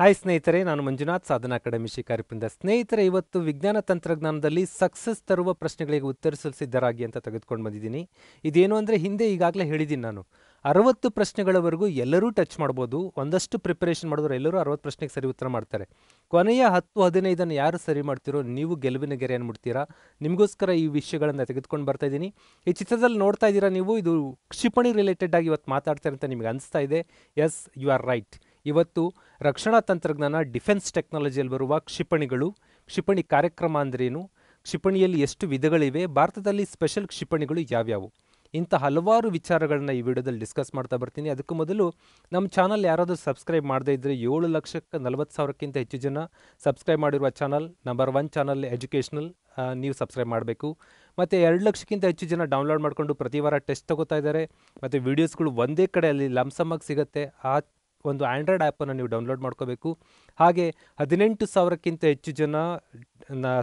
hi ಸ್ನೇಹಿತರೆ ನಾನು ಮಂಜುನಾಥ್ ಸಾಧನಾ academy ಶಿಕಾರಿಪಿಂದ ಸ್ನೇಹಿತರೆ ಇವತ್ತು ವಿಜ್ಞಾನ ತಂತ್ರಜ್ಞಾನದಲ್ಲಿ ಸಕ್ಸಸ್ ತರುವ ಪ್ರಶ್ನೆಗಳಿಗೆ ಉತ್ತರಿಸಲು ಸಿದ್ಧರಾಗಿ ಅಂತ ತೆಗೆದುಕೊಂಡು ಬಂದಿದ್ದೀನಿ ಇದೇನು ಅಂದರೆ ಹಿಂದೆ ಈಗಾಗಲೇ ಹೇಳಿದ್ದೀನಿ ನಾನು ಅರವತ್ತು ಪ್ರಶ್ನೆಗಳವರೆಗೂ ಎಲ್ಲರೂ ಟಚ್ ಮಾಡ್ಬೋದು ಒಂದಷ್ಟು ಪ್ರಿಪರೇಷನ್ ಮಾಡಿದ್ರು ಎಲ್ಲರೂ ಅರವತ್ತು ಪ್ರಶ್ನೆಗೆ ಸರಿ ಉತ್ತರ ಮಾಡ್ತಾರೆ ಕೊನೆಯ ಹತ್ತು ಹದಿನೈದನ್ನು ಯಾರು ಸರಿ ಮಾಡ್ತೀರೋ ನೀವು ಗೆಲುವಿನ ಗೆರೆಯನ್ನು ಮುಡ್ತೀರಾ ನಿಮಗೋಸ್ಕರ ಈ ವಿಷಯಗಳನ್ನು ತೆಗೆದುಕೊಂಡು ಬರ್ತಾ ಇದ್ದೀನಿ ಈ ಚಿತ್ರದಲ್ಲಿ ನೋಡ್ತಾ ಇದ್ದೀರಾ ನೀವು ಇದು ಕ್ಷಿಪಣಿ ರಿಲೇಟೆಡ್ ಆಗಿ ಇವತ್ತು ಮಾತಾಡ್ತಾರೆ ಅಂತ ನಿಮಗೆ ಅನಿಸ್ತಾ ಇದೆ ಎಸ್ ಯು ಆರ್ ರೈಟ್ ಇವತ್ತು ರಕ್ಷಣಾ ತಂತ್ರಜ್ಞಾನ ಡಿಫೆನ್ಸ್ ಟೆಕ್ನಾಲಜಿಯಲ್ಲಿ ಬರುವ ಕ್ಷಿಪಣಿಗಳು ಕ್ಷಿಪಣಿ ಕಾರ್ಯಕ್ರಮ ಅಂದ್ರೇನು ಕ್ಷಿಪಣಿಯಲ್ಲಿ ಎಷ್ಟು ವಿಧಗಳಿವೆ ಭಾರತದಲ್ಲಿ ಸ್ಪೆಷಲ್ ಕ್ಷಿಪಣಿಗಳು ಯಾವ್ಯಾವು ಇಂಥ ಹಲವಾರು ವಿಚಾರಗಳನ್ನ ಈ ವಿಡಿಯೋದಲ್ಲಿ ಡಿಸ್ಕಸ್ ಮಾಡ್ತಾ ಬರ್ತೀನಿ ಅದಕ್ಕೂ ಮೊದಲು ನಮ್ಮ ಚಾನಲ್ ಯಾರಾದರೂ ಸಬ್ಸ್ಕ್ರೈಬ್ ಮಾಡದೇ ಇದ್ದರೆ ಏಳು ಲಕ್ಷಕ್ಕೆ ನಲವತ್ತು ಸಾವಿರಕ್ಕಿಂತ ಹೆಚ್ಚು ಜನ ಸಬ್ಸ್ಕ್ರೈಬ್ ಮಾಡಿರುವ channel number one channel educational ನೀವು ಸಬ್ಸ್ಕ್ರೈಬ್ ಮಾಡಬೇಕು ಮತ್ತು ಎರಡು ಲಕ್ಷಕ್ಕಿಂತ ಹೆಚ್ಚು ಜನ ಡೌನ್ಲೋಡ್ ಮಾಡಿಕೊಂಡು ಪ್ರತಿವಾರ ಟೆಸ್ಟ್ ತಗೋತಾ ಇದ್ದಾರೆ ಮತ್ತು ವೀಡಿಯೋಸ್ಗಳು ಒಂದೇ ಕಡೆ ಅಲ್ಲಿ ಲಮ್ಸಮ್ಮಾಗಿ ಸಿಗುತ್ತೆ ಆ ಒಂದು ಆ್ಯಂಡ್ರಾಯ್ಡ್ ಆ್ಯಪನ್ನು ನೀವು ಡೌನ್ಲೋಡ್ ಮಾಡ್ಕೋಬೇಕು ಹಾಗೆ ಹದಿನೆಂಟು ಸಾವಿರಕ್ಕಿಂತ ಹೆಚ್ಚು ಜನ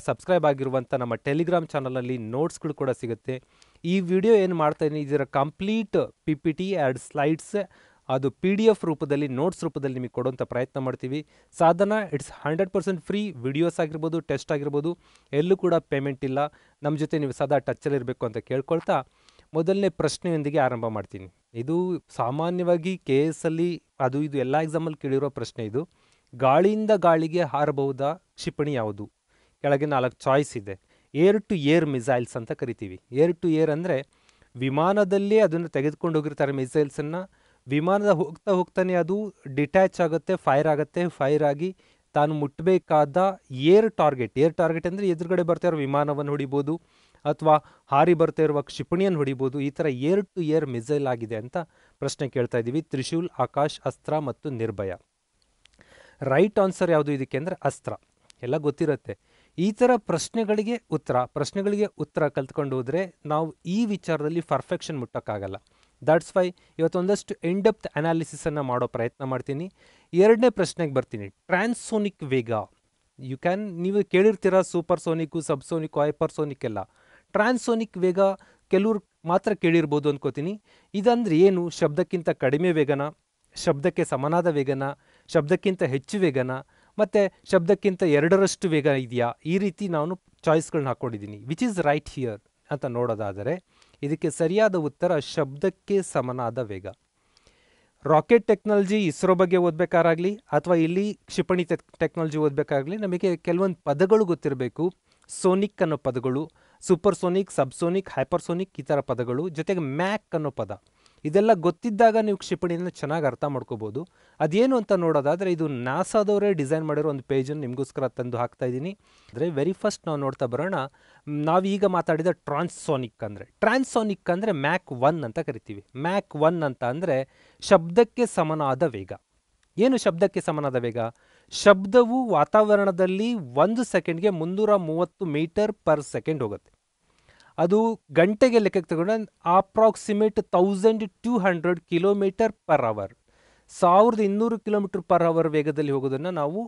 ಸಬ್ಸ್ಕ್ರೈಬ್ ಆಗಿರುವಂಥ ನಮ್ಮ ಟೆಲಿಗ್ರಾಮ್ ಚಾನಲಲ್ಲಿ ನೋಟ್ಸ್ಗಳು ಕೂಡ ಸಿಗುತ್ತೆ ಈ ವಿಡಿಯೋ ಏನು ಮಾಡ್ತಾಯಿದ್ದೀನಿ ಇದರ complete P P T and slides ಅದು ಪಿ ಡಿ ಎಫ್ ರೂಪದಲ್ಲಿ ನೋಟ್ಸ್ ರೂಪದಲ್ಲಿ ನಿಮಗೆ ಕೊಡುವಂಥ ಪ್ರಯತ್ನ ಮಾಡ್ತೀವಿ ಸಾಧನ it's hundred percent free videos ಆಗಿರ್ಬೋದು ಟೆಸ್ಟ್ ಆಗಿರ್ಬೋದು ಎಲ್ಲೂ ಕೂಡ ಪೇಮೆಂಟ್ ಇಲ್ಲ ನಮ್ಮ ಜೊತೆ ನೀವು ಸದಾ ಟಚ್ಚಲ್ಲಿರಬೇಕು ಅಂತ ಕೇಳ್ಕೊಳ್ತಾ ಮೊದಲನೇ ಪ್ರಶ್ನೆಯೊಂದಿಗೆ ಆರಂಭ ಮಾಡ್ತೀನಿ ಇದು ಸಾಮಾನ್ಯವಾಗಿ ಕೆ ಎಸ್ ಅಲ್ಲಿ ಅದು ಇದು ಎಲ್ಲ ಎಕ್ಸಾಮಲ್ಲಿ ಕೇಳಿರೋ ಪ್ರಶ್ನೆ ಇದು ಗಾಳಿಯಿಂದ ಗಾಳಿಗೆ ಹಾರಬಹುದಾ ಕ್ಷಿಪಣಿ ಯಾವುದು ಕೆಳಗೆ ನಾಲ್ಕು ಚಾಯ್ಸ್ ಇದೆ ಏರ್ ಟು ಏರ್ ಮಿಸೈಲ್ಸ್ ಅಂತ ಕರಿತೀವಿ ಏರ್ ಟು ಏರ್ ಅಂದರೆ ವಿಮಾನದಲ್ಲಿ ಅದನ್ನು ತೆಗೆದುಕೊಂಡು ಹೋಗಿರ್ತಾರೆ ಮಿಸೈಲ್ಸನ್ನು ವಿಮಾನದ ಹೋಗ್ತಾ ಹೋಗ್ತಾನೆ ಅದು ಡಿಟ್ಯಾಚ್ ಆಗುತ್ತೆ ಫೈರ್ ಆಗುತ್ತೆ ಫೈರ್ ಆಗಿ ತಾನು ಮುಟ್ಟಬೇಕಾದ ಏರ್ ಟಾರ್ಗೆಟ್ ಏರ್ ಟಾರ್ಗೆಟ್ ಅಂದರೆ ಎದುರುಗಡೆ ಬರ್ತಾ ಇರೋ ವಿಮಾನವನ್ನು ಹೊಡಿಬೋದು ಅಥವಾ ಹಾರಿ ಬರ್ತಾ ಇರುವ ಕ್ಷಿಪಣಿಯನ್ನು ಹೊಡಿಬೋದು ಈ ಥರ ಏರ್ ಟು ಏರ್ ಮಿಸೈಲ್ ಆಗಿದೆ ಅಂತ ಪ್ರಶ್ನೆ ಕೇಳ್ತಾ ಇದ್ದೀವಿ ತ್ರಿಶೂಲ್ ಆಕಾಶ್ ಅಸ್ತ್ರ ಮತ್ತು ನಿರ್ಭಯ ರೈಟ್ ಆನ್ಸರ್ ಯಾವುದು ಇದಕ್ಕೆ ಅಂದರೆ ಅಸ್ತ್ರ ಎಲ್ಲ ಗೊತ್ತಿರುತ್ತೆ ಈ ಥರ ಪ್ರಶ್ನೆಗಳಿಗೆ ಉತ್ತರ ಪ್ರಶ್ನೆಗಳಿಗೆ ಉತ್ತರ ಕಲ್ತ್ಕೊಂಡು ಹೋದರೆ ನಾವು ಈ ವಿಚಾರದಲ್ಲಿ ಪರ್ಫೆಕ್ಷನ್ ಮುಟ್ಟೋಕ್ಕಾಗಲ್ಲ ದ್ಯಾಟ್ಸ್ ವೈ ಇವತ್ತೊಂದಷ್ಟು ಇಂಡೆಪ್ತ್ ಅನಾಲಿಸಿಸನ್ನು ಮಾಡೋ ಪ್ರಯತ್ನ ಮಾಡ್ತೀನಿ ಎರಡನೇ ಪ್ರಶ್ನೆಗೆ ಬರ್ತೀನಿ ಟ್ರಾನ್ಸೋನಿಕ್ ವೇಗ ಯು ಕ್ಯಾನ್ ನೀವು ಕೇಳಿರ್ತೀರ supersonic subsonic hypersonic ಎಲ್ಲ ಟ್ರಾನ್ಸೋನಿಕ್ ವೇಗ ಕೆಲವ್ರು ಮಾತ್ರ ಕೇಳಿರ್ಬೋದು ಅನ್ಕೋತೀನಿ ಇದಂದ್ರೆ ಏನು ಶಬ್ದಕ್ಕಿಂತ ಕಡಿಮೆ ವೇಗನ ಶಬ್ದಕ್ಕೆ ಸಮನಾದ ವೇಗನ ಶಬ್ದಕ್ಕಿಂತ ಹೆಚ್ಚು ವೇಗನ ಮತ್ತು ಶಬ್ದಕ್ಕಿಂತ ಎರಡರಷ್ಟು ವೇಗ ಇದೆಯಾ ಈ ರೀತಿ ನಾನು ಚಾಯ್ಸ್ಗಳನ್ನ ಹಾಕ್ಕೊಂಡಿದ್ದೀನಿ ವಿಚ್ ಈಸ್ ರೈಟ್ ಹಿಯರ್ ಅಂತ ನೋಡೋದಾದರೆ ಇದಕ್ಕೆ ಸರಿಯಾದ ಉತ್ತರ ಶಬ್ದಕ್ಕೆ ಸಮನಾದ ವೇಗ ರಾಕೆಟ್ ಟೆಕ್ನಾಲಜಿ ಇಸ್ರೋ ಬಗ್ಗೆ ಓದಬೇಕಾರಾಗಲಿ ಅಥವಾ ಇಲ್ಲಿ ಕ್ಷಿಪಣಿ ಟೆಕ್ ಟೆಕ್ನಾಲಜಿ ಓದಬೇಕಾಗಲಿ ನಮಗೆ ಕೆಲವೊಂದು ಪದಗಳು ಗೊತ್ತಿರಬೇಕು ಸೋನಿಕ್ ಅನ್ನೋ ಪದಗಳು ಸೂಪರ್ಸೋನಿಕ್ ಸಬ್ಸೋನಿಕ್ ಹೈಪರ್ಸೋನಿಕ್ ಈ ಥರ ಪದಗಳು ಜೊತೆಗೆ ಮ್ಯಾಕ್ ಅನ್ನೋ ಪದ ಇದೆಲ್ಲ ಗೊತ್ತಿದ್ದಾಗ ನೀವು ಕ್ಷಿಪಣಿಯನ್ನು ಚೆನ್ನಾಗಿ ಅರ್ಥ ಮಾಡ್ಕೋಬೋದು ಅದೇನು ಅಂತ ನೋಡೋದಾದರೆ ಇದು ನಾಸಾದವರೇ ಡಿಸೈನ್ ಮಾಡಿರೋ ಒಂದು ಪೇಜನ್ನು ನಿಮಗೋಸ್ಕರ ತಂದು ಹಾಕ್ತಾ ಇದ್ದೀನಿ ಅಂದರೆ ವೆರಿ ಫಸ್ಟ್ ನಾವು ನೋಡ್ತಾ ಬರೋಣ ನಾವೀಗ ಮಾತಾಡಿದ ಟ್ರಾನ್ಸೋನಿಕ್ ಅಂದರೆ ಟ್ರಾನ್ಸೋನಿಕ್ ಅಂದರೆ ಮ್ಯಾಕ್ ಒನ್ ಅಂತ ಕರಿತೀವಿ ಮ್ಯಾಕ್ ಒನ್ ಅಂತ ಅಂದರೆ ಶಬ್ದಕ್ಕೆ ಸಮನಾದ ವೇಗ ಏನು ಶಬ್ದಕ್ಕೆ ಸಮನಾದ ವೇಗ ಶಬ್ದವು ವಾತಾವರಣದಲ್ಲಿ ಒಂದು ಸೆಕೆಂಡ್ಗೆ ಮುನ್ನೂರ ಮೂವತ್ತು ಮೀಟರ್ ಪರ್ ಸೆಕೆಂಡ್ ಹೋಗುತ್ತೆ ಅದು ಗಂಟೆಗೆ ಲೆಕ್ಕಕ್ಕೆ ತಗೊಂಡ್ರೆ approximate thousand two hundred kilometre per hour ಸಾವಿರದ ಇನ್ನೂರು ಕಿಲೋಮೀಟರ್ ಪರ್ ಅವರ್ ವೇಗದಲ್ಲಿ ಹೋಗೋದನ್ನು ನಾವು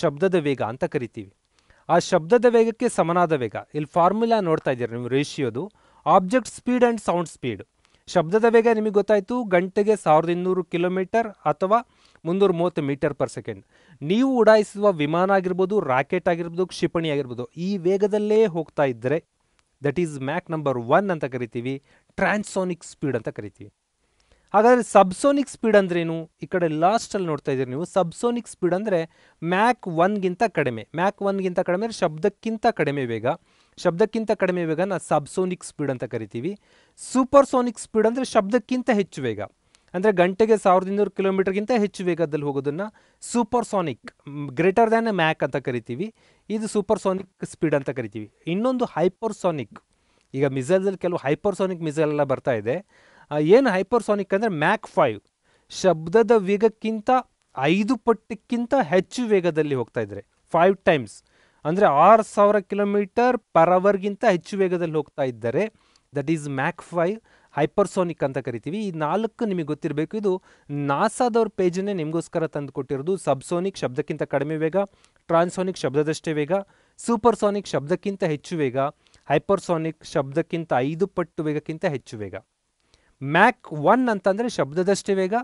ಶಬ್ದದ ವೇಗ ಅಂತ ಕರಿತೀವಿ ಆ ಶಬ್ದದ ವೇಗಕ್ಕೆ ಸಮನಾದ ವೇಗ ಇಲ್ಲಿ ಫಾರ್ಮುಲಾ ನೋಡ್ತಾ ಇದ್ದೀರ ನೀವು ರೇಷಿಯೋದು object speed and sound speed ಶಬ್ದದ ವೇಗ ನಿಮಗೆ ಗೊತ್ತಾಯಿತು ಗಂಟೆಗೆ ಸಾವಿರದ ಇನ್ನೂರು ಕಿಲೋಮೀಟರ್ ಅಥವಾ ಮುನ್ನೂರ ಮೂವತ್ತು ಮೀಟರ್ ಪರ್ ಸೆಕೆಂಡ್ ನೀವು ಉಡಾಯಿಸುವ ವಿಮಾನ ಆಗಿರ್ಬೋದು ರಾಕೆಟ್ ಆಗಿರ್ಬೋದು ಕ್ಷಿಪಣಿ ಆಗಿರ್ಬೋದು ಈ ವೇಗದಲ್ಲೇ ಹೋಗ್ತಾ ಇದ್ದರೆ that is Mach number one ಅಂತ ಕರಿತೀವಿ ಟ್ರಾನ್ಸೋನಿಕ್ ಸ್ಪೀಡ್ ಅಂತ ಕರಿತೀವಿ ಹಾಗಾದರೆ ಸಬ್ಸೋನಿಕ್ ಸ್ಪೀಡ್ ಅಂದ್ರೇನು ಈ ಕಡೆ ಲಾಸ್ಟಲ್ಲಿ ನೋಡ್ತಾ ಇದ್ದೀರಿ ನೀವು ಸಬ್ಸೋನಿಕ್ ಸ್ಪೀಡ್ ಅಂದರೆ ಮ್ಯಾಕ್ ಒನ್ಗಿಂತ ಕಡಿಮೆ ಮ್ಯಾಕ್ ಒನ್ಗಿಂತ ಕಡಿಮೆ ಅಂದರೆ ಶಬ್ದಕ್ಕಿಂತ ಕಡಿಮೆ ವೇಗ ಶಬ್ದಕ್ಕಿಂತ ಕಡಿಮೆ ವೇಗನ ಸಬ್ಸೋನಿಕ್ ಸ್ಪೀಡ್ ಅಂತ ಕರಿತೀವಿ ಸೂಪರ್ಸೋನಿಕ್ ಸ್ಪೀಡ್ ಅಂದರೆ ಶಬ್ದಕ್ಕಿಂತ ಹೆಚ್ಚು ವೇಗ ಅಂದರೆ ಗಂಟೆಗೆ ಸಾವಿರದ ಇನ್ನೂರು ಕಿಲೋಮೀಟರ್ಗಿಂತ ಹೆಚ್ಚು ವೇಗದಲ್ಲಿ ಹೋಗೋದನ್ನು sonic greater than a Mach ಅಂತ ಕರಿತೀವಿ ಇದು ಸೋನಿಕ್ ಸ್ಪೀಡ್ ಅಂತ ಕರಿತೀವಿ ಇನ್ನೊಂದು ಹೈಪರ್ಸಾನಿಕ್ ಈಗ ಮಿಸೈಲ್ದಲ್ಲಿ ಕೆಲವು ಹೈಪರ್ಸಾನಿಕ್ ಮಿಸೈಲ್ ಎಲ್ಲ ಬರ್ತಾ ಇದೆ ಏನು ಹೈಪರ್ಸಾನಿಕ್ ಅಂದರೆ ಮ್ಯಾಕ್ ಫೈವ್ ಶಬ್ದದ ವೇಗಕ್ಕಿಂತ ಐದು ಪಟ್ಟಕ್ಕಿಂತ ಹೆಚ್ಚು ವೇಗದಲ್ಲಿ ಹೋಗ್ತಾ ಇದ್ದಾರೆ ಫೈವ್ ಟೈಮ್ಸ್ ಅಂದರೆ ಆರು ಸಾವಿರ ಕಿಲೋಮೀಟರ್ ಪರ್ ಅವರ್ಗಿಂತ ಹೆಚ್ಚು ವೇಗದಲ್ಲಿ ಹೋಗ್ತಾ ಇದ್ದಾರೆ that is Mach five hypersonic ಅಂತ ಕರಿತೀವಿ ಈ ನಾಲ್ಕು ನಿಮಗೆ ಗೊತ್ತಿರಬೇಕು ಇದು ನಾಸಾದವ್ರ ಪೇಜನ್ನೇ ನಿಮಗೋಸ್ಕರ ತಂದು ಕೊಟ್ಟಿರೋದು ಸಬ್ಸೋನಿಕ್ ಶಬ್ದಕ್ಕಿಂತ ಕಡಿಮೆ ವೇಗ ಟ್ರಾನ್ಸೋನಿಕ್ ಶಬ್ದದಷ್ಟೇ ವೇಗ ಸೂಪರ್ಸೋನಿಕ್ ಶಬ್ದಕ್ಕಿಂತ ಹೆಚ್ಚು ವೇಗ ಹೈಪರ್ಸೋನಿಕ್ ಶಬ್ದಕ್ಕಿಂತ ಐದು ಪಟ್ಟು ವೇಗಕ್ಕಿಂತ ಹೆಚ್ಚು ವೇಗ ಮ್ಯಾಕ್ ಒನ್ ಅಂತಂದರೆ ಶಬ್ದದಷ್ಟೇ ವೇಗ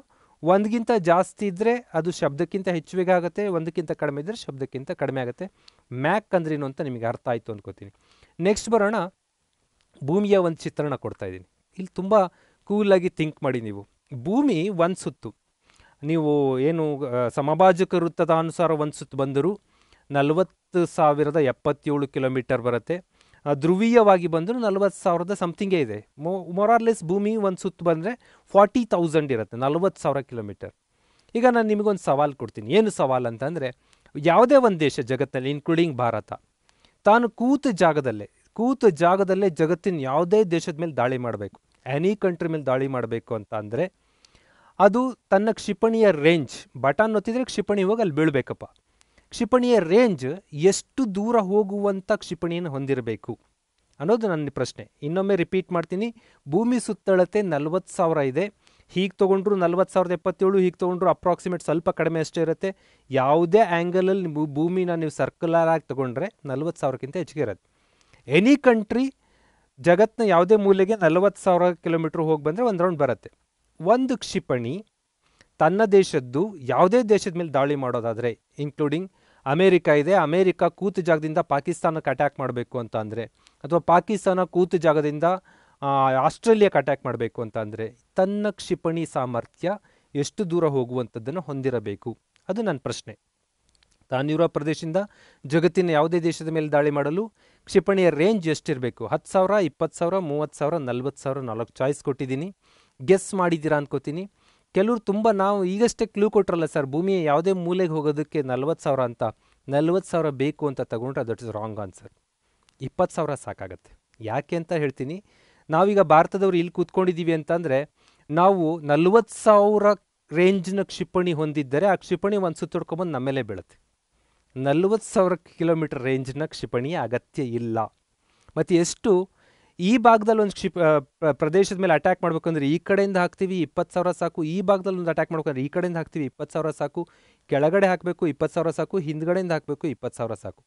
ಒಂದಕ್ಕಿಂತ ಜಾಸ್ತಿ ಇದ್ದರೆ ಅದು ಶಬ್ದಕ್ಕಿಂತ ಹೆಚ್ಚು ವೇಗ ಆಗುತ್ತೆ ಒಂದಕ್ಕಿಂತ ಕಡಿಮೆ ಇದ್ದರೆ ಶಬ್ದಕ್ಕಿಂತ ಕಡಿಮೆ ಆಗುತ್ತೆ ಮ್ಯಾಕ್ ಅಂದ್ರೇನು ಅಂತ ನಿಮಗೆ ಅರ್ಥ ಆಯಿತು ಅಂದ್ಕೋತೀನಿ ನೆಕ್ಸ್ಟ್ ಬರೋಣ ಭೂಮಿಯ ಒಂದು ಚಿತ್ರಣ ಕೊಡ್ತಾ ಇದ್ದೀನಿ ಇಲ್ಲಿ ತುಂಬ ಕೂಲಾಗಿ ಥಿಂಕ್ ಮಾಡಿ ನೀವು ಭೂಮಿ ಒಂದು ಸುತ್ತು ನೀವು ಏನು ಸಮಭಾಜಕ ಅನುಸಾರ ಒಂದು ಸುತ್ತು ಬಂದರೂ ನಲವತ್ತು ಸಾವಿರದ ಎಪ್ಪತ್ತೇಳು ಕಿಲೋಮೀಟರ್ ಬರುತ್ತೆ ಧ್ರುವೀಯವಾಗಿ ಬಂದರೂ ನಲವತ್ತು ಸಾವಿರದ ಸಮಥಿಂಗೇ ಇದೆ ಮೊ ಮೊರಾರ್ಲೆಸ್ ಭೂಮಿ ಒಂದು ಸುತ್ತು ಬಂದರೆ ಫಾರ್ಟಿ ತೌಸಂಡ್ ಇರುತ್ತೆ ನಲವತ್ತು ಸಾವಿರ ಕಿಲೋಮೀಟರ್ ಈಗ ನಾನು ನಿಮಗೊಂದು ಸವಾಲು ಕೊಡ್ತೀನಿ ಏನು ಸವಾಲು ಅಂತಂದರೆ ಯಾವುದೇ ಒಂದು ದೇಶ ಜಗತ್ತಿನಲ್ಲಿ ಇನ್ಕ್ಲೂಡಿಂಗ್ ಭಾರತ ತಾನು ಕೂತ ಜಾಗದಲ್ಲೇ ಕೂತ ಜಾಗದಲ್ಲೇ ಜಗತ್ತಿನ ಯಾವುದೇ ದೇಶದ ಮೇಲೆ ದಾಳಿ ಮಾಡಬೇಕು ಎನಿ ಕಂಟ್ರಿ ಮೇಲೆ ದಾಳಿ ಮಾಡಬೇಕು ಅಂತ ಅಂದರೆ ಅದು ತನ್ನ ಕ್ಷಿಪಣಿಯ ರೇಂಜ್ ಬಟನ್ ಒತ್ತಿದ್ರೆ ಕ್ಷಿಪಣಿ ಹೋಗಿ ಅಲ್ಲಿ ಬೀಳಬೇಕಪ್ಪ ಕ್ಷಿಪಣಿಯ ರೇಂಜ್ ಎಷ್ಟು ದೂರ ಹೋಗುವಂಥ ಕ್ಷಿಪಣಿಯನ್ನು ಹೊಂದಿರಬೇಕು ಅನ್ನೋದು ನನ್ನ ಪ್ರಶ್ನೆ ಇನ್ನೊಮ್ಮೆ ರಿಪೀಟ್ ಮಾಡ್ತೀನಿ ಭೂಮಿ ಸುತ್ತಳತೆ ನಲ್ವತ್ತು ಸಾವಿರ ಇದೆ ಹೀಗೆ ತೊಗೊಂಡ್ರು ನಲ್ವತ್ತು ಸಾವಿರದ ಎಪ್ಪತ್ತೇಳು ಹೀಗೆ ತೊಗೊಂಡ್ರು ಅಪ್ರಾಕ್ಸಿಮೇಟ್ ಸ್ವಲ್ಪ ಕಡಿಮೆ ಅಷ್ಟೇ ಇರುತ್ತೆ ಯಾವುದೇ ಆ್ಯಂಗಲಲ್ಲಿ ಭೂಮಿನ ನೀವು ಸರ್ಕ್ಯುಲರ್ ಆಗಿ ತೊಗೊಂಡ್ರೆ ನಲ್ವತ್ತು ಸಾವಿರಕ್ಕಿಂತ ಹೆಚ್ಚಿಗೆ ಇರುತ್ತೆ ಎನಿ ಕಂಟ್ರಿ ಜಗತ್ತಿನ ಯಾವುದೇ ಮೂಲೆಗೆ ನಲವತ್ತು ಸಾವಿರ ಕಿಲೋಮೀಟ್ರ್ ಹೋಗಿ ಬಂದರೆ ಒಂದು ರೌಂಡ್ ಬರುತ್ತೆ ಒಂದು ಕ್ಷಿಪಣಿ ತನ್ನ ದೇಶದ್ದು ಯಾವುದೇ ದೇಶದ ಮೇಲೆ ದಾಳಿ ಮಾಡೋದಾದರೆ ಇನ್ಕ್ಲೂಡಿಂಗ್ ಅಮೇರಿಕಾ ಇದೆ ಅಮೇರಿಕಾ ಕೂತು ಜಾಗದಿಂದ ಪಾಕಿಸ್ತಾನಕ್ಕೆ ಅಟ್ಯಾಕ್ ಮಾಡಬೇಕು ಅಂತ ಅಂದರೆ ಅಥವಾ ಪಾಕಿಸ್ತಾನ ಕೂತು ಜಾಗದಿಂದ ಆಸ್ಟ್ರೇಲಿಯಾಕ್ಕೆ ಅಟ್ಯಾಕ್ ಮಾಡಬೇಕು ಅಂತ ಅಂದರೆ ತನ್ನ ಕ್ಷಿಪಣಿ ಸಾಮರ್ಥ್ಯ ಎಷ್ಟು ದೂರ ಹೋಗುವಂಥದ್ದನ್ನು ಹೊಂದಿರಬೇಕು ಅದು ನನ್ನ ಪ್ರಶ್ನೆ ತಾನಿರುವ ಪ್ರದೇಶದಿಂದ ಜಗತ್ತಿನ ಯಾವುದೇ ದೇಶದ ಮೇಲೆ ದಾಳಿ ಮಾಡಲು ಕ್ಷಿಪಣಿಯ ರೇಂಜ್ ಎಷ್ಟಿರಬೇಕು ಹತ್ತು ಸಾವಿರ ಇಪ್ಪತ್ತು ಸಾವಿರ ಮೂವತ್ತು ಸಾವಿರ ನಲ್ವತ್ತು ಸಾವಿರ ನಾಲ್ಕು ಚಾಯ್ಸ್ ಕೊಟ್ಟಿದ್ದೀನಿ ಗೆಸ್ ಮಾಡಿದ್ದೀರಾ ಅನ್ಕೋತೀನಿ ಕೆಲವರು ತುಂಬ ನಾವು ಈಗಷ್ಟೇ ಕ್ಲೂ ಕೊಟ್ರಲ್ಲ ಸರ್ ಭೂಮಿಯ ಯಾವುದೇ ಮೂಲೆಗೆ ಹೋಗೋದಕ್ಕೆ ನಲ್ವತ್ತು ಸಾವಿರ ಅಂತ ನಲ್ವತ್ತು ಸಾವಿರ ಬೇಕು ಅಂತ ತಗೊಂಡ್ರೆ ದಟ್ ಇಸ್ ರಾಂಗ್ ಆನ್ಸರ್ ಇಪ್ಪತ್ತು ಸಾವಿರ ಸಾಕಾಗತ್ತೆ ಯಾಕೆ ಅಂತ ಹೇಳ್ತೀನಿ ನಾವೀಗ ಭಾರತದವರು ಇಲ್ಲಿ ಕೂತ್ಕೊಂಡಿದ್ದೀವಿ ಅಂತಂದರೆ ನಾವು ನಲ್ವತ್ತು ಸಾವಿರ ರೇಂಜ್ನ ಕ್ಷಿಪಣಿ ಹೊಂದಿದ್ದರೆ ಆ ಕ್ಷಿಪಣಿ ಒಂದು ಸುತ್ತೊಡ್ಕೊಂಬಂದು ನಮ್ಮೇಲೆ ಬೀಳುತ್ತೆ ನಲ್ವತ್ತು ಸಾವಿರ ಕಿಲೋಮೀಟರ್ ರೇಂಜ್ನ ಕ್ಷಿಪಣಿಯ ಅಗತ್ಯ ಇಲ್ಲ ಮತ್ತು ಎಷ್ಟು ಈ ಭಾಗದಲ್ಲಿ ಒಂದು ಕ್ಷಿಪ ಪ್ರದೇಶದ ಮೇಲೆ ಅಟ್ಯಾಕ್ ಮಾಡಬೇಕಂದ್ರೆ ಈ ಕಡೆಯಿಂದ ಹಾಕ್ತೀವಿ ಇಪ್ಪತ್ತು ಸಾವಿರ ಸಾಕು ಈ ಭಾಗದಲ್ಲಿ ಒಂದು ಅಟ್ಯಾಕ್ ಮಾಡ್ಬೇಕಂದ್ರೆ ಈ ಕಡೆಯಿಂದ ಹಾಕ್ತೀವಿ ಇಪ್ಪತ್ತು ಸಾವಿರ ಸಾಕು ಕೆಳಗಡೆ ಹಾಕಬೇಕು ಇಪ್ಪತ್ತು ಸಾವಿರ ಸಾಕು ಹಿಂದ್ಗಡೆಯಿಂದ ಹಾಕಬೇಕು ಇಪ್ಪತ್ತು ಸಾವಿರ ಸಾಕು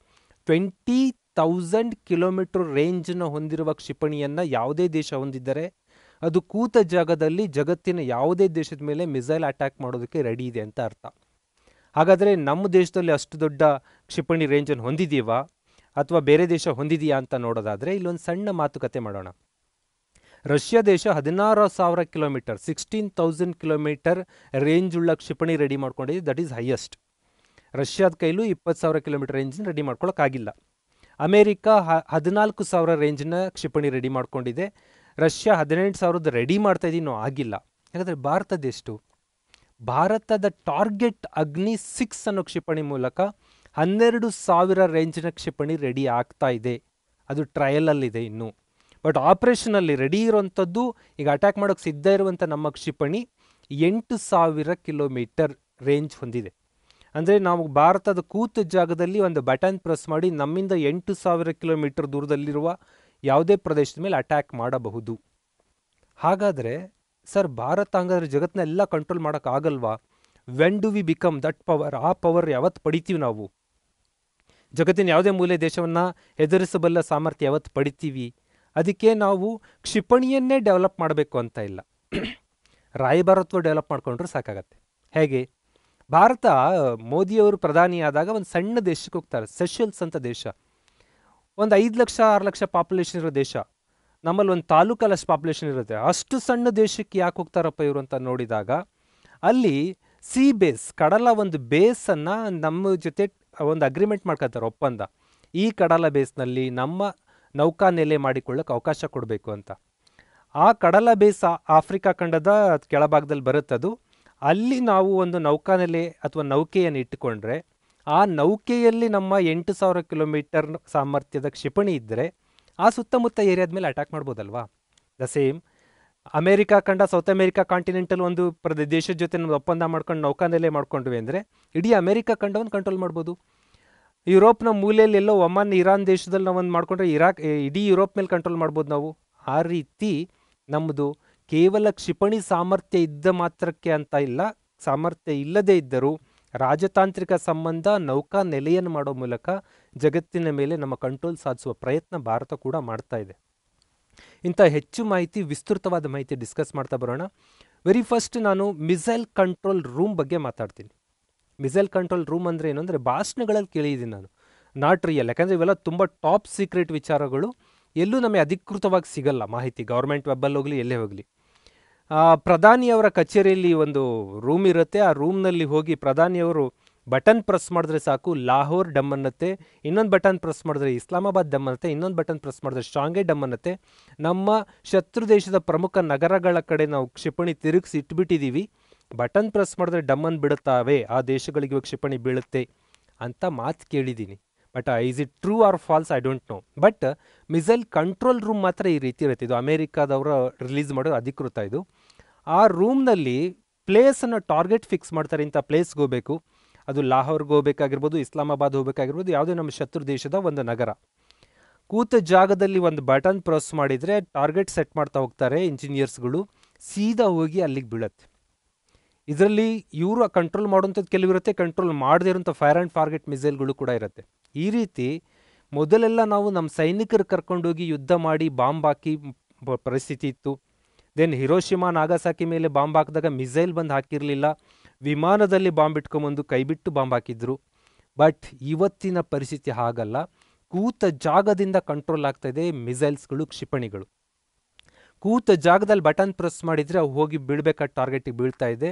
ಟ್ವೆಂಟಿ ತೌಸಂಡ್ ಕಿಲೋಮೀಟ್ರ್ ರೇಂಜ್ನ ಹೊಂದಿರುವ ಕ್ಷಿಪಣಿಯನ್ನು ಯಾವುದೇ ದೇಶ ಹೊಂದಿದ್ದರೆ ಅದು ಕೂತ ಜಾಗದಲ್ಲಿ ಜಗತ್ತಿನ ಯಾವುದೇ ದೇಶದ ಮೇಲೆ ಮಿಸೈಲ್ ಅಟ್ಯಾಕ್ ಮಾಡೋದಕ್ಕೆ ರೆಡಿ ಇದೆ ಅಂತ ಅರ್ಥ ಹಾಗಾದರೆ ನಮ್ಮ ದೇಶದಲ್ಲಿ ಅಷ್ಟು ದೊಡ್ಡ ಕ್ಷಿಪಣಿ ರೇಂಜನ್ನು ಹೊಂದಿದೀವಾ ಅಥವಾ ಬೇರೆ ದೇಶ ಹೊಂದಿದೆಯಾ ಅಂತ ನೋಡೋದಾದರೆ ಇಲ್ಲೊಂದು ಸಣ್ಣ ಮಾತುಕತೆ ಮಾಡೋಣ ರಷ್ಯಾ ದೇಶ ಹದಿನಾರು ಸಾವಿರ kilometre sixteen thousand kilometre range ಉಳ್ಳ ಕ್ಷಿಪಣಿ ರೆಡಿ ಮಾಡ್ಕೊಂಡಿದೆ ದಟ್ ಈಸ್ ಹೈಯೆಸ್ಟ್ ರಷ್ಯಾದ ಕೈಲೂ ಇಪ್ಪತ್ತು ಸಾವಿರ ಕಿಲೋಮೀಟರ್ ರೇಂಜ್ನ ರೆಡಿ ಮಾಡ್ಕೊಳ್ಳೋಕ್ಕಾಗಿಲ್ಲ ಅಮೇರಿಕಾ ಹ ಹದಿನಾಲ್ಕು ಸಾವಿರ ರೇಂಜ್ನ ಕ್ಷಿಪಣಿ ರೆಡಿ ಮಾಡ್ಕೊಂಡಿದೆ ರಷ್ಯಾ ಹದಿನೆಂಟು ಸಾವಿರದ ರೆಡಿ ಮಾಡ್ತಾ ಇದೀನೋ ಆಗಿಲ್ಲ ಯಾಕಂದರೆ ಭಾರತದೆಷ್ಟು ಭಾರತದ ಟಾರ್ಗೆಟ್ ಅಗ್ನಿ ಸಿಕ್ಸ್ ಅನ್ನೋ ಕ್ಷಿಪಣಿ ಮೂಲಕ ಹನ್ನೆರಡು ಸಾವಿರ ರೇಂಜಿನ ಕ್ಷಿಪಣಿ ರೆಡಿ ಆಗ್ತಾ ಇದೆ ಅದು ಟ್ರಯಲಲ್ಲಿದೆ ಇನ್ನು ಬಟ್ ಆಪ್ರೇಷನಲ್ಲಿ ರೆಡಿ ಇರುವಂಥದ್ದು ಈಗ ಅಟ್ಯಾಕ್ ಮಾಡೋಕ್ಕೆ ಸಿದ್ಧ ಇರುವಂಥ ನಮ್ಮ ಕ್ಷಿಪಣಿ ಎಂಟು ಸಾವಿರ ಕಿಲೋಮೀಟರ್ ರೇಂಜ್ ಹೊಂದಿದೆ ಅಂದರೆ ನಾವು ಭಾರತದ ಕೂತು ಜಾಗದಲ್ಲಿ ಒಂದು ಬಟನ್ ಪ್ರೆಸ್ ಮಾಡಿ ನಮ್ಮಿಂದ ಎಂಟು ಸಾವಿರ ಕಿಲೋಮೀಟರ್ ದೂರದಲ್ಲಿರುವ ಯಾವುದೇ ಪ್ರದೇಶದ ಮೇಲೆ ಅಟ್ಯಾಕ್ ಮಾಡಬಹುದು ಹಾಗಾದರೆ ಸರ್ ಭಾರತ ಹಂಗಾದ್ರೆ ಜಗತ್ತನ್ನೆಲ್ಲ ಕಂಟ್ರೋಲ್ ಮಾಡೋಕ್ಕಾಗಲ್ವಾ when do we become that power ಆ ಪವರ್ ಯಾವತ್ತು ಪಡಿತೀವಿ ನಾವು ಜಗತ್ತಿನ ಯಾವುದೇ ಮೂಲೆ ದೇಶವನ್ನು ಎದುರಿಸಬಲ್ಲ ಸಾಮರ್ಥ್ಯ ಯಾವತ್ತು ಪಡಿತೀವಿ ಅದಕ್ಕೆ ನಾವು ಕ್ಷಿಪಣಿಯನ್ನೇ ಡೆವಲಪ್ ಮಾಡಬೇಕು ಅಂತ ಇಲ್ಲ ರಾಯಭಾರತ್ವ ಡೆವಲಪ್ ಮಾಡಿಕೊಂಡ್ರೆ ಸಾಕಾಗತ್ತೆ ಹೇಗೆ ಭಾರತ ಮೋದಿಯವರು ಪ್ರಧಾನಿಯಾದಾಗ ಒಂದು ಸಣ್ಣ ದೇಶಕ್ಕೆ ಹೋಗ್ತಾರೆ ಸೆಷಲ್ಸ್ ಅಂತ ದೇಶ ಒಂದು ಐದು ಲಕ್ಷ ಆರು ಲಕ್ಷ ಪಾಪ್ಯುಲೇಷನ್ ಇರೋ ದೇಶ ನಮ್ಮಲ್ಲಿ ಒಂದು ತಾಲೂಕಲ್ಲಿ ಅಷ್ಟು ಪಾಪ್ಯುಲೇಷನ್ ಇರುತ್ತೆ ಅಷ್ಟು ಸಣ್ಣ ದೇಶಕ್ಕೆ ಯಾಕೆ ಹೋಗ್ತಾರಪ್ಪ ಇವರು ಅಂತ ನೋಡಿದಾಗ ಅಲ್ಲಿ ಸಿ ಬೇಸ್ ಕಡಲ ಒಂದು ಬೇಸನ್ನು ನಮ್ಮ ಜೊತೆ ಒಂದು ಅಗ್ರಿಮೆಂಟ್ ಮಾಡ್ಕೊಳ್ತಾರೆ ಒಪ್ಪಂದ ಈ ಕಡಲ ಬೇಸ್ನಲ್ಲಿ ನಮ್ಮ ನೌಕಾ ನೆಲೆ ಮಾಡಿಕೊಳ್ಳೋಕೆ ಅವಕಾಶ ಕೊಡಬೇಕು ಅಂತ ಆ ಕಡಲ ಬೇಸ್ ಆಫ್ರಿಕಾ ಖಂಡದ ಕೆಳಭಾಗದಲ್ಲಿ ಬರುತ್ತದು ಅಲ್ಲಿ ನಾವು ಒಂದು ನೌಕಾನೆಲೆ ಅಥವಾ ನೌಕೆಯನ್ನು ಇಟ್ಟುಕೊಂಡ್ರೆ ಆ ನೌಕೆಯಲ್ಲಿ ನಮ್ಮ ಎಂಟು ಸಾವಿರ ಕಿಲೋಮೀಟರ್ ಸಾಮರ್ಥ್ಯದ ಕ್ಷಿಪಣಿ ಇದ್ದರೆ ಆ ಸುತ್ತಮುತ್ತ ಏರಿಯಾದ ಮೇಲೆ ಅಟ್ಯಾಕ್ ಮಾಡ್ಬೋದಲ್ವಾ ದ ಸೇಮ್ ಅಮೇರಿಕಾ ಕಂಡ ಸೌತ್ ಅಮೇರಿಕಾ ಕಾಂಟಿನೆಂಟಲ್ ಒಂದು ಪ್ರದೇಶ ದೇಶದ ಜೊತೆ ನಾವು ಒಪ್ಪಂದ ಮಾಡ್ಕೊಂಡು ನೌಕಾನೆಲೆ ಮಾಡ್ಕೊಂಡ್ವಿ ಅಂದರೆ ಇಡೀ ಅಮೇರಿಕಾ ಕಂಡವನ್ನು ಕಂಟ್ರೋಲ್ ಮಾಡ್ಬೋದು ಯುರೋಪ್ನ ಮೂಲೆಯಲ್ಲಿ ಎಲ್ಲೋ ಒಮಾನ್ ಇರಾನ್ ದೇಶದಲ್ಲಿ ನಾವೊಂದು ಮಾಡ್ಕೊಂಡ್ರೆ ಮಾಡಿಕೊಂಡ್ರೆ ಇರಾಕ್ ಇಡೀ ಯುರೋಪ್ ಮೇಲೆ ಕಂಟ್ರೋಲ್ ಮಾಡ್ಬೋದು ನಾವು ಆ ರೀತಿ ನಮ್ಮದು ಕೇವಲ ಕ್ಷಿಪಣಿ ಸಾಮರ್ಥ್ಯ ಇದ್ದ ಮಾತ್ರಕ್ಕೆ ಅಂತ ಇಲ್ಲ ಸಾಮರ್ಥ್ಯ ಇಲ್ಲದೇ ಇದ್ದರೂ ರಾಜತಾಂತ್ರಿಕ ಸಂಬಂಧ ನೌಕಾ ನೆಲೆಯನ್ನು ಮಾಡೋ ಮೂಲಕ ಜಗತ್ತಿನ ಮೇಲೆ ನಮ್ಮ ಕಂಟ್ರೋಲ್ ಸಾಧಿಸುವ ಪ್ರಯತ್ನ ಭಾರತ ಕೂಡ ಮಾಡ್ತಾ ಇದೆ ಇಂಥ ಹೆಚ್ಚು ಮಾಹಿತಿ ವಿಸ್ತೃತವಾದ ಮಾಹಿತಿ ಡಿಸ್ಕಸ್ ಮಾಡ್ತಾ ಬರೋಣ ವೆರಿ ಫಸ್ಟ್ ನಾನು ಮಿಸೈಲ್ ಕಂಟ್ರೋಲ್ ರೂಮ್ ಬಗ್ಗೆ ಮಾತಾಡ್ತೀನಿ ಮಿಸೈಲ್ ಕಂಟ್ರೋಲ್ ರೂಮ್ ಅಂದರೆ ಏನು ಅಂದರೆ ಭಾಷಣಗಳಲ್ಲಿ ಕೇಳಿದ್ದೀನಿ ನಾನು ನಾಟ್ ರಿಯಲ್ ಯಾಕಂದರೆ ಇವೆಲ್ಲ ತುಂಬ ಟಾಪ್ ಸೀಕ್ರೆಟ್ ವಿಚಾರಗಳು ಎಲ್ಲೂ ನಮಗೆ ಅಧಿಕೃತವಾಗಿ ಸಿಗಲ್ಲ ಮಾಹಿತಿ ಗೌರ್ಮೆಂಟ್ ವೆಬ್ಬಲ್ಲಿ ಹೋಗಲಿ ಎಲ್ಲೇ ಹೋಗಲಿ ಪ್ರಧಾನಿಯವರ ಕಚೇರಿಯಲ್ಲಿ ಒಂದು ರೂಮ್ ಇರುತ್ತೆ ಆ ರೂಮ್ನಲ್ಲಿ ಹೋಗಿ ಪ್ರಧಾನಿಯವರು ಬಟನ್ ಪ್ರೆಸ್ ಮಾಡಿದ್ರೆ ಸಾಕು ಲಾಹೋರ್ ಡಮ್ ಅನ್ನತ್ತೆ ಇನ್ನೊಂದು ಬಟನ್ ಪ್ರೆಸ್ ಮಾಡಿದ್ರೆ ಇಸ್ಲಾಮಾಬಾದ್ ಡಮ್ ಅನ್ನತ್ತೆ ಇನ್ನೊಂದು ಬಟನ್ ಪ್ರೆಸ್ ಮಾಡಿದ್ರೆ ಶಾಂಗೆ ಡಮ್ ಅನ್ನತ್ತೆ ನಮ್ಮ ಶತ್ರು ದೇಶದ ಪ್ರಮುಖ ನಗರಗಳ ಕಡೆ ನಾವು ಕ್ಷಿಪಣಿ ತಿರುಗಿಸಿ ಇಟ್ಬಿಟ್ಟಿದ್ದೀವಿ ಬಟನ್ ಪ್ರೆಸ್ ಮಾಡಿದ್ರೆ ಡಮ್ಮನ್ನು ಬಿಡುತ್ತಾವೆ ಆ ದೇಶಗಳಿಗೆ ಕ್ಷಿಪಣಿ ಬೀಳುತ್ತೆ ಅಂತ ಮಾತು ಕೇಳಿದ್ದೀನಿ but is it true or false I don't know but missile control room ಮಾತ್ರ ಈ ರೀತಿ ಇರುತ್ತೆ ಇದು ಅಮೇರಿಕಾದವರು ರಿಲೀಸ್ ಮಾಡೋ ಅಧಿಕೃತ ಇದು ಆ ರೂಮ್ನಲ್ಲಿ ಪ್ಲೇಸನ್ನು ಟಾರ್ಗೆಟ್ ಫಿಕ್ಸ್ ಮಾಡ್ತಾರೆ ಇಂಥ ಪ್ಲೇಸ್ಗೆ ಹೋಗಬೇಕು ಅದು ಲಾಹೋರ್ಗೆ ಹೋಗಬೇಕಾಗಿರ್ಬೋದು ಇಸ್ಲಾಮಾಬಾದ್ ಹೋಗಬೇಕಾಗಿರ್ಬೋದು ಯಾವುದೇ ನಮ್ಮ ಶತ್ರು ದೇಶದ ಒಂದು ನಗರ ಕೂತ ಜಾಗದಲ್ಲಿ ಒಂದು ಬಟನ್ ಪ್ರೆಸ್ ಮಾಡಿದರೆ ಟಾರ್ಗೆಟ್ ಸೆಟ್ ಮಾಡ್ತಾ ಹೋಗ್ತಾರೆ ಇಂಜಿನಿಯರ್ಸ್ಗಳು ಸೀದಾ ಹೋಗಿ ಅಲ್ಲಿಗೆ ಬೀಳತ್ತೆ ಇದರಲ್ಲಿ ಇವರು ಕಂಟ್ರೋಲ್ ಮಾಡುವಂಥದ್ದು ಕೆಲವಿರುತ್ತೆ ಕಂಟ್ರೋಲ್ ಮಾಡದೇ ಫೈರ್ ಆ್ಯಂಡ್ ಟಾರ್ಗೆಟ್ ಮಿಸೈಲ್ಗಳು ಕೂಡ ಇರುತ್ತೆ ಈ ರೀತಿ ಮೊದಲೆಲ್ಲ ನಾವು ನಮ್ಮ ಸೈನಿಕರು ಕರ್ಕೊಂಡೋಗಿ ಯುದ್ಧ ಮಾಡಿ ಬಾಂಬ್ ಹಾಕಿ ಪರಿಸ್ಥಿತಿ ಇತ್ತು ದೆನ್ ಹಿರೋಶಿಮಾ ನಾಗಾಸಾಕಿ ಮೇಲೆ ಬಾಂಬ್ ಹಾಕಿದಾಗ ಮಿಸೈಲ್ ಬಂದು ಹಾಕಿರಲಿಲ್ಲ ವಿಮಾನದಲ್ಲಿ ಬಾಂಬ್ ಇಟ್ಕೊಂಬಂದು ಕೈಬಿಟ್ಟು ಬಾಂಬ್ ಹಾಕಿದ್ರು ಬಟ್ ಇವತ್ತಿನ ಪರಿಸ್ಥಿತಿ ಹಾಗಲ್ಲ ಕೂತ ಜಾಗದಿಂದ ಕಂಟ್ರೋಲ್ ಆಗ್ತಾಯಿದೆ ಮಿಸೈಲ್ಸ್ಗಳು ಕ್ಷಿಪಣಿಗಳು ಕೂತ ಜಾಗದಲ್ಲಿ ಬಟನ್ ಪ್ರೆಸ್ ಮಾಡಿದರೆ ಅವು ಹೋಗಿ ಬೀಳ್ಬೇಕಾದ ಟಾರ್ಗೆಟಿಗೆ ಬೀಳ್ತಾ ಇದೆ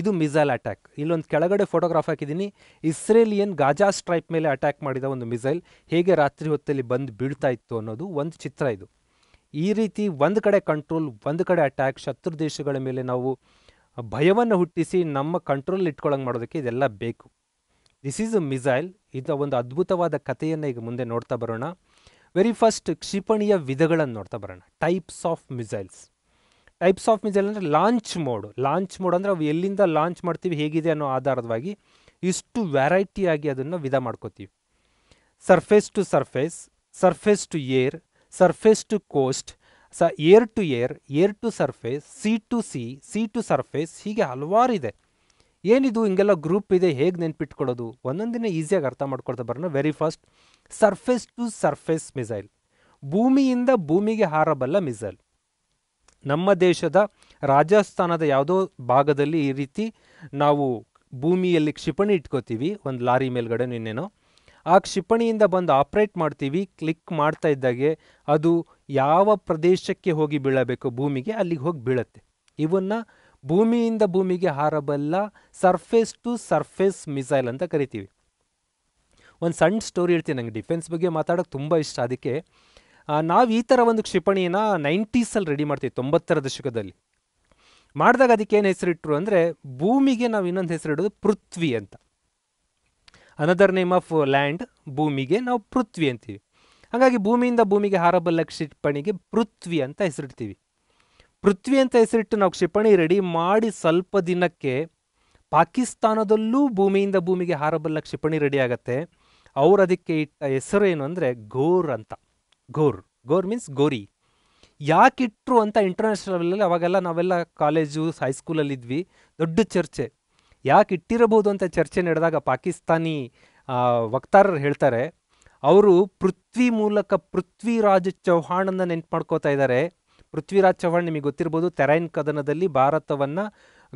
ಇದು ಮಿಸೈಲ್ ಅಟ್ಯಾಕ್ ಇಲ್ಲೊಂದು ಕೆಳಗಡೆ ಫೋಟೋಗ್ರಾಫ್ ಹಾಕಿದ್ದೀನಿ ಇಸ್ರೇಲಿಯನ್ ಗಾಜಾ ಸ್ಟ್ರೈಪ್ ಮೇಲೆ ಅಟ್ಯಾಕ್ ಮಾಡಿದ ಒಂದು ಮಿಸೈಲ್ ಹೇಗೆ ರಾತ್ರಿ ಹೊತ್ತಲ್ಲಿ ಬಂದು ಬೀಳ್ತಾ ಇತ್ತು ಅನ್ನೋದು ಒಂದು ಚಿತ್ರ ಇದು ಈ ರೀತಿ ಒಂದು ಕಡೆ ಕಂಟ್ರೋಲ್ ಒಂದು ಕಡೆ ಅಟ್ಯಾಕ್ ಶತ್ರು ದೇಶಗಳ ಮೇಲೆ ನಾವು ಭಯವನ್ನು ಹುಟ್ಟಿಸಿ ನಮ್ಮ ಕಂಟ್ರೋಲ್ ಇಟ್ಕೊಳ್ಳೋಂಗೆ ಮಾಡೋದಕ್ಕೆ ಇದೆಲ್ಲ ಬೇಕು ದಿಸ್ ಈಸ್ ಅ ಮಿಸೈಲ್ ಇದು ಒಂದು ಅದ್ಭುತವಾದ ಕಥೆಯನ್ನು ಈಗ ಮುಂದೆ ನೋಡ್ತಾ ಬರೋಣ ವೆರಿ ಫಸ್ಟ್ ಕ್ಷಿಪಣಿಯ ವಿಧಗಳನ್ನು ನೋಡ್ತಾ ಬರೋಣ types of missiles types of missile ಅಂದರೆ ಲಾಂಚ್ ಮೋಡ್ ಲಾಂಚ್ ಮೋಡ್ ಅಂದರೆ ಅವು ಎಲ್ಲಿಂದ ಲಾಂಚ್ ಮಾಡ್ತೀವಿ ಹೇಗಿದೆ ಅನ್ನೋ ಆಧಾರದವಾಗಿ ಇಷ್ಟು ವೆರೈಟಿಯಾಗಿ ಅದನ್ನು ವಿಧ ಮಾಡ್ಕೋತೀವಿ surface to surface surface to air surface to coast ಸ air to air air to surface sea to sea sea to surface ಹೀಗೆ ಹಲವಾರು ಇದೆ ಏನಿದು ಹಿಂಗೆಲ್ಲ ಗ್ರೂಪ್ ಇದೆ ಹೇಗೆ ನೆನ್ಪಿಟ್ಕೊಳ್ಳೋದು ಒಂದೊಂದಿನ ಈಸಿಯಾಗಿ ಅರ್ಥ ಮಾಡ್ಕೊಳ್ತಾ ಬರೋಣ very first surface to surface missile ಭೂಮಿಯಿಂದ ಭೂಮಿಗೆ ಹಾರಬಲ್ಲ ಮಿಸೈಲ್ ನಮ್ಮ ದೇಶದ ರಾಜಸ್ಥಾನದ ಯಾವುದೋ ಭಾಗದಲ್ಲಿ ಈ ರೀತಿ ನಾವು ಭೂಮಿಯಲ್ಲಿ ಕ್ಷಿಪಣಿ ಇಟ್ಕೋತೀವಿ ಒಂದು ಲಾರಿ ಮೇಲ್ಗಡೆ ನಿನ್ನೇನೋ ಆ ಕ್ಷಿಪಣಿಯಿಂದ ಬಂದು ಆಪ್ರೇಟ್ ಮಾಡ್ತೀವಿ ಕ್ಲಿಕ್ ಮಾಡ್ತಾ ಇದ್ದಾಗೆ ಅದು ಯಾವ ಪ್ರದೇಶಕ್ಕೆ ಹೋಗಿ ಬೀಳಬೇಕು ಭೂಮಿಗೆ ಅಲ್ಲಿಗೆ ಹೋಗಿ ಬೀಳತ್ತೆ ಇವನ್ನು ಭೂಮಿಯಿಂದ ಭೂಮಿಗೆ ಹಾರಬಲ್ಲ ಸರ್ಫೇಸ್ ಟು ಸರ್ಫೇಸ್ ಮಿಸೈಲ್ ಅಂತ ಕರಿತೀವಿ ಒಂದು ಸಣ್ಣ ಸ್ಟೋರಿ ಹೇಳ್ತೀನಿ ನನಗೆ ಡಿಫೆನ್ಸ್ ಬಗ್ಗೆ ಮಾತಾಡೋಕ್ಕೆ ತುಂಬ ಇಷ್ಟ ಅದಕ್ಕೆ ನಾವು ಈ ಥರ ಒಂದು ಕ್ಷಿಪಣಿನ ನೈಂಟೀಸಲ್ಲಿ ರೆಡಿ ಮಾಡ್ತೀವಿ ತೊಂಬತ್ತರ ದಶಕದಲ್ಲಿ ಮಾಡಿದಾಗ ಅದಕ್ಕೆ ಏನು ಹೆಸರಿಟ್ರು ಅಂದರೆ ಭೂಮಿಗೆ ನಾವು ಇನ್ನೊಂದು ಹೆಸರಿಡೋದು ಪೃಥ್ವಿ ಅಂತ ಅನದರ್ ನೇಮ್ ಆಫ್ ಲ್ಯಾಂಡ್ ಭೂಮಿಗೆ ನಾವು ಪೃಥ್ವಿ ಅಂತೀವಿ ಹಾಗಾಗಿ ಭೂಮಿಯಿಂದ ಭೂಮಿಗೆ ಹಾರಬಲ್ಲ ಕ್ಷಿಪಣಿಗೆ ಪೃಥ್ವಿ ಅಂತ ಹೆಸರಿಡ್ತೀವಿ ಪೃಥ್ವಿ ಅಂತ ಹೆಸರಿಟ್ಟು ನಾವು ಕ್ಷಿಪಣಿ ರೆಡಿ ಮಾಡಿ ಸ್ವಲ್ಪ ದಿನಕ್ಕೆ ಪಾಕಿಸ್ತಾನದಲ್ಲೂ ಭೂಮಿಯಿಂದ ಭೂಮಿಗೆ ಹಾರಬಲ್ಲ ಕ್ಷಿಪಣಿ ರೆಡಿ ಆಗತ್ತೆ ಅವ್ರು ಅದಕ್ಕೆ ಇಟ್ಟ ಹೆಸರು ಏನು ಅಂದರೆ ಗೋರ್ ಅಂತ ಘೋರ್ ಗೋರ್ ಮೀನ್ಸ್ ಗೋರಿ ಯಾಕಿಟ್ರು ಅಂತ ಇಂಟರ್ನ್ಯಾಷನಲ್ ಲೆವೆಲಲ್ಲಿ ಅವಾಗೆಲ್ಲ ನಾವೆಲ್ಲ ಕಾಲೇಜು ಹೈಸ್ಕೂಲಲ್ಲಿ ಇದ್ವಿ ದೊಡ್ಡ ಚರ್ಚೆ ಯಾಕೆ ಇಟ್ಟಿರಬಹುದು ಅಂತ ಚರ್ಚೆ ನಡೆದಾಗ ಪಾಕಿಸ್ತಾನಿ ವಕ್ತಾರರು ಹೇಳ್ತಾರೆ ಅವರು ಪೃಥ್ವಿ ಮೂಲಕ ಪೃಥ್ವಿರಾಜ್ ಚೌಹಾಣನ ನೆನ್ಪು ಮಾಡ್ಕೋತಾ ಇದ್ದಾರೆ ಪೃಥ್ವಿರಾಜ್ ಚೌಹಾಣ್ ನಿಮಗೆ ಗೊತ್ತಿರ್ಬೋದು ತೆರೈನ್ ಕದನದಲ್ಲಿ ಭಾರತವನ್ನು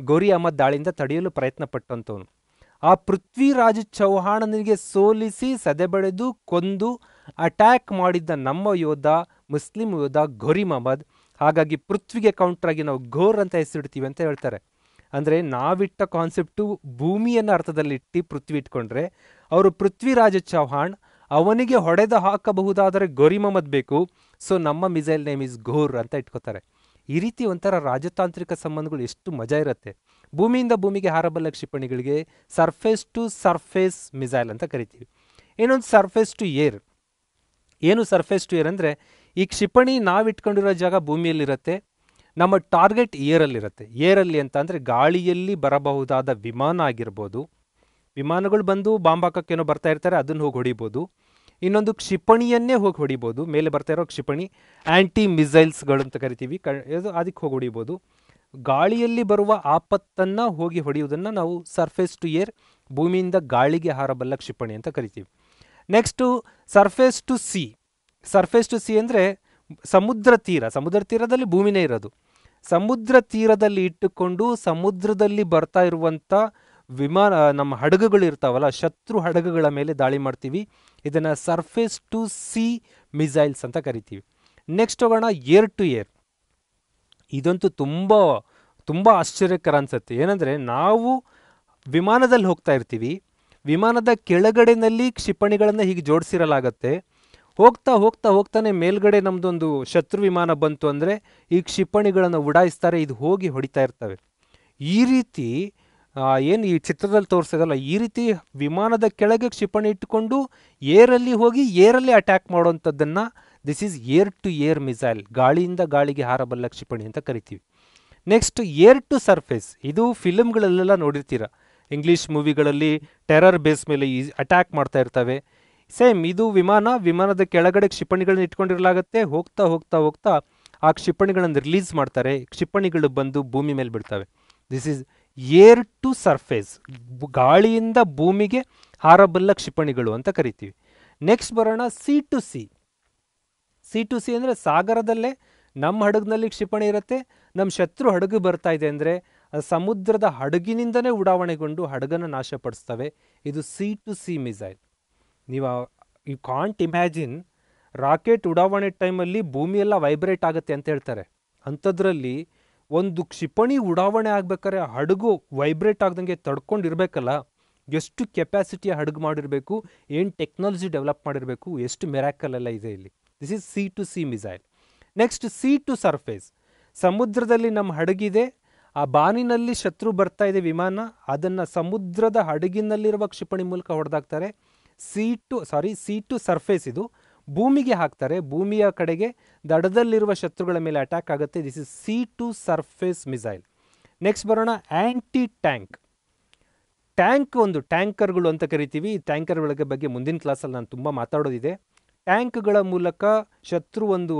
ಗೌರಿ ಅಹಮದ್ ದಾಳಿಯಿಂದ ತಡೆಯಲು ಪ್ರಯತ್ನ ಪಟ್ಟಂಥವನು ಆ ಪೃಥ್ವಿರಾಜ್ ಚೌಹಾಣನಿಗೆ ಸೋಲಿಸಿ ಸದೆಬಡೆದು ಕೊಂದು ಅಟ್ಯಾಕ್ ಮಾಡಿದ್ದ ನಮ್ಮ ಯೋಧ ಮುಸ್ಲಿಂ ಯೋಧ ಘೋರಿ ಮಹಮ್ಮದ್ ಹಾಗಾಗಿ ಪೃಥ್ವಿಗೆ ಕೌಂಟ್ರಾಗಿ ನಾವು ಘೋರ್ ಅಂತ ಹೆಸರಿಡ್ತೀವಿ ಅಂತ ಹೇಳ್ತಾರೆ ಅಂದರೆ ನಾವಿಟ್ಟ ಕಾನ್ಸೆಪ್ಟು ಭೂಮಿಯನ್ನು ಅರ್ಥದಲ್ಲಿಟ್ಟು ಪೃಥ್ವಿ ಇಟ್ಕೊಂಡ್ರೆ ಅವರು ಪೃಥ್ವಿರಾಜ ಚೌಹಾಣ್ ಅವನಿಗೆ ಹೊಡೆದು ಹಾಕಬಹುದಾದರೆ ಮೊಹಮ್ಮದ್ ಬೇಕು ಸೊ ನಮ್ಮ ಮಿಸೈಲ್ ನೇಮ್ ಇಸ್ ಘೋರ್ ಅಂತ ಇಟ್ಕೋತಾರೆ ಈ ರೀತಿ ಒಂಥರ ರಾಜತಾಂತ್ರಿಕ ಸಂಬಂಧಗಳು ಎಷ್ಟು ಮಜಾ ಇರುತ್ತೆ ಭೂಮಿಯಿಂದ ಭೂಮಿಗೆ ಹಾರಬಲ್ಲ ಕ್ಷಿಪಣಿಗಳಿಗೆ ಸರ್ಫೇಸ್ ಟು ಸರ್ಫೇಸ್ ಮಿಸೈಲ್ ಅಂತ ಕರಿತೀವಿ ಇನ್ನೊಂದು ಸರ್ಫೇಸ್ ಟು ಏರ್ ಏನು ಸರ್ಫೇಸ್ ಟು ಏರ್ ಅಂದರೆ ಈ ಕ್ಷಿಪಣಿ ನಾವಿಟ್ಕೊಂಡಿರೋ ಇಟ್ಕೊಂಡಿರೋ ಜಾಗ ಭೂಮಿಯಲ್ಲಿರುತ್ತೆ ನಮ್ಮ ಟಾರ್ಗೆಟ್ ಏರಲ್ಲಿರುತ್ತೆ ಏರಲ್ಲಿ ಅಂತ ಅಂದರೆ ಗಾಳಿಯಲ್ಲಿ ಬರಬಹುದಾದ ವಿಮಾನ ಆಗಿರ್ಬೋದು ವಿಮಾನಗಳು ಬಂದು ಬಾಂಬ್ ಹಾಕೋಕ್ಕೇನೋ ಬರ್ತಾ ಇರ್ತಾರೆ ಅದನ್ನು ಹೋಗಿ ಹೊಡಿಬೋದು ಇನ್ನೊಂದು ಕ್ಷಿಪಣಿಯನ್ನೇ ಹೋಗಿ ಹೊಡಿಬೋದು ಮೇಲೆ ಬರ್ತಾ ಇರೋ ಕ್ಷಿಪಣಿ ಆ್ಯಂಟಿ ಮಿಸೈಲ್ಸ್ಗಳು ಅಂತ ಕರಿತೀವಿ ಕ ಅದಕ್ಕೆ ಹೋಗಿ ಹೊಡಿಬೋದು ಗಾಳಿಯಲ್ಲಿ ಬರುವ ಆಪತ್ತನ್ನು ಹೋಗಿ ಹೊಡೆಯುವುದನ್ನು ನಾವು ಸರ್ಫೇಸ್ ಟು ಏರ್ ಭೂಮಿಯಿಂದ ಗಾಳಿಗೆ ಹಾರಬಲ್ಲ ಕ್ಷಿಪಣಿ ಅಂತ ಕರಿತೀವಿ next surface to sea surface to sea ಅಂದರೆ ಸಮುದ್ರ ತೀರ ಸಮುದ್ರ ತೀರದಲ್ಲಿ ಭೂಮಿನೇ ಇರೋದು ಸಮುದ್ರ ತೀರದಲ್ಲಿ ಇಟ್ಟುಕೊಂಡು ಸಮುದ್ರದಲ್ಲಿ ಬರ್ತಾ ಇರುವಂಥ ವಿಮಾನ ನಮ್ಮ ಹಡಗುಗಳು ಇರ್ತಾವಲ್ಲ ಶತ್ರು ಹಡಗುಗಳ ಮೇಲೆ ದಾಳಿ ಮಾಡ್ತೀವಿ ಇದನ್ನು ಸರ್ಫೇಸ್ ಟು ಸಿ ಮಿಸೈಲ್ಸ್ ಅಂತ ಕರಿತೀವಿ ನೆಕ್ಸ್ಟ್ ಹೋಗೋಣ ಏರ್ ಟು ಏರ್ ಇದಂತೂ ತುಂಬ ತುಂಬ ಆಶ್ಚರ್ಯಕರ ಅನಿಸುತ್ತೆ ಏನಂದರೆ ನಾವು ವಿಮಾನದಲ್ಲಿ ಹೋಗ್ತಾ ಇರ್ತೀವಿ ವಿಮಾನದ ಕೆಳಗಡೆನಲ್ಲಿ ಕ್ಷಿಪಣಿಗಳನ್ನು ಹೀಗೆ ಜೋಡಿಸಿರಲಾಗತ್ತೆ ಹೋಗ್ತಾ ಹೋಗ್ತಾ ಹೋಗ್ತಾನೆ ಮೇಲ್ಗಡೆ ನಮ್ಮದೊಂದು ಶತ್ರು ವಿಮಾನ ಬಂತು ಅಂದರೆ ಈ ಕ್ಷಿಪಣಿಗಳನ್ನು ಉಡಾಯಿಸ್ತಾರೆ ಇದು ಹೋಗಿ ಹೊಡಿತಾ ಇರ್ತವೆ ಈ ರೀತಿ ಏನು ಈ ಚಿತ್ರದಲ್ಲಿ ತೋರಿಸಿದಲ್ಲ ಈ ರೀತಿ ವಿಮಾನದ ಕೆಳಗೆ ಕ್ಷಿಪಣಿ ಇಟ್ಟುಕೊಂಡು ಏರಲ್ಲಿ ಹೋಗಿ ಏರಲ್ಲಿ ಅಟ್ಯಾಕ್ ಮಾಡೋವಂಥದ್ದನ್ನು this is air to air missile ಗಾಳಿಯಿಂದ ಗಾಳಿಗೆ ಹಾರಬಲ್ಲ ಕ್ಷಿಪಣಿ ಅಂತ ಕರಿತೀವಿ ನೆಕ್ಸ್ಟ್ ಏರ್ ಟು ಸರ್ಫೇಸ್ ಇದು ಫಿಲಮ್ಗಳಲ್ಲೆಲ್ಲ ನೋಡಿರ್ತೀರ ಇಂಗ್ಲೀಷ್ ಮೂವಿಗಳಲ್ಲಿ ಟೆರರ್ ಬೇಸ್ ಮೇಲೆ ಈ ಅಟ್ಯಾಕ್ ಮಾಡ್ತಾ ಇರ್ತವೆ ಸೇಮ್ ಇದು ವಿಮಾನ ವಿಮಾನದ ಕೆಳಗಡೆ ಕ್ಷಿಪಣಿಗಳನ್ನ ಇಟ್ಕೊಂಡಿರಲಾಗತ್ತೆ ಹೋಗ್ತಾ ಹೋಗ್ತಾ ಹೋಗ್ತಾ ಆ ಕ್ಷಿಪಣಿಗಳನ್ನು ರಿಲೀಸ್ ಮಾಡ್ತಾರೆ ಕ್ಷಿಪಣಿಗಳು ಬಂದು ಭೂಮಿ ಮೇಲೆ ಬಿಡ್ತವೆ this is air to surface ಗಾಳಿಯಿಂದ ಭೂಮಿಗೆ ಹಾರಬಲ್ಲ ಕ್ಷಿಪಣಿಗಳು ಅಂತ ಕರಿತೀವಿ ನೆಕ್ಸ್ಟ್ ಬರೋಣ sea to sea sea to sea ಅಂದರೆ ಸಾಗರದಲ್ಲೇ ನಮ್ಮ ಹಡಗಿನಲ್ಲಿ ಕ್ಷಿಪಣಿ ಇರುತ್ತೆ ನಮ್ಮ ಶತ್ರು ಹಡಗು ಬರ್ತಾ ಇದೆ ಅಂದರೆ ಸಮುದ್ರದ ಹಡಗಿನಿಂದನೇ ಉಡಾವಣೆಗೊಂಡು ಹಡಗನ್ನು ನಾಶಪಡಿಸ್ತವೆ ಇದು ಸಿ ಟು ಸಿ ಮಿಸೈಲ್ ನೀವು ಯು ಕಾಂಟ್ ಇಮ್ಯಾಜಿನ್ ರಾಕೆಟ್ ಉಡಾವಣೆ ಟೈಮಲ್ಲಿ ಭೂಮಿಯೆಲ್ಲ ವೈಬ್ರೇಟ್ ಆಗುತ್ತೆ ಅಂತ ಹೇಳ್ತಾರೆ ಅಂಥದ್ರಲ್ಲಿ ಒಂದು ಕ್ಷಿಪಣಿ ಉಡಾವಣೆ ಆಗ್ಬೇಕಾದ್ರೆ ಹಡಗು ವೈಬ್ರೇಟ್ ಆಗ್ದಂಗೆ ತಡ್ಕೊಂಡಿರ್ಬೇಕಲ್ಲ ಎಷ್ಟು ಕೆಪ್ಯಾಸಿಟಿ ಹಡಗು ಮಾಡಿರಬೇಕು ಏನು ಟೆಕ್ನಾಲಜಿ ಡೆವಲಪ್ ಮಾಡಿರಬೇಕು ಎಷ್ಟು ಮೆರಾಕಲ್ ಎಲ್ಲ ಇದೆ ಇಲ್ಲಿ this is sea to sea missile next sea to surface ಸಮುದ್ರದಲ್ಲಿ ನಮ್ಮ ಹಡಗಿದೆ ಆ ಬಾನಿನಲ್ಲಿ ಶತ್ರು ಬರ್ತಾ ಇದೆ ವಿಮಾನ ಅದನ್ನು ಸಮುದ್ರದ ಹಡಗಿನಲ್ಲಿರುವ ಕ್ಷಿಪಣಿ ಮೂಲಕ ಹೊಡೆದಾಗ್ತಾರೆ sea to sorry sea to surface ಇದು ಭೂಮಿಗೆ ಹಾಕ್ತಾರೆ ಭೂಮಿಯ ಕಡೆಗೆ ದಡದಲ್ಲಿರುವ ಶತ್ರುಗಳ ಮೇಲೆ ಅಟ್ಯಾಕ್ ಆಗುತ್ತೆ this is sea to surface missile next ಬರೋಣ ಆ್ಯಂಟಿ ಟ್ಯಾಂಕ್ ಟ್ಯಾಂಕ್ ಒಂದು ಟ್ಯಾಂಕರ್ಗಳು ಅಂತ ಕರಿತೀವಿ ಈ ಒಳಗೆ ಬಗ್ಗೆ ಮುಂದಿನ ಕ್ಲಾಸಲ್ಲಿ ನಾನು ತುಂಬ ಮಾತಾಡೋದಿದೆ ಟ್ಯಾಂಕ್ಗಳ ಮೂಲಕ ಶತ್ರು ಒಂದು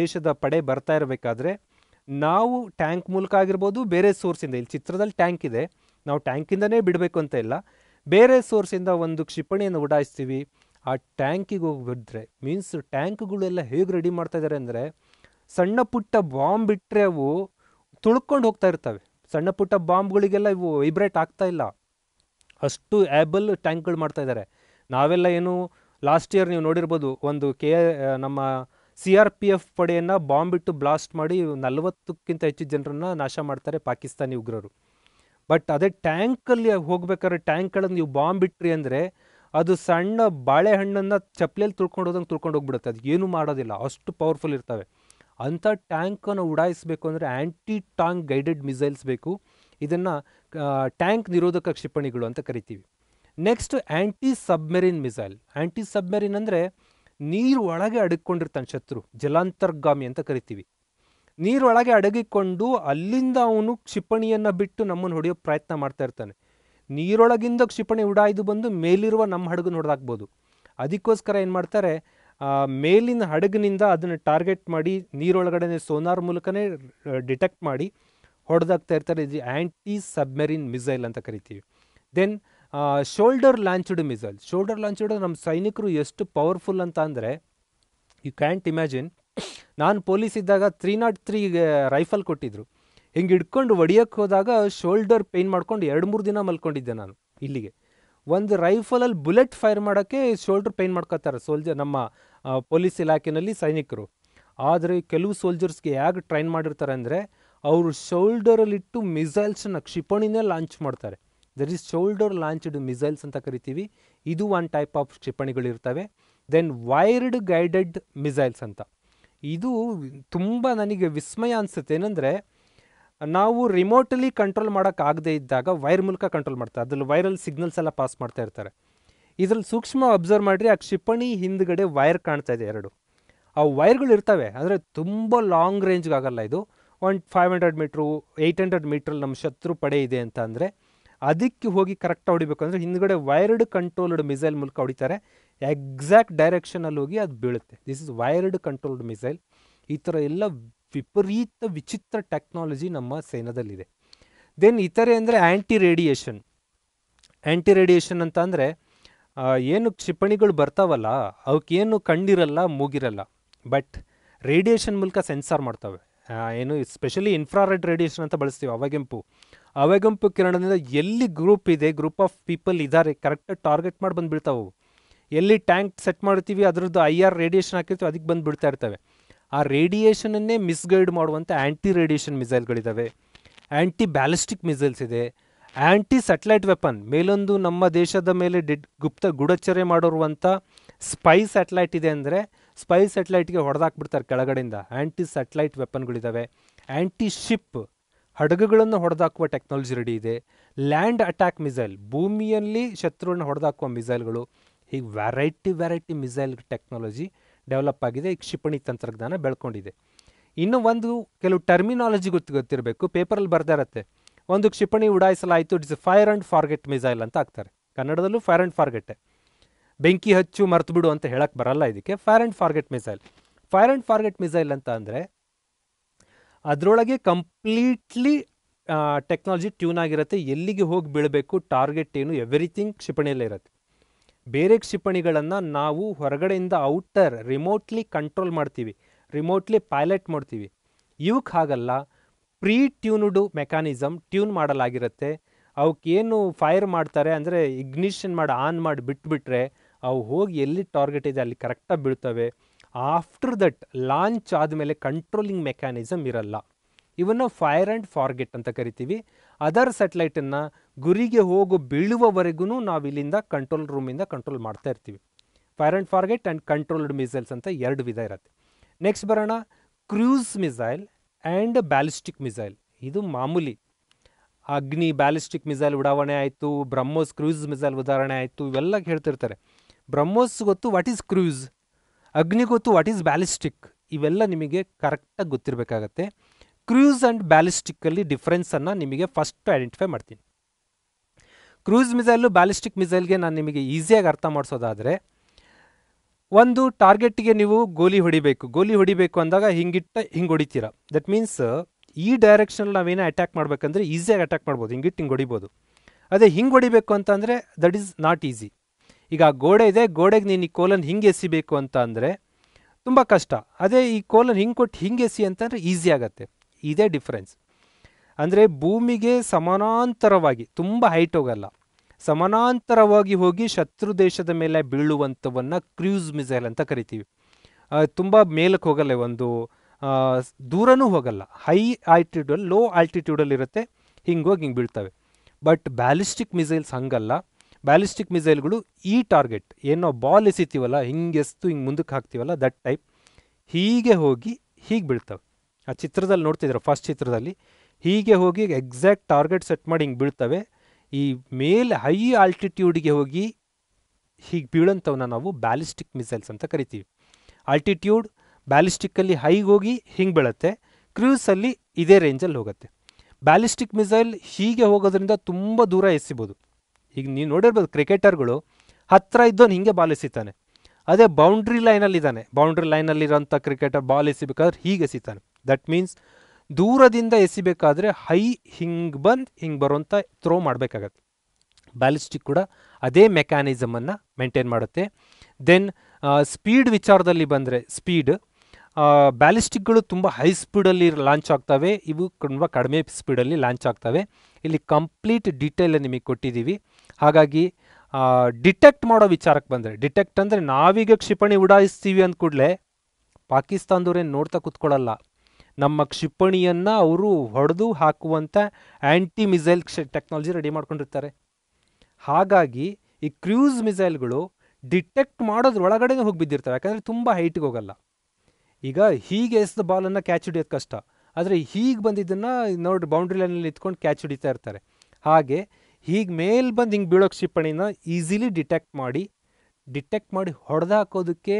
ದೇಶದ ಪಡೆ ಬರ್ತಾ ಇರಬೇಕಾದ್ರೆ ನಾವು ಟ್ಯಾಂಕ್ ಮೂಲಕ ಆಗಿರ್ಬೋದು ಬೇರೆ ಸೋರ್ಸಿಂದ ಇಲ್ಲಿ ಚಿತ್ರದಲ್ಲಿ ಟ್ಯಾಂಕ್ ಇದೆ ನಾವು ಟ್ಯಾಂಕಿಂದನೇ ಬಿಡಬೇಕು ಅಂತ ಇಲ್ಲ ಬೇರೆ ಸೋರ್ಸಿಂದ ಒಂದು ಕ್ಷಿಪಣಿಯನ್ನು ಉಡಾಯಿಸ್ತೀವಿ ಆ ಟ್ಯಾಂಕಿಗೆ ಹೋಗಿ ಮೀನ್ಸ್ ಟ್ಯಾಂಕ್ಗಳೆಲ್ಲ ಹೇಗೆ ರೆಡಿ ಮಾಡ್ತಾ ಇದ್ದಾರೆ ಅಂದರೆ ಸಣ್ಣ ಪುಟ್ಟ ಬಾಂಬ್ ಬಿಟ್ಟರೆ ಅವು ತುಳ್ಕೊಂಡು ಹೋಗ್ತಾ ಇರ್ತವೆ ಸಣ್ಣ ಪುಟ್ಟ ಬಾಂಬ್ಗಳಿಗೆಲ್ಲ ಇವು ವೈಬ್ರೇಟ್ ಆಗ್ತಾ ಇಲ್ಲ ಅಷ್ಟು ಆ್ಯಬಲ್ ಟ್ಯಾಂಕ್ಗಳು ಮಾಡ್ತಾ ಇದ್ದಾರೆ ನಾವೆಲ್ಲ ಏನು ಲಾಸ್ಟ್ ಇಯರ್ ನೀವು ನೋಡಿರ್ಬೋದು ಒಂದು ಕೆ ನಮ್ಮ ಸಿ ಆರ್ ಪಿ ಎಫ್ ಪಡೆಯನ್ನು ಬಾಂಬ್ ಇಟ್ಟು ಬ್ಲಾಸ್ಟ್ ಮಾಡಿ ನಲವತ್ತಕ್ಕಿಂತ ಹೆಚ್ಚು ಜನರನ್ನು ನಾಶ ಮಾಡ್ತಾರೆ ಪಾಕಿಸ್ತಾನಿ ಉಗ್ರರು ಬಟ್ ಅದೇ ಟ್ಯಾಂಕಲ್ಲಿ ಹೋಗ್ಬೇಕಾದ್ರೆ ಟ್ಯಾಂಕ್ಗಳನ್ನು ನೀವು ಬಾಂಬ್ ಇಟ್ಟ್ರಿ ಅಂದರೆ ಅದು ಸಣ್ಣ ಬಾಳೆಹಣ್ಣನ್ನು ಚಪ್ಪಲೆಯಲ್ಲಿ ತುಳ್ಕೊಂಡು ಹೋದಂಗೆ ತುಳ್ಕೊಂಡು ಹೋಗ್ಬಿಡುತ್ತೆ ಅದು ಏನೂ ಮಾಡೋದಿಲ್ಲ ಅಷ್ಟು ಪವರ್ಫುಲ್ ಇರ್ತವೆ ಅಂಥ ಟ್ಯಾಂಕನ್ನು ಉಡಾಯಿಸಬೇಕು ಅಂದರೆ ಆ್ಯಂಟಿ ಟ್ಯಾಂಕ್ ಗೈಡೆಡ್ ಮಿಸೈಲ್ಸ್ ಬೇಕು ಇದನ್ನು ಟ್ಯಾಂಕ್ ನಿರೋಧಕ ಕ್ಷಿಪಣಿಗಳು ಅಂತ ಕರಿತೀವಿ next anti submarine missile anti submarine ಅಂದರೆ ನೀರು ಒಳಗೆ ಅಡಗಿಕೊಂಡಿರ್ತಾನೆ ಶತ್ರು ಜಲಾಂತರ್ಗಾಮಿ ಅಂತ ಕರಿತೀವಿ ನೀರೊಳಗೆ ಅಡಗಿಕೊಂಡು ಅಲ್ಲಿಂದ ಅವನು ಕ್ಷಿಪಣಿಯನ್ನು ಬಿಟ್ಟು ನಮ್ಮನ್ನು ಹೊಡೆಯೋ ಪ್ರಯತ್ನ ಮಾಡ್ತಾ ಇರ್ತಾನೆ ನೀರೊಳಗಿಂದ ಕ್ಷಿಪಣಿ ಉಡಾಯ್ದು ಬಂದು ಮೇಲಿರುವ ನಮ್ಮ ಹಡಗು ಹೊಡೆದಾಕ್ಬೋದು ಅದಕ್ಕೋಸ್ಕರ ಏನು ಮಾಡ್ತಾರೆ ಮೇಲಿನ ಹಡಗಿನಿಂದ ಅದನ್ನು ಟಾರ್ಗೆಟ್ ಮಾಡಿ ನೀರೊಳಗಡೆ ಸೋನಾರ್ ಮೂಲಕನೇ ಡಿಟೆಕ್ಟ್ ಮಾಡಿ ಹೊಡೆದಾಗ್ತಾ ಇರ್ತಾರೆ ಇದು ಆ್ಯಂಟಿ ಸಬ್ಮೆರಿನ್ ಮಿಸೈಲ್ ಅಂತ ಕರಿತೀವಿ then shoulder launched missile shoulder launched ನಮ್ಮ ಸೈನಿಕರು ಎಷ್ಟು ಪವರ್ಫುಲ್ ಅಂತ ಅಂದರೆ ಯು ಕ್ಯಾಂಟ್ ಇಮ್ಯಾಜಿನ್ ನಾನು ಪೊಲೀಸ್ ಇದ್ದಾಗ ತ್ರೀ ನಾಟ್ ತ್ರೀ ರೈಫಲ್ ಕೊಟ್ಟಿದ್ದರು ಹಿಂಗೆ ಹಿಡ್ಕೊಂಡು ಒಡಿಯಕ್ಕೆ ಹೋದಾಗ ಶೋಲ್ಡರ್ ಪೇಯ್ನ್ ಮಾಡ್ಕೊಂಡು ಎರಡು ಮೂರು ದಿನ ಮಲ್ಕೊಂಡಿದ್ದೆ ನಾನು ಇಲ್ಲಿಗೆ ಒಂದು ರೈಫಲಲ್ಲಿ ಬುಲೆಟ್ ಫೈರ್ ಮಾಡೋಕ್ಕೆ ಶೋಲ್ಡರ್ ಪೇಯ್ನ್ ಮಾಡ್ಕೊತಾರೆ ಸೋಲ್ಜರ್ ನಮ್ಮ ಪೊಲೀಸ್ ಇಲಾಖೆಯಲ್ಲಿ ಸೈನಿಕರು ಆದರೆ ಕೆಲವು ಸೋಲ್ಜರ್ಸ್ಗೆ ಹೇಗೆ ಟ್ರೈನ್ ಮಾಡಿರ್ತಾರೆ ಅಂದರೆ ಅವರು ಶೋಲ್ಡರಲ್ಲಿಟ್ಟು ಮಿಸೈಲ್ಸನ್ನು ಕ್ಷಿಪಣಿನೇ ಲಾಂಚ್ ಮಾಡ್ತಾರೆ there is shoulder launched missiles ಅಂತ ಕರಿತೀವಿ ಇದು ಒನ್ ಟೈಪ್ ಆಫ್ ಕ್ಷಿಪಣಿಗಳಿರ್ತವೆ ದೆನ್ ವೈರ್ಡ್ ಗೈಡೆಡ್ ಮಿಸೈಲ್ಸ್ ಅಂತ ಇದು ತುಂಬ ನನಗೆ ವಿಸ್ಮಯ ಅನಿಸುತ್ತೆ ಏನಂದರೆ ನಾವು ರಿಮೋಟ್ಲಿ ಕಂಟ್ರೋಲ್ ಮಾಡೋಕ್ಕಾಗದೆ ಇದ್ದಾಗ ವೈರ್ ಮೂಲಕ ಕಂಟ್ರೋಲ್ ಮಾಡ್ತಾರೆ ಅದ್ರಲ್ಲಿ ವೈರಲ್ ಸಿಗ್ನಲ್ಸ್ ಎಲ್ಲ ಪಾಸ್ ಮಾಡ್ತಾ ಇರ್ತಾರೆ ಇದರಲ್ಲಿ ಸೂಕ್ಷ್ಮ ಅಬ್ಸರ್ವ್ ಮಾಡಿರಿ ಆ ಕ್ಷಿಪಣಿ ಹಿಂದ್ಗಡೆ ವೈರ್ ಕಾಣ್ತಾ ಇದೆ ಎರಡು ಆ ವೈರ್ಗಳು ಇರ್ತವೆ ಆದರೆ ತುಂಬ ಲಾಂಗ್ ರೇಂಜ್ಗೆ ಆಗಲ್ಲ ಇದು one five hundred metre eight hundred ಮೀಟ್ರಲ್ಲಿ ನಮ್ಮ ಶತ್ರು ಪಡೆ ಇದೆ ಅಂತ ಅಂದರೆ ಅದಕ್ಕೆ ಹೋಗಿ ಕರೆಕ್ಟಾಗಿ ಹೊಡಿಬೇಕು ಅಂದರೆ ಹಿಂದ್ಗಡೆ ವೈರ್ಡ್ ಕಂಟ್ರೋಲ್ಡ್ ಮಿಸೈಲ್ ಮೂಲಕ ಹೊಡಿತಾರೆ ಎಕ್ಸಾಕ್ಟ್ ಡೈರೆಕ್ಷನಲ್ಲಿ ಹೋಗಿ ಅದು ಬೀಳುತ್ತೆ this is wired controlled missile ಈ ಥರ ಎಲ್ಲ ವಿಪರೀತ ವಿಚಿತ್ರ ಟೆಕ್ನಾಲಜಿ ನಮ್ಮ ಸೇನಾದಲ್ಲಿದೆ ದೆನ್ ಇತರೆ ಅಂದರೆ ಆ್ಯಂಟಿ ರೇಡಿಯೇಷನ್ ಆ್ಯಂಟಿ ರೇಡಿಯೇಷನ್ ಅಂತ ಅಂದರೆ ಏನು ಕ್ಷಿಪಣಿಗಳು ಬರ್ತಾವಲ್ಲ ಅವಕ್ಕೇನು ಕಂಡಿರಲ್ಲ ಮೂಗಿರಲ್ಲ ಬಟ್ ರೇಡಿಯೇಷನ್ ಮೂಲಕ ಸೆನ್ಸಾರ್ ಮಾಡ್ತವೆ ಏನು ಸ್ಪೆಷಲಿ ಇನ್ಫ್ರಾರೆಡ್ ರೇಡಿಯೇಷನ್ ಅಂತ ಬಳಸ್ತೀವಿ ಅವಾಗೆಂಪು ಅವಗೆಂಪು ಕಿರಣದಿಂದ ಎಲ್ಲಿ ಗ್ರೂಪ್ ಇದೆ ಗ್ರೂಪ್ ಆಫ್ ಪೀಪಲ್ ಇದ್ದಾರೆ ಕರೆಕ್ಟಾಗಿ ಟಾರ್ಗೆಟ್ ಮಾಡಿ ಬಂದುಬಿಡ್ತಾವೆ ಎಲ್ಲಿ ಟ್ಯಾಂಕ್ ಸೆಟ್ ಮಾಡ್ತೀವಿ ಅದರದ್ದು ಐ ಆರ್ ರೇಡಿಯೇಷನ್ ಹಾಕಿರ್ತೀವಿ ಅದಕ್ಕೆ ಬಂದು ಬಿಡ್ತಾ ಇರ್ತವೆ ಆ ರೇಡಿಯೇಷನನ್ನೇ ಮಿಸ್ಗೈಡ್ ಮಾಡುವಂಥ ಆ್ಯಂಟಿ ರೇಡಿಯೇಷನ್ ಮಿಸೈಲ್ಗಳಿದ್ದಾವೆ ಆ್ಯಂಟಿ ಬ್ಯಾಲಿಸ್ಟಿಕ್ ಮಿಸೈಲ್ಸ್ ಇದೆ ಆ್ಯಂಟಿ ಸ್ಯಾಟಲೈಟ್ ವೆಪನ್ ಮೇಲೊಂದು ನಮ್ಮ ದೇಶದ ಮೇಲೆ ಡೆಡ್ ಗುಪ್ತ ಗೂಢಚರೆ ಮಾಡಿರುವಂಥ ಸ್ಪೈ ಸ್ಯಾಟಲೈಟ್ ಇದೆ ಅಂದರೆ ಸ್ಪೈ ಸ್ಯಾಟಲೈಟ್ಗೆ ಹೊಡೆದಾಕ್ಬಿಡ್ತಾರೆ ಕೆಳಗಡೆಯಿಂದ ಆ್ಯಂಟಿ ಸ್ಯಾಟಲೈಟ್ ವೆಪನ್ಗಳಿದ್ದಾವೆ ಆ್ಯಂಟಿ ಶಿಪ್ ಹಡಗುಗಳನ್ನು ಹೊಡೆದಾಕುವ ಟೆಕ್ನಾಲಜಿ ರೆಡಿ ಇದೆ ಲ್ಯಾಂಡ್ ಅಟ್ಯಾಕ್ ಮಿಸೈಲ್ ಭೂಮಿಯಲ್ಲಿ ಶತ್ರುವನ್ನು ಹೊಡೆದಾಕುವ ಮಿಸೈಲ್ಗಳು ಹೀಗೆ variety variety missile technology develop ಆಗಿದೆ ಈ ಕ್ಷಿಪಣಿ ತಂತ್ರಜ್ಞಾನ ಬೆಳ್ಕೊಂಡಿದೆ ಇನ್ನು ಒಂದು ಕೆಲವು ಟರ್ಮಿನಾಲಜಿ ಗೊತ್ತು ಗೊತ್ತಿರಬೇಕು ಪೇಪರಲ್ಲಿ ಇರತ್ತೆ ಒಂದು ಕ್ಷಿಪಣಿ ಉಡಾಯಿಸಲಾಯಿತು it's fire and forget missile ಅಂತ ಹಾಕ್ತಾರೆ ಕನ್ನಡದಲ್ಲೂ ಫೈರ್ ಆ್ಯಂಡ್ ಫಾರ್ಗೆಟ್ ಬೆಂಕಿ ಹಚ್ಚು ಮರೆತು ಬಿಡು ಅಂತ ಹೇಳಕ್ಕೆ ಬರಲ್ಲ ಇದಕ್ಕೆ fire and forget missile fire and forget missile ಅಂತ ಅಂದರೆ ಅದರೊಳಗೆ ಕಂಪ್ಲೀಟ್ಲಿ ಟೆಕ್ನಾಲಜಿ ಟ್ಯೂನ್ ಆಗಿರುತ್ತೆ ಎಲ್ಲಿಗೆ ಹೋಗಿ ಬೀಳಬೇಕು ಟಾರ್ಗೆಟ್ ಏನು ಎವ್ರಿಥಿಂಗ್ ಕ್ಷಿಪಣಿಯಲ್ಲೇ ಇರುತ್ತೆ ಬೇರೆ ಕ್ಷಿಪಣಿಗಳನ್ನು ನಾವು ಹೊರಗಡೆಯಿಂದ ಔಟರ್ ರಿಮೋಟ್ಲಿ ಕಂಟ್ರೋಲ್ ಮಾಡ್ತೀವಿ ರಿಮೋಟ್ಲಿ ಪೈಲಟ್ ಮಾಡ್ತೀವಿ ಇವಕ್ಕೆ ಹಾಗಲ್ಲ ಪ್ರೀ ಟ್ಯೂನ್ಡ್ ಮೆಕ್ಯಾನಿಸಮ್ ಟ್ಯೂನ್ ಮಾಡಲಾಗಿರುತ್ತೆ ಅವಕ್ಕೇನು ಫೈರ್ ಮಾಡ್ತಾರೆ ಅಂದರೆ ಇಗ್ನಿಷನ್ ಮಾಡಿ ಆನ್ ಮಾಡಿ ಬಿಟ್ಬಿಟ್ರೆ ಅವು ಹೋಗಿ ಎಲ್ಲಿ ಟಾರ್ಗೆಟ್ ಇದೆ ಅಲ್ಲಿ ಕರೆಕ್ಟಾಗಿ ಬೀಳ್ತವೆ ಆಫ್ಟರ್ ದಟ್ ಲಾಂಚ್ ಆದಮೇಲೆ ಕಂಟ್ರೋಲಿಂಗ್ ಮೆಕ್ಯಾನಿಸಮ್ ಇರಲ್ಲ ಇವನ್ನು ಫೈರ್ ಆ್ಯಂಡ್ ಫಾರ್ಗೆಟ್ ಅಂತ ಕರಿತೀವಿ ಅದರ್ ಸ್ಯಾಟಲೈಟನ್ನು ಗುರಿಗೆ ಹೋಗೋ ಬೀಳುವವರೆಗೂ ನಾವು ಇಲ್ಲಿಂದ ಕಂಟ್ರೋಲ್ ರೂಮಿಂದ ಕಂಟ್ರೋಲ್ ಮಾಡ್ತಾ ಇರ್ತೀವಿ fire and forget and controlled missiles ಅಂತ ಎರಡು ವಿಧ ಇರುತ್ತೆ ನೆಕ್ಸ್ಟ್ ಬರೋಣ cruise missile and ballistic missile ಇದು ಮಾಮೂಲಿ ಅಗ್ನಿ ಬ್ಯಾಲಿಸ್ಟಿಕ್ ಮಿಸೈಲ್ ಉಡಾವಣೆ ಆಯಿತು ಬ್ರಹ್ಮೋಸ್ ಕ್ರೂಸ್ ಮಿಸೈಲ್ ಉದಾಹರಣೆ ಆಯಿತು ಇವೆಲ್ಲ ಹೇಳ್ತಿರ್ತಾರೆ ಬ್ರಹ್ಮೋಸ್ ಗೊತ್ತು ವಾಟ್ ಈಸ್ ಕ್ರೂಸ್ ಅಗ್ನಿ ಗೊತ್ತು ವಾಟ್ ಈಸ್ ಬ್ಯಾಲಿಸ್ಟಿಕ್ ಇವೆಲ್ಲ ನಿಮಗೆ ಕರೆಕ್ಟಾಗಿ ಗೊತ್ತಿರಬೇಕಾಗತ್ತೆ ಕ್ರೂಸ್ ಆ್ಯಂಡ್ ಬ್ಯಾಲಿಸ್ಟಿಕ್ಕಲ್ಲಿ ಡಿಫ್ರೆನ್ಸನ್ನು ನಿಮಗೆ ಫಸ್ಟ್ ಐಡೆಂಟಿಫೈ ಮಾಡ್ತೀನಿ ಕ್ರೂಸ್ ಮಿಸೈಲು ಬ್ಯಾಲಿಸ್ಟಿಕ್ ಮಿಸೈಲ್ಗೆ ನಾನು ನಿಮಗೆ ಈಸಿಯಾಗಿ ಅರ್ಥ ಮಾಡಿಸೋದಾದರೆ ಒಂದು ಟಾರ್ಗೆಟ್ಗೆ ನೀವು ಗೋಲಿ ಹೊಡಿಬೇಕು ಗೋಲಿ ಹೊಡಿಬೇಕು ಅಂದಾಗ ಹಿಂಗಿಟ್ಟ ಹಿಂಗೆ ಹೊಡಿತೀರ ದಟ್ ಮೀನ್ಸ್ ಈ ಡೈರೆಕ್ಷನಲ್ಲಿ ನಾವೇನೇ ಅಟ್ಯಾಕ್ ಮಾಡಬೇಕಂದ್ರೆ ಈಸಿಯಾಗಿ ಅಟ್ಯಾಕ್ ಮಾಡ್ಬೋದು ಹಿಂಗಿಟ್ಟು ಹಿಂಗೆ ಹೊಡಿಬೋದು ಅದೇ ಹಿಂಗೆ ಹೊಡಿಬೇಕು ಅಂತಂದರೆ ದಟ್ ಈಸ್ ನಾಟ್ ಈಸಿ ಈಗ ಆ ಗೋಡೆ ಇದೆ ಗೋಡೆಗೆ ನೀನು ಈ ಕೋಲನ್ ಹಿಂಗೆ ಎಸಿಬೇಕು ಅಂತ ಅಂದರೆ ತುಂಬ ಕಷ್ಟ ಅದೇ ಈ ಕೋಲನ್ ಹಿಂಗೆ ಕೊಟ್ಟು ಹಿಂಗೆ ಎಸಿ ಅಂತಂದರೆ ಈಸಿ ಆಗುತ್ತೆ ಇದೇ ಡಿಫ್ರೆನ್ಸ್ ಅಂದರೆ ಭೂಮಿಗೆ ಸಮಾನಾಂತರವಾಗಿ ತುಂಬ ಹೈಟ್ ಹೋಗಲ್ಲ ಸಮಾನಾಂತರವಾಗಿ ಹೋಗಿ ಶತ್ರು ದೇಶದ ಮೇಲೆ ಬೀಳುವಂಥವನ್ನು ಕ್ರೂಸ್ ಮಿಸೈಲ್ ಅಂತ ಕರಿತೀವಿ ತುಂಬ ಮೇಲಕ್ಕೆ ಹೋಗಲ್ಲ ಒಂದು ದೂರನೂ ಹೋಗಲ್ಲ ಹೈ ಆಲ್ಟಿಟ್ಯೂಡಲ್ಲಿ ಲೋ ಆಲ್ಟಿಟ್ಯೂಡಲ್ಲಿ ಇರುತ್ತೆ ಹೋಗಿ ಹಿಂಗೆ ಬೀಳ್ತವೆ ಬಟ್ ಬ್ಯಾಲಿಸ್ಟಿಕ್ ಮಿಸೈಲ್ಸ್ ಹಂಗಲ್ಲ ಬ್ಯಾಲಿಸ್ಟಿಕ್ ಮಿಸೈಲ್ಗಳು ಈ ಟಾರ್ಗೆಟ್ ಏನೋ ಬಾಲ್ ಎಸಿತೀವಲ್ಲ ಹಿಂಗೆ ಎಸ್ತು ಹಿಂಗೆ ಮುಂದಕ್ಕೆ ಹಾಕ್ತೀವಲ್ಲ ದಟ್ ಟೈಪ್ ಹೀಗೆ ಹೋಗಿ ಹೀಗೆ ಬೀಳ್ತವೆ ಆ ಚಿತ್ರದಲ್ಲಿ ನೋಡ್ತಿದ್ರು ಫಸ್ಟ್ ಚಿತ್ರದಲ್ಲಿ ಹೀಗೆ ಹೋಗಿ ಎಕ್ಸಾಕ್ಟ್ ಟಾರ್ಗೆಟ್ ಸೆಟ್ ಮಾಡಿ ಹಿಂಗೆ ಬೀಳ್ತವೆ ಈ ಮೇಲ್ ಹೈ ಆಲ್ಟಿಟ್ಯೂಡ್ಗೆ ಹೋಗಿ ಹೀಗೆ ಬೀಳಂಥವನ್ನ ನಾವು ಬ್ಯಾಲಿಸ್ಟಿಕ್ ಮಿಸೈಲ್ಸ್ ಅಂತ ಕರಿತೀವಿ ಆಲ್ಟಿಟ್ಯೂಡ್ ಬ್ಯಾಲಿಸ್ಟಿಕ್ಕಲ್ಲಿ ಹೈಗೆ ಹೋಗಿ ಹಿಂಗೆ ಬೀಳುತ್ತೆ ಕ್ರೂಸಲ್ಲಿ ಇದೇ ರೇಂಜಲ್ಲಿ ಹೋಗುತ್ತೆ ಬ್ಯಾಲಿಸ್ಟಿಕ್ ಮಿಸೈಲ್ ಹೀಗೆ ಹೋಗೋದ್ರಿಂದ ತುಂಬ ದೂರ ಎಸಿಬೋದು ಈಗ ನೀವು ನೋಡಿರ್ಬೋದು ಕ್ರಿಕೆಟರ್ಗಳು ಹತ್ತಿರ ಇದ್ದವನು ಹೀಗೆ ಬಾಲ್ ಎಸಿತಾನೆ ಅದೇ ಬೌಂಡ್ರಿ ಲೈನಲ್ಲಿದ್ದಾನೆ ಬೌಂಡ್ರಿ ಲೈನಲ್ಲಿರೋಂಥ ಕ್ರಿಕೆಟರ್ ಬಾಲ್ ಎಸಿಬೇಕಾದ್ರೆ ಹೀಗೆ ಎಸಿತಾನೆ ದಟ್ ಮೀನ್ಸ್ ದೂರದಿಂದ ಎಸಿಬೇಕಾದ್ರೆ ಹೈ ಹಿಂಗೆ ಬಂದು ಹಿಂಗೆ ಬರುವಂಥ ಥ್ರೋ ಮಾಡಬೇಕಾಗತ್ತೆ ಬ್ಯಾಲಿಸ್ಟಿಕ್ ಕೂಡ ಅದೇ ಮೆಕ್ಯಾನಿಸಮನ್ನು ಮೇಂಟೈನ್ ಮಾಡುತ್ತೆ ದೆನ್ ಸ್ಪೀಡ್ ವಿಚಾರದಲ್ಲಿ ಬಂದರೆ ಸ್ಪೀಡ್ ಬ್ಯಾಲಿಸ್ಟಿಕ್ಗಳು ತುಂಬ ಹೈ ಸ್ಪೀಡಲ್ಲಿ ಲಾಂಚ್ ಆಗ್ತವೆ ಇವು ತುಂಬ ಕಡಿಮೆ ಸ್ಪೀಡಲ್ಲಿ ಲಾಂಚ್ ಆಗ್ತವೆ ಇಲ್ಲಿ ಕಂಪ್ಲೀಟ್ ಡೀಟೇಲ್ ನಿಮಗೆ ಕೊಟ್ಟಿದ್ದೀವಿ ಹಾಗಾಗಿ ಡಿಟೆಕ್ಟ್ ಮಾಡೋ ವಿಚಾರಕ್ಕೆ ಬಂದರೆ ಡಿಟೆಕ್ಟ್ ಅಂದರೆ ನಾವೀಗ ಕ್ಷಿಪಣಿ ಉಡಾಯಿಸ್ತೀವಿ ಅಂದ ಕೂಡಲೇ ಪಾಕಿಸ್ತಾನದವ್ರೇನು ನೋಡ್ತಾ ಕೂತ್ಕೊಳ್ಳಲ್ಲ ನಮ್ಮ ಕ್ಷಿಪಣಿಯನ್ನು ಅವರು ಹೊಡೆದು ಹಾಕುವಂಥ ಆ್ಯಂಟಿ ಮಿಸೈಲ್ ಕ್ಷ ಟೆಕ್ನಾಲಜಿ ರೆಡಿ ಮಾಡ್ಕೊಂಡಿರ್ತಾರೆ ಹಾಗಾಗಿ ಈ ಕ್ರೂಸ್ ಮಿಸೈಲ್ಗಳು ಡಿಟೆಕ್ಟ್ ಒಳಗಡೆ ಹೋಗಿ ಬಿದ್ದಿರ್ತವೆ ಯಾಕಂದರೆ ತುಂಬ ಹೈಟ್ಗೆ ಹೋಗಲ್ಲ ಈಗ ಹೀಗೆ ಎಸ್ದ ಬಾಲನ್ನು ಕ್ಯಾಚ್ ಹಿಡಿಯೋದು ಕಷ್ಟ ಆದರೆ ಹೀಗೆ ಬಂದಿದ್ದನ್ನು ನೋಡಿ ಬೌಂಡ್ರಿ ಲೈನಲ್ಲಿ ಇತ್ಕೊಂಡು ಕ್ಯಾಚ್ ಹಿಡಿತಾ ಇರ್ತಾರೆ ಹಾಗೆ ಹೀಗೆ ಮೇಲೆ ಬಂದು ಹಿಂಗೆ ಬೀಳೋ ಕ್ಷಿಪಣಿನ ಈಸಿಲಿ ಡಿಟೆಕ್ಟ್ ಮಾಡಿ ಡಿಟೆಕ್ಟ್ ಮಾಡಿ ಹೊಡೆದಾಕೋದಕ್ಕೆ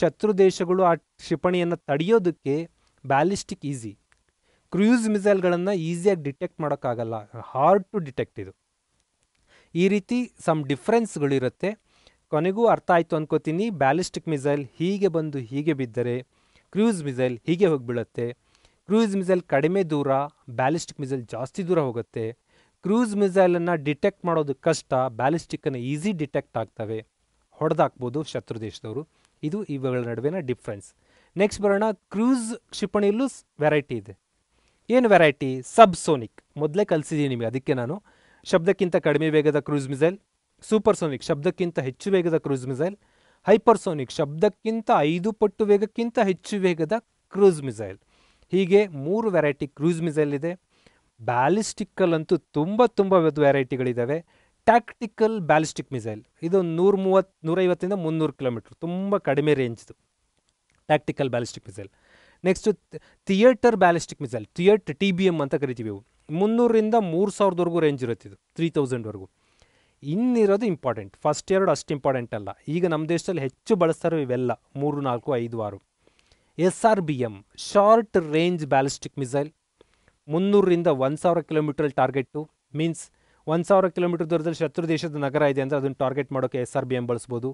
ಶತ್ರು ದೇಶಗಳು ಆ ಕ್ಷಿಪಣಿಯನ್ನು ತಡೆಯೋದಕ್ಕೆ ಬ್ಯಾಲಿಸ್ಟಿಕ್ ಈಸಿ ಕ್ರೂಸ್ ಮಿಸೈಲ್ಗಳನ್ನು ಈಸಿಯಾಗಿ ಡಿಟೆಕ್ಟ್ ಮಾಡೋಕ್ಕಾಗಲ್ಲ ಹಾರ್ಡ್ ಟು ಡಿಟೆಕ್ಟ್ ಇದು ಈ ರೀತಿ ಸಮ್ ಡಿಫ್ರೆನ್ಸ್ಗಳಿರುತ್ತೆ ಕೊನೆಗೂ ಅರ್ಥ ಆಯಿತು ಅಂದ್ಕೋತೀನಿ ಬ್ಯಾಲಿಸ್ಟಿಕ್ ಮಿಸೈಲ್ ಹೀಗೆ ಬಂದು ಹೀಗೆ ಬಿದ್ದರೆ ಕ್ರೂಸ್ ಮಿಸೈಲ್ ಹೀಗೆ ಹೋಗಿಬೀಳುತ್ತೆ ಕ್ರೂಸ್ ಮಿಸೈಲ್ ಕಡಿಮೆ ದೂರ ಬ್ಯಾಲಿಸ್ಟಿಕ್ ಮಿಸೈಲ್ ಜಾಸ್ತಿ ದೂರ ಹೋಗುತ್ತೆ ಕ್ರೂಸ್ ಮಿಸೈಲನ್ನು ಡಿಟೆಕ್ಟ್ ಮಾಡೋದು ಕಷ್ಟ ಬ್ಯಾಲಿಸ್ಟಿಕ್ಕನ್ನು ಈಸಿ ಡಿಟೆಕ್ಟ್ ಆಗ್ತವೆ ಹೊಡೆದಾಕ್ಬೋದು ಶತ್ರು ದೇಶದವರು ಇದು ಇವುಗಳ ನಡುವಿನ ಡಿಫ್ರೆನ್ಸ್ ನೆಕ್ಸ್ಟ್ ಬರೋಣ ಕ್ರೂಸ್ ಕ್ಷಿಪಣಿಯಲ್ಲೂ ವೆರೈಟಿ ಇದೆ ಏನು ವೆರೈಟಿ ಸಬ್ಸೋನಿಕ್ ಮೊದಲೇ ಕಲಿಸಿದ್ದೀನಿ ನಿಮಗೆ ಅದಕ್ಕೆ ನಾನು ಶಬ್ದಕ್ಕಿಂತ ಕಡಿಮೆ ವೇಗದ ಕ್ರೂಸ್ ಮಿಸೈಲ್ ಸೂಪರ್ಸೋನಿಕ್ ಶಬ್ದಕ್ಕಿಂತ ಹೆಚ್ಚು ವೇಗದ ಕ್ರೂಸ್ ಮಿಸೈಲ್ ಹೈಪರ್ಸೋನಿಕ್ ಶಬ್ದಕ್ಕಿಂತ ಐದು ಪಟ್ಟು ವೇಗಕ್ಕಿಂತ ಹೆಚ್ಚು ವೇಗದ ಕ್ರೂಸ್ ಮಿಸೈಲ್ ಹೀಗೆ ಮೂರು ವೆರೈಟಿ ಕ್ರೂಸ್ ಮಿಸೈಲ್ ಇದೆ ಬ್ಯಾಲಿಸ್ಟಿಕ್ಕಲ್ಲಂತೂ ತುಂಬ ತುಂಬ ವೆರೈಟಿಗಳಿದ್ದಾವೆ ಟ್ಯಾಕ್ಟಿಕಲ್ ಬ್ಯಾಲಿಸ್ಟಿಕ್ ಮಿಸೈಲ್ ಇದೊಂದು ನೂರು ಮೂವತ್ತು ನೂರೈವತ್ತಿಂದ ಮುನ್ನೂರು ಕಿಲೋಮೀಟ್ರ್ ತುಂಬ ಕಡಿಮೆ ರೇಂಜ್ದು tactical ballistic missile next theatre ballistic missile theatre T B M ಅಂತ ಕರಿತೀವಿ ಇವು ಮುನ್ನೂರರಿಂದ ಮೂರು ಸಾವಿರದವರೆಗೂ ರೇಂಜ್ ಇರುತ್ತೆ ಇದು ತ್ರೀ ತೌಸಂಡ್ವರೆಗೂ ಇನ್ನಿರೋದು ಇಂಪಾರ್ಟೆಂಟ್ ಫಸ್ಟ್ ಎರಡು ಅಷ್ಟು ಇಂಪಾರ್ಟೆಂಟ್ ಅಲ್ಲ ಈಗ ನಮ್ಮ ದೇಶದಲ್ಲಿ ಹೆಚ್ಚು ಬಳಸ್ತಾರೆ ಇವೆಲ್ಲ ಮೂರು ನಾಲ್ಕು ಐದು ಆರು S R B M short range ballistic missile ಮುನ್ನೂರರಿಂದ ಒಂದು ಸಾವಿರ ಕಿಲೋಮೀಟ್ರಲ್ಲಿ ಟಾರ್ಗೆಟು ಮೀನ್ಸ್ ಒಂದು ಸಾವಿರ ಕಿಲೋಮೀಟರ್ ದೂರದಲ್ಲಿ ಶತ್ರು ದೇಶದ ನಗರ ಇದೆ ಅಂದರೆ ಅದನ್ನು ಟಾರ್ಗೆಟ್ ಮಾಡೋಕ್ಕೆ ಎಸ್ ಆರ್ ಬಿ ಎಮ್ ಬಳಸ್ಬೋದು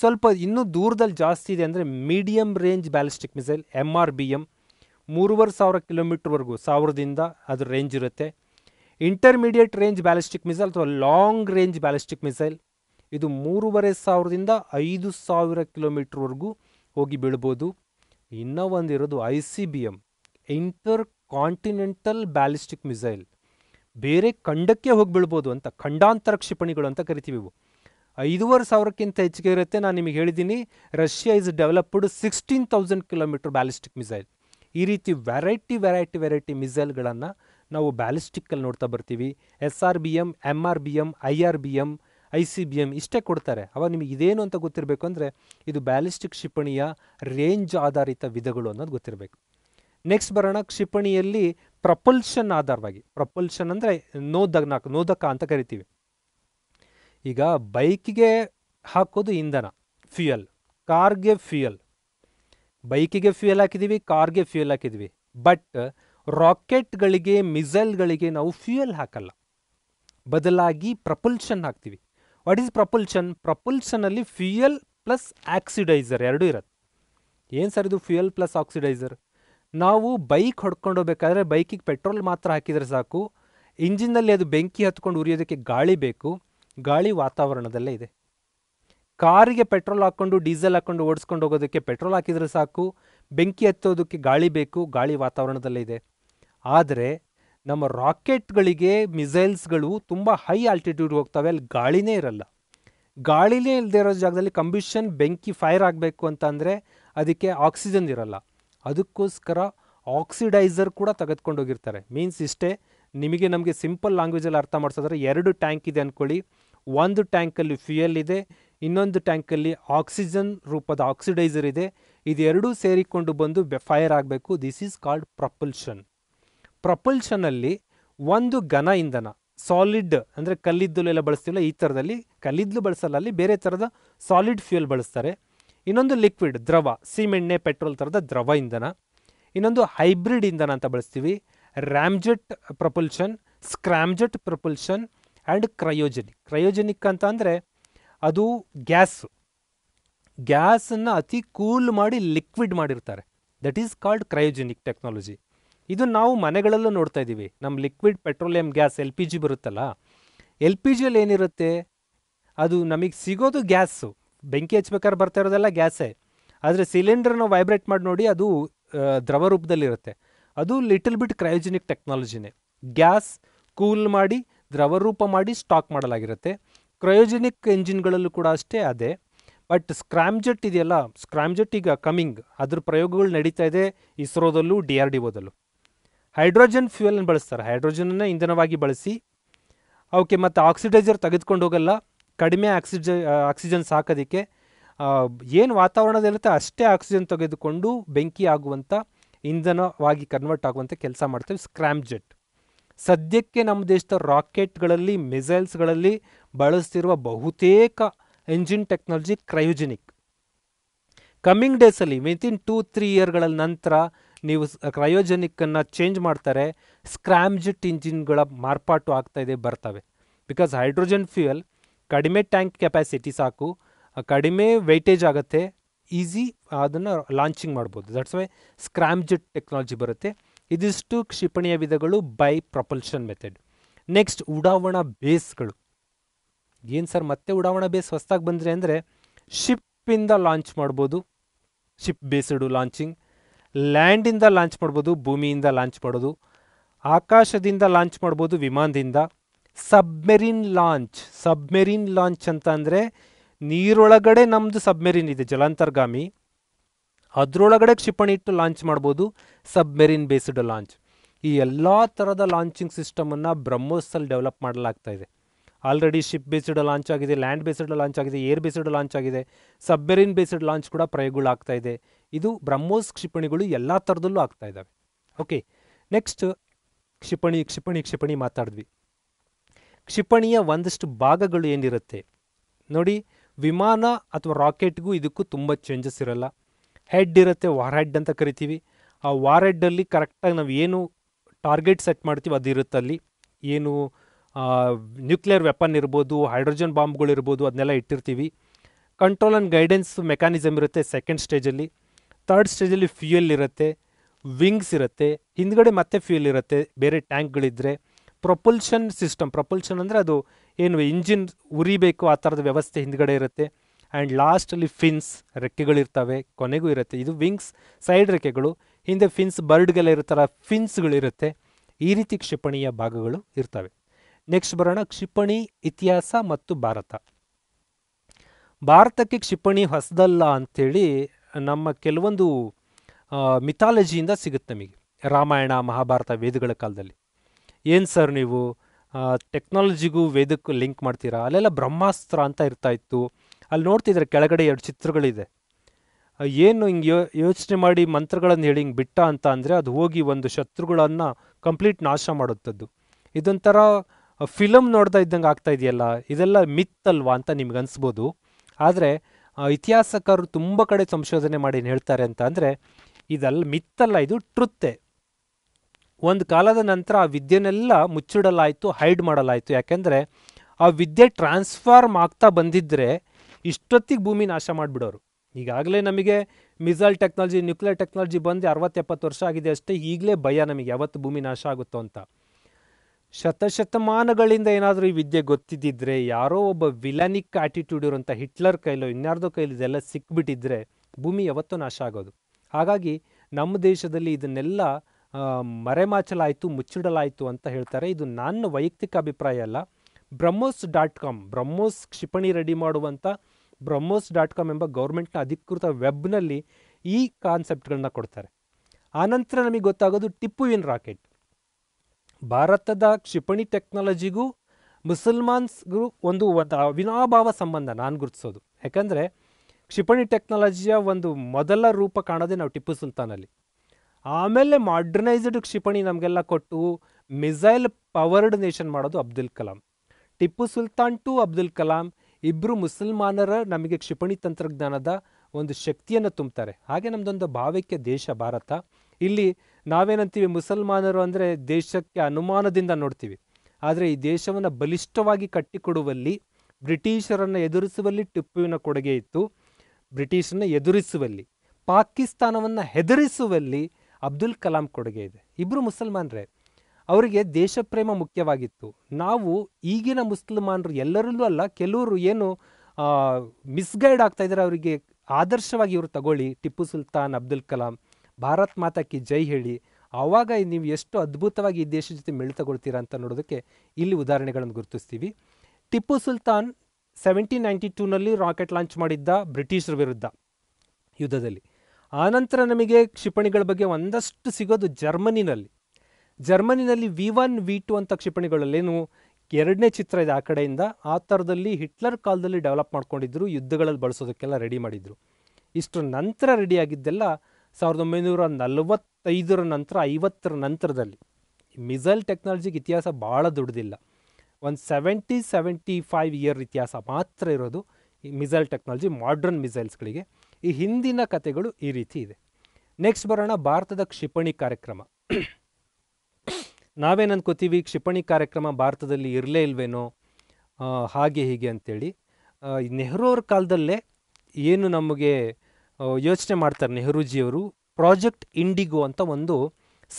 ಸ್ವಲ್ಪ ಇನ್ನೂ ದೂರದಲ್ಲಿ ಜಾಸ್ತಿ ಇದೆ ಅಂದರೆ medium range ballistic missile M R B M ಮೂರುವರೆ ಸಾವಿರ ಕಿಲೋಮೀಟ್ರ್ವರೆಗೂ ಸಾವಿರದಿಂದ ಅದ್ರ ರೇಂಜ್ ಇರುತ್ತೆ ಇಂಟರ್ಮೀಡಿಯೇಟ್ ರೇಂಜ್ ಬ್ಯಾಲಿಸ್ಟಿಕ್ ಮಿಸೈಲ್ ಅಥವಾ ಲಾಂಗ್ ರೇಂಜ್ ಬ್ಯಾಲಿಸ್ಟಿಕ್ ಮಿಸೈಲ್ ಇದು ಮೂರುವರೆ ಸಾವಿರದಿಂದ ಐದು ಸಾವಿರ ಕಿಲೋಮೀಟ್ರ್ವರೆಗೂ ಹೋಗಿ ಬೀಳ್ಬೋದು ಇನ್ನೂ ಒಂದಿರೋದು I C B M inter intercontinental ballistic missile ಬೇರೆ ಖಂಡಕ್ಕೆ ಹೋಗಿ ಬೀಳ್ಬೋದು ಅಂತ ಖಂಡಾಂತರ ಕ್ಷಿಪಣಿಗಳು ಅಂತ ಕರಿತೀವಿ ಇವು ಐದುವರೆ ಸಾವಿರಕ್ಕಿಂತ ಹೆಚ್ಚಿಗೆ ಇರುತ್ತೆ ನಾನು ನಿಮಗೆ ಹೇಳಿದ್ದೀನಿ Russia is developed sixteen thousand kilometre ballistic missile ಈ ರೀತಿ ವೆರೈಟಿ ವೆರೈಟಿ ವೆರೈಟಿ ಮಿಸೈಲ್ಗಳನ್ನು ನಾವು ಬ್ಯಾಲಿಸ್ಟಿಕ್ಕಲ್ಲಿ ನೋಡ್ತಾ ಬರ್ತೀವಿ S R B M M R B M I R B M I C B M ಇಷ್ಟೇ ಕೊಡ್ತಾರೆ ಅವಾಗ ನಿಮಗೆ ಇದೇನು ಅಂತ ಗೊತ್ತಿರಬೇಕು ಅಂದರೆ ಇದು ಬ್ಯಾಲಿಸ್ಟಿಕ್ ಕ್ಷಿಪಣಿಯ ರೇಂಜ್ ಆಧಾರಿತ ವಿಧಗಳು ಅನ್ನೋದು ಗೊತ್ತಿರಬೇಕು ನೆಕ್ಸ್ಟ್ ಬರೋಣ ಕ್ಷಿಪಣಿಯಲ್ಲಿ ಪ್ರಪಲ್ಷನ್ ಆಧಾರವಾಗಿ ಪ್ರಪಲ್ಷನ್ ಅಂದರೆ ನಾಲ್ಕು ನೋದಕ ಅಂತ ಕರಿತೀವಿ ಈಗ ಬೈಕಿಗೆ ಹಾಕೋದು ಇಂಧನ ಫ್ಯೂಯಲ್ ಕಾರ್ಗೆ ಫ್ಯೂಯಲ್ ಬೈಕಿಗೆ ಫ್ಯೂಯಲ್ ಹಾಕಿದ್ದೀವಿ ಕಾರ್ಗೆ ಫ್ಯೂಯಲ್ ಹಾಕಿದ್ದೀವಿ ಬಟ್ ರಾಕೆಟ್ಗಳಿಗೆ ಮಿಸೈಲ್ಗಳಿಗೆ ನಾವು ಫ್ಯೂಯಲ್ ಹಾಕಲ್ಲ ಬದಲಾಗಿ ಪ್ರಪುಲ್ಷನ್ ಹಾಕ್ತೀವಿ ವಾಟ್ ಈಸ್ ಪ್ರಪುಲ್ಷನ್ ಪ್ರಪುಲ್ಷನಲ್ಲಿ ಫ್ಯೂಯಲ್ ಪ್ಲಸ್ ಆಕ್ಸಿಡೈಸರ್ ಎರಡೂ ಇರತ್ತೆ ಏನು ಸರ್ ಇದು ಫ್ಯೂಯಲ್ ಪ್ಲಸ್ ಆಕ್ಸಿಡೈಸರ್ ನಾವು ಬೈಕ್ ಹೊಡ್ಕೊಂಡು ಹೋಗ್ಬೇಕಾದ್ರೆ ಬೈಕಿಗೆ ಪೆಟ್ರೋಲ್ ಮಾತ್ರ ಹಾಕಿದರೆ ಸಾಕು ಇಂಜಿನಲ್ಲಿ ಅದು ಬೆಂಕಿ ಹತ್ಕೊಂಡು ಉರಿಯೋದಕ್ಕೆ ಗಾಳಿ ಬೇಕು ಗಾಳಿ ವಾತಾವರಣದಲ್ಲೇ ಇದೆ ಕಾರಿಗೆ ಪೆಟ್ರೋಲ್ ಹಾಕ್ಕೊಂಡು ಡೀಸೆಲ್ ಹಾಕ್ಕೊಂಡು ಓಡಿಸ್ಕೊಂಡು ಹೋಗೋದಕ್ಕೆ ಪೆಟ್ರೋಲ್ ಹಾಕಿದರೆ ಸಾಕು ಬೆಂಕಿ ಹತ್ತೋದಕ್ಕೆ ಗಾಳಿ ಬೇಕು ಗಾಳಿ ವಾತಾವರಣದಲ್ಲೇ ಇದೆ ಆದರೆ ನಮ್ಮ ರಾಕೆಟ್ಗಳಿಗೆ ಮಿಸೈಲ್ಸ್ಗಳು ತುಂಬ ಹೈ ಆಲ್ಟಿಟ್ಯೂಡ್ ಹೋಗ್ತವೆ ಅಲ್ಲಿ ಗಾಳಿನೇ ಇರಲ್ಲ ಗಾಳಿನೇ ಇಲ್ಲದೆ ಇರೋ ಜಾಗದಲ್ಲಿ ಕಂಬಿಷನ್ ಬೆಂಕಿ ಫೈರ್ ಆಗಬೇಕು ಅಂತ ಅದಕ್ಕೆ ಆಕ್ಸಿಜನ್ ಇರಲ್ಲ ಅದಕ್ಕೋಸ್ಕರ ಆಕ್ಸಿಡೈಸರ್ ಕೂಡ ತೆಗೆದುಕೊಂಡೋಗಿರ್ತಾರೆ ಮೀನ್ಸ್ ಇಷ್ಟೇ ನಿಮಗೆ ನಮಗೆ ಸಿಂಪಲ್ ಲ್ಯಾಂಗ್ವೇಜಲ್ಲಿ ಅರ್ಥ ಮಾಡಿಸೋದ್ರೆ ಎರಡು ಟ್ಯಾಂಕ್ ಇದೆ ಅಂದ್ಕೊಳ್ಳಿ ಒಂದು ಟ್ಯಾಂಕಲ್ಲಿ ಫ್ಯೂಯಲ್ ಇದೆ ಇನ್ನೊಂದು ಟ್ಯಾಂಕಲ್ಲಿ ಆಕ್ಸಿಜನ್ ರೂಪದ ಆಕ್ಸಿಡೈಸರ್ ಇದೆ ಇದೆರಡೂ ಸೇರಿಕೊಂಡು ಬಂದು ಫೈರ್ ಆಗಬೇಕು ದಿಸ್ ಈಸ್ ಕಾಲ್ಡ್ ಪ್ರಪಲ್ಷನ್ ಪ್ರಪಲ್ಷನಲ್ಲಿ ಒಂದು ಘನ ಇಂಧನ ಸಾಲಿಡ್ ಅಂದರೆ ಕಲ್ಲಿದ್ದಲೆಲ್ಲ ಬಳಸ್ತಿಲ್ಲ ಈ ಥರದಲ್ಲಿ ಕಲ್ಲಿದ್ದಲು ಬಳಸಲ್ಲ ಅಲ್ಲಿ ಬೇರೆ ಥರದ ಸಾಲಿಡ್ ಫ್ಯೂಯಲ್ ಬಳಸ್ತಾರೆ ಇನ್ನೊಂದು ಲಿಕ್ವಿಡ್ ದ್ರವ ಸಿಮೆಣ್ಣೆ ಪೆಟ್ರೋಲ್ ಥರದ ದ್ರವ ಇಂಧನ ಇನ್ನೊಂದು ಹೈಬ್ರಿಡ್ ಇಂಧನ ಅಂತ ಬಳಸ್ತೀವಿ ramjet propulsion scramjet propulsion and cryogenic cryogenic ಅಂತ ಅಂದರೆ ಅದು ಗ್ಯಾಸ್ ಗ್ಯಾಸನ್ನು ಅತಿ ಕೂಲ್ ಮಾಡಿ ಲಿಕ್ವಿಡ್ ಮಾಡಿರ್ತಾರೆ that is called cryogenic technology ಇದು ನಾವು ಮನೆಗಳಲ್ಲೂ ನೋಡ್ತಾ ಇದ್ದೀವಿ ನಮ್ಮ liquid petroleum gas L P G ಬರುತ್ತಲ್ಲ ಎಲ್ ಪಿ ಜಿಯಲ್ಲಿ ಏನಿರುತ್ತೆ ಅದು ನಮಗೆ ಸಿಗೋದು ಗ್ಯಾಸು ಬೆಂಕಿ ಹಚ್ಬೇಕಾದ್ರೆ ಬರ್ತಾ ಇರೋದೆಲ್ಲ ಗ್ಯಾಸೇ ಆದರೆ ಸಿಲಿಂಡರ್ನ ವೈಬ್ರೇಟ್ ಮಾಡಿ ನೋಡಿ ಅದು ದ್ರವ ರೂಪದಲ್ಲಿರುತ್ತೆ ಅದು ಲಿಟಲ್ ಬಿಟ್ ಕ್ರಯೋಜೆನಿಕ್ ಟೆಕ್ನಾಲಜಿನೇ ಗ್ಯಾಸ್ ಕೂಲ್ ಮಾಡಿ ದ್ರವರೂಪ ಮಾಡಿ ಸ್ಟಾಕ್ ಮಾಡಲಾಗಿರುತ್ತೆ ಕ್ರಯೋಜೆನಿಕ್ ಎಂಜಿನ್ಗಳಲ್ಲೂ ಕೂಡ ಅಷ್ಟೇ ಅದೇ ಬಟ್ ಜೆಟ್ ಇದೆಯಲ್ಲ ಜೆಟ್ ಈಗ ಕಮಿಂಗ್ ಅದ್ರ ಪ್ರಯೋಗಗಳು ನಡೀತಾ ಇದೆ ಇಸ್ರೋದಲ್ಲೂ ಡಿ ಆರ್ ಡಿ ಓದಲ್ಲೂ ಹೈಡ್ರೋಜನ್ ಫ್ಯೂಯಲನ್ನು ಬಳಸ್ತಾರೆ ಹೈಡ್ರೋಜನನ್ನು ಇಂಧನವಾಗಿ ಬಳಸಿ ಓಕೆ ಮತ್ತು ಆಕ್ಸಿಡೈಸರ್ ತೆಗೆದುಕೊಂಡು ಹೋಗಲ್ಲ ಕಡಿಮೆ ಆಕ್ಸಿಜ ಆಕ್ಸಿಜನ್ ಸಾಕೋದಕ್ಕೆ ಏನು ವಾತಾವರಣದಲ್ಲಿರುತ್ತೆ ಅಷ್ಟೇ ಆಕ್ಸಿಜನ್ ತೆಗೆದುಕೊಂಡು ಬೆಂಕಿ ಆಗುವಂಥ ಇಂಧನವಾಗಿ ಕನ್ವರ್ಟ್ ಆಗುವಂಥ ಕೆಲಸ ಮಾಡ್ತೇವೆ ಜೆಟ್ ಸದ್ಯಕ್ಕೆ ನಮ್ಮ ದೇಶದ ರಾಕೆಟ್ಗಳಲ್ಲಿ ಮಿಸೈಲ್ಸ್ಗಳಲ್ಲಿ ಬಳಸ್ತಿರುವ ಬಹುತೇಕ ಎಂಜಿನ್ ಟೆಕ್ನಾಲಜಿ ಕ್ರಯೋಜೆನಿಕ್ ಕಮ್ಮಿಂಗ್ ಡೇಸಲ್ಲಿ ವಿತಿನ್ ಟೂ ತ್ರೀ ಇಯರ್ಗಳ ನಂತರ ನೀವು ಕ್ರಯೋಜೆನಿಕ್ಕನ್ನು ಚೇಂಜ್ ಮಾಡ್ತಾರೆ ಸ್ಕ್ರಾಮ್ಜಿಟ್ ಇಂಜಿನ್ಗಳ ಮಾರ್ಪಾಟು ಆಗ್ತಾ ಇದೆ ಬರ್ತವೆ ಬಿಕಾಸ್ ಹೈಡ್ರೋಜನ್ ಫ್ಯೂಯಲ್ ಕಡಿಮೆ ಟ್ಯಾಂಕ್ ಕೆಪಾಸಿಟಿ ಸಾಕು ಕಡಿಮೆ ವೆಯ್ಟೇಜ್ ಆಗುತ್ತೆ ಈಸಿ ಅದನ್ನು ಲಾಂಚಿಂಗ್ ಮಾಡ್ಬೋದು ದಟ್ಸ್ ವೈ ಸ್ಕ್ರಾಮ್ಜಿಟ್ ಟೆಕ್ನಾಲಜಿ ಬರುತ್ತೆ ಇದಿಷ್ಟು ಕ್ಷಿಪಣಿಯ ವಿಧಗಳು ಬೈ ಪ್ರಪಲ್ಷನ್ ಮೆಥಡ್ ನೆಕ್ಸ್ಟ್ ಉಡಾವಣಾ ಬೇಸ್ಗಳು ಏನು ಸರ್ ಮತ್ತೆ ಉಡಾವಣಾ ಬೇಸ್ ಹೊಸದಾಗಿ ಬಂದರೆ ಅಂದರೆ ಶಿಪ್ಪಿಂದ ಲಾಂಚ್ ಮಾಡ್ಬೋದು ಶಿಪ್ ಬೇಸ್ಡು ಲಾಂಚಿಂಗ್ ಲ್ಯಾಂಡಿಂದ ಲಾಂಚ್ ಮಾಡ್ಬೋದು ಭೂಮಿಯಿಂದ ಲಾಂಚ್ ಮಾಡೋದು ಆಕಾಶದಿಂದ ಲಾಂಚ್ ಮಾಡ್ಬೋದು ವಿಮಾನದಿಂದ ಸಬ್ಮೆರಿನ್ ಲಾಂಚ್ ಸಬ್ಮೆರಿನ್ ಲಾಂಚ್ ಅಂತ ಅಂದರೆ ನೀರೊಳಗಡೆ ನಮ್ಮದು ಸಬ್ಮೆರಿನ್ ಇದೆ ಜಲಾಂತರ್ಗಾಮಿ ಅದರೊಳಗಡೆ ಕ್ಷಿಪಣಿ ಇಟ್ಟು ಲಾಂಚ್ ಮಾಡ್ಬೋದು ಸಬ್ಮೆರಿನ್ ಬೇಸ್ಡ್ ಲಾಂಚ್ ಈ ಎಲ್ಲ ಥರದ ಲಾಂಚಿಂಗ್ ಸಿಸ್ಟಮನ್ನು ಬ್ರಹ್ಮೋಸಲ್ಲಿ ಡೆವಲಪ್ ಮಾಡಲಾಗ್ತಾ ಇದೆ ಆಲ್ರೆಡಿ ಶಿಪ್ ಬೇಸ್ಡ್ ಲಾಂಚ್ ಆಗಿದೆ ಲ್ಯಾಂಡ್ ಬೇಸ್ಡ್ ಲಾಂಚ್ ಆಗಿದೆ ಏರ್ ಬೇಸ್ಡ್ ಲಾಂಚ್ ಆಗಿದೆ ಸಬ್ಮೆರಿನ್ ಬೇಸ್ಡ್ ಲಾಂಚ್ ಕೂಡ ಪ್ರಯೋಗಗಳಾಗ್ತಾ ಇದೆ ಇದು ಬ್ರಹ್ಮೋಸ್ ಕ್ಷಿಪಣಿಗಳು ಎಲ್ಲ ಥರದಲ್ಲೂ ಆಗ್ತಾ ಇದ್ದಾವೆ ಓಕೆ ನೆಕ್ಸ್ಟ್ ಕ್ಷಿಪಣಿ ಕ್ಷಿಪಣಿ ಕ್ಷಿಪಣಿ ಮಾತಾಡಿದ್ವಿ ಕ್ಷಿಪಣಿಯ ಒಂದಷ್ಟು ಭಾಗಗಳು ಏನಿರುತ್ತೆ ನೋಡಿ ವಿಮಾನ ಅಥವಾ ರಾಕೆಟ್ಗೂ ಇದಕ್ಕೂ ತುಂಬ ಚೇಂಜಸ್ ಇರಲ್ಲ ಹೆಡ್ ಇರುತ್ತೆ ವಾರ್ ಹೆಡ್ ಅಂತ ಕರಿತೀವಿ ಆ ವಾರ್ ಹೆಡ್ಡಲ್ಲಿ ಕರೆಕ್ಟಾಗಿ ನಾವು ಏನು ಟಾರ್ಗೆಟ್ ಸೆಟ್ ಮಾಡ್ತೀವಿ ಇರುತ್ತೆ ಅಲ್ಲಿ ಏನು ನ್ಯೂಕ್ಲಿಯರ್ ವೆಪನ್ ಇರ್ಬೋದು ಹೈಡ್ರೋಜನ್ ಬಾಂಬ್ಗಳಿರ್ಬೋದು ಅದನ್ನೆಲ್ಲ ಇಟ್ಟಿರ್ತೀವಿ ಕಂಟ್ರೋಲ್ ಆ್ಯಂಡ್ ಗೈಡೆನ್ಸ್ ಮೆಕ್ಯಾನಿಸಮ್ ಇರುತ್ತೆ ಸೆಕೆಂಡ್ ಸ್ಟೇಜಲ್ಲಿ ಥರ್ಡ್ ಸ್ಟೇಜಲ್ಲಿ ಫ್ಯೂಯಲ್ ಇರುತ್ತೆ ವಿಂಗ್ಸ್ ಇರುತ್ತೆ ಹಿಂದ್ಗಡೆ ಮತ್ತೆ ಫ್ಯೂಯಲ್ ಇರುತ್ತೆ ಬೇರೆ ಟ್ಯಾಂಕ್ಗಳಿದ್ದರೆ ಪ್ರೊಪಲ್ಷನ್ ಸಿಸ್ಟಮ್ ಪ್ರೊಪಲ್ಷನ್ ಅಂದರೆ ಅದು ಏನು ಇಂಜಿನ್ ಉರಿಬೇಕು ಆ ಥರದ ವ್ಯವಸ್ಥೆ ಹಿಂದ್ಗಡೆ ಇರುತ್ತೆ ಆ್ಯಂಡ್ ಲಾಸ್ಟಲ್ಲಿ ಫಿನ್ಸ್ ರೆಕ್ಕೆಗಳಿರ್ತವೆ ಕೊನೆಗೂ ಇರುತ್ತೆ ಇದು ವಿಂಗ್ಸ್ ಸೈಡ್ ರೆಕ್ಕೆಗಳು ಹಿಂದೆ ಫಿನ್ಸ್ ಬರ್ಡ್ಗೆಲ್ಲ ಇರೋ ಫಿನ್ಸ್ಗಳಿರುತ್ತೆ ಈ ರೀತಿ ಕ್ಷಿಪಣಿಯ ಭಾಗಗಳು ಇರ್ತವೆ ನೆಕ್ಸ್ಟ್ ಬರೋಣ ಕ್ಷಿಪಣಿ ಇತಿಹಾಸ ಮತ್ತು ಭಾರತ ಭಾರತಕ್ಕೆ ಕ್ಷಿಪಣಿ ಹೊಸದಲ್ಲ ಅಂಥೇಳಿ ನಮ್ಮ ಕೆಲವೊಂದು ಮಿಥಾಲಜಿಯಿಂದ ಸಿಗುತ್ತೆ ನಮಗೆ ರಾಮಾಯಣ ಮಹಾಭಾರತ ವೇದಗಳ ಕಾಲದಲ್ಲಿ ಏನು ಸರ್ ನೀವು ಟೆಕ್ನಾಲಜಿಗೂ ವೇದಕ್ಕೂ ಲಿಂಕ್ ಮಾಡ್ತೀರಾ ಅಲ್ಲೆಲ್ಲ ಬ್ರಹ್ಮಾಸ್ತ್ರ ಅಂತ ಇರ್ತಾ ಇತ್ತು ಅಲ್ಲಿ ನೋಡ್ತಿದ್ರೆ ಕೆಳಗಡೆ ಎರಡು ಚಿತ್ರಗಳಿದೆ ಏನು ಹಿಂಗೆ ಯೋ ಯೋಚನೆ ಮಾಡಿ ಮಂತ್ರಗಳನ್ನು ಹೇಳಿ ಹಿಂಗೆ ಬಿಟ್ಟ ಅಂತ ಅಂದರೆ ಅದು ಹೋಗಿ ಒಂದು ಶತ್ರುಗಳನ್ನು ಕಂಪ್ಲೀಟ್ ನಾಶ ಮಾಡುತ್ತದ್ದು ಇದೊಂಥರ ಫಿಲಮ್ ನೋಡ್ತಾ ಇದ್ದಂಗೆ ಆಗ್ತಾ ಇದೆಯಲ್ಲ ಇದೆಲ್ಲ ಮಿತ್ತಲ್ವಾ ಅಲ್ವಾ ಅಂತ ನಿಮ್ಗೆ ಅನಿಸ್ಬೋದು ಆದರೆ ಇತಿಹಾಸಕಾರರು ತುಂಬ ಕಡೆ ಸಂಶೋಧನೆ ಮಾಡಿ ಹೇಳ್ತಾರೆ ಅಂತ ಅಂದರೆ ಇದಲ್ಲ ಮಿತ್ತಲ್ಲ ಇದು ಟ್ರುತ್ತೆ ಒಂದು ಕಾಲದ ನಂತರ ಆ ವಿದ್ಯೆನೆಲ್ಲ ಮುಚ್ಚಿಡಲಾಯಿತು ಹೈಡ್ ಮಾಡಲಾಯಿತು ಯಾಕೆಂದರೆ ಆ ವಿದ್ಯೆ ಟ್ರಾನ್ಸ್ಫಾರ್ಮ್ ಆಗ್ತಾ ಬಂದಿದ್ದರೆ ಇಷ್ಟೊತ್ತಿಗೆ ಭೂಮಿ ನಾಶ ಮಾಡಿಬಿಡೋರು ಈಗಾಗಲೇ ನಮಗೆ ಮಿಸೈಲ್ ಟೆಕ್ನಾಲಜಿ ನ್ಯೂಕ್ಲಿಯರ್ ಟೆಕ್ನಾಲಜಿ ಬಂದು ಅರವತ್ತೆಪ್ಪತ್ತು ವರ್ಷ ಆಗಿದೆ ಅಷ್ಟೇ ಈಗಲೇ ಭಯ ನಮಗೆ ಯಾವತ್ತು ಭೂಮಿ ನಾಶ ಆಗುತ್ತೋ ಅಂತ ಶತಶತಮಾನಗಳಿಂದ ಏನಾದರೂ ಈ ವಿದ್ಯೆ ಗೊತ್ತಿದ್ದಿದ್ರೆ ಯಾರೋ ಒಬ್ಬ ವಿಲನಿಕ್ ಆಟಿಟ್ಯೂಡ್ ಇರುವಂಥ ಹಿಟ್ಲರ್ ಕೈಲೋ ಇನ್ಯಾರ್ದೋ ಕೈಲಿ ಇದೆಲ್ಲ ಸಿಕ್ಬಿಟ್ಟಿದ್ರೆ ಭೂಮಿ ಯಾವತ್ತೂ ನಾಶ ಆಗೋದು ಹಾಗಾಗಿ ನಮ್ಮ ದೇಶದಲ್ಲಿ ಇದನ್ನೆಲ್ಲ ಮರೆಮಾಚಲಾಯಿತು ಮುಚ್ಚಿಡಲಾಯಿತು ಅಂತ ಹೇಳ್ತಾರೆ ಇದು ನನ್ನ ವೈಯಕ್ತಿಕ ಅಭಿಪ್ರಾಯ ಅಲ್ಲ ಬ್ರಹ್ಮೋಸ್ ಡಾಟ್ ಕಾಮ್ ಬ್ರಹ್ಮೋಸ್ ಕ್ಷಿಪಣಿ ರೆಡಿ ಮಾಡುವಂಥ ಬ್ರಹ್ಮೋಸ್ ಡಾಟ್ ಕಾಮ್ ಎಂಬ ಗೌರ್ಮೆಂಟ್ನ ಅಧಿಕೃತ ವೆಬ್ನಲ್ಲಿ ಈ ಕಾನ್ಸೆಪ್ಟ್ಗಳನ್ನ ಕೊಡ್ತಾರೆ ಆನಂತರ ನಮಗೆ ಗೊತ್ತಾಗೋದು ಟಿಪ್ಪುವಿನ ರಾಕೆಟ್ ಭಾರತದ ಕ್ಷಿಪಣಿ ಟೆಕ್ನಾಲಜಿಗೂ ಮುಸಲ್ಮಾನ್ಸ್ಗೂ ಒಂದು ಅವಿನಾಭಾವ ಸಂಬಂಧ ನಾನು ಗುರುತಿಸೋದು ಯಾಕಂದರೆ ಕ್ಷಿಪಣಿ ಟೆಕ್ನಾಲಜಿಯ ಒಂದು ಮೊದಲ ರೂಪ ಕಾಣೋದೇ ನಾವು ಟಿಪ್ಪು ಸುಲ್ತಾನಲ್ಲಿ ಆಮೇಲೆ ಮಾಡ್ರನೈಸ್ಡ್ ಕ್ಷಿಪಣಿ ನಮಗೆಲ್ಲ ಕೊಟ್ಟು ಮಿಸೈಲ್ ಪವರ್ಡ್ ನೇಷನ್ ಮಾಡೋದು ಅಬ್ದುಲ್ ಕಲಾಂ ಟಿಪ್ಪು ಸುಲ್ತಾನ್ ಟು ಅಬ್ದುಲ್ ಕಲಾಂ ಇಬ್ಬರು ಮುಸಲ್ಮಾನರ ನಮಗೆ ಕ್ಷಿಪಣಿ ತಂತ್ರಜ್ಞಾನದ ಒಂದು ಶಕ್ತಿಯನ್ನು ತುಂಬುತ್ತಾರೆ ಹಾಗೆ ನಮ್ಮದೊಂದು ಭಾವೈಕ್ಯ ದೇಶ ಭಾರತ ಇಲ್ಲಿ ನಾವೇನಂತೀವಿ ಮುಸಲ್ಮಾನರು ಅಂದರೆ ದೇಶಕ್ಕೆ ಅನುಮಾನದಿಂದ ನೋಡ್ತೀವಿ ಆದರೆ ಈ ದೇಶವನ್ನು ಬಲಿಷ್ಠವಾಗಿ ಕಟ್ಟಿಕೊಡುವಲ್ಲಿ ಬ್ರಿಟಿಷರನ್ನು ಎದುರಿಸುವಲ್ಲಿ ಟಿಪ್ಪುವಿನ ಕೊಡುಗೆ ಇತ್ತು ಬ್ರಿಟಿಷರನ್ನು ಎದುರಿಸುವಲ್ಲಿ ಪಾಕಿಸ್ತಾನವನ್ನು ಹೆದರಿಸುವಲ್ಲಿ ಅಬ್ದುಲ್ ಕಲಾಂ ಕೊಡುಗೆ ಇದೆ ಇಬ್ಬರು ಮುಸಲ್ಮಾನರೇ ಅವರಿಗೆ ದೇಶಪ್ರೇಮ ಮುಖ್ಯವಾಗಿತ್ತು ನಾವು ಈಗಿನ ಮುಸಲ್ಮಾನರು ಎಲ್ಲರಲ್ಲೂ ಅಲ್ಲ ಕೆಲವರು ಏನು ಮಿಸ್ಗೈಡ್ ಆಗ್ತಾ ಇದ್ದಾರೆ ಅವರಿಗೆ ಆದರ್ಶವಾಗಿ ಇವರು ತಗೊಳ್ಳಿ ಟಿಪ್ಪು ಸುಲ್ತಾನ್ ಅಬ್ದುಲ್ ಕಲಾಂ ಭಾರತ್ ಮಾತಾಕಿ ಜೈ ಹೇಳಿ ಆವಾಗ ನೀವು ಎಷ್ಟು ಅದ್ಭುತವಾಗಿ ಈ ದೇಶದ ಜೊತೆ ಮೆಳು ಅಂತ ನೋಡೋದಕ್ಕೆ ಇಲ್ಲಿ ಉದಾಹರಣೆಗಳನ್ನು ಗುರುತಿಸ್ತೀವಿ ಟಿಪ್ಪು ಸುಲ್ತಾನ್ ಸೆವೆಂಟೀನ್ ನೈಂಟಿ ಟೂನಲ್ಲಿ ರಾಕೆಟ್ ಲಾಂಚ್ ಮಾಡಿದ್ದ ಬ್ರಿಟಿಷರ ವಿರುದ್ಧ ಯುದ್ಧದಲ್ಲಿ ಆನಂತರ ನಮಗೆ ಕ್ಷಿಪಣಿಗಳ ಬಗ್ಗೆ ಒಂದಷ್ಟು ಸಿಗೋದು ಜರ್ಮನಿನಲ್ಲಿ ಜರ್ಮನಿನಲ್ಲಿ ವಿ ಒನ್ ವಿ ಟು ಅಂತ ಕ್ಷಿಪಣಿಗಳಲ್ಲೇನು ಎರಡನೇ ಚಿತ್ರ ಇದೆ ಆ ಕಡೆಯಿಂದ ಆ ಥರದಲ್ಲಿ ಹಿಟ್ಲರ್ ಕಾಲದಲ್ಲಿ ಡೆವಲಪ್ ಮಾಡ್ಕೊಂಡಿದ್ದರು ಯುದ್ಧಗಳಲ್ಲಿ ಬಳಸೋದಕ್ಕೆಲ್ಲ ರೆಡಿ ಮಾಡಿದರು ಇಷ್ಟರ ನಂತರ ರೆಡಿಯಾಗಿದ್ದೆಲ್ಲ ಸಾವಿರದ ಒಂಬೈನೂರ ನಲವತ್ತೈದರ ನಂತರ ಐವತ್ತರ ನಂತರದಲ್ಲಿ ಮಿಸೈಲ್ ಟೆಕ್ನಾಲಜಿಗೆ ಇತಿಹಾಸ ಭಾಳ ದೊಡ್ಡದಿಲ್ಲ ಒಂದು ಸೆವೆಂಟಿ ಸೆವೆಂಟಿ ಫೈವ್ ಇಯರ್ ಇತಿಹಾಸ ಮಾತ್ರ ಇರೋದು ಈ ಮಿಸೈಲ್ ಟೆಕ್ನಾಲಜಿ ಮಾಡ್ರನ್ ಮಿಸೈಲ್ಸ್ಗಳಿಗೆ ಈ ಹಿಂದಿನ ಕಥೆಗಳು ಈ ರೀತಿ ಇದೆ ನೆಕ್ಸ್ಟ್ ಬರೋಣ ಭಾರತದ ಕ್ಷಿಪಣಿ ಕಾರ್ಯಕ್ರಮ ನಾವೇನು ಅಂದ್ಕೋತೀವಿ ಕ್ಷಿಪಣಿ ಕಾರ್ಯಕ್ರಮ ಭಾರತದಲ್ಲಿ ಇರಲೇ ಇಲ್ವೇನೋ ಹಾಗೆ ಹೀಗೆ ಅಂಥೇಳಿ ನೆಹರು ಅವ್ರ ಕಾಲದಲ್ಲೇ ಏನು ನಮಗೆ ಯೋಚನೆ ಮಾಡ್ತಾರೆ ನೆಹರೂಜಿಯವರು ಪ್ರಾಜೆಕ್ಟ್ ಇಂಡಿಗೋ ಅಂತ ಒಂದು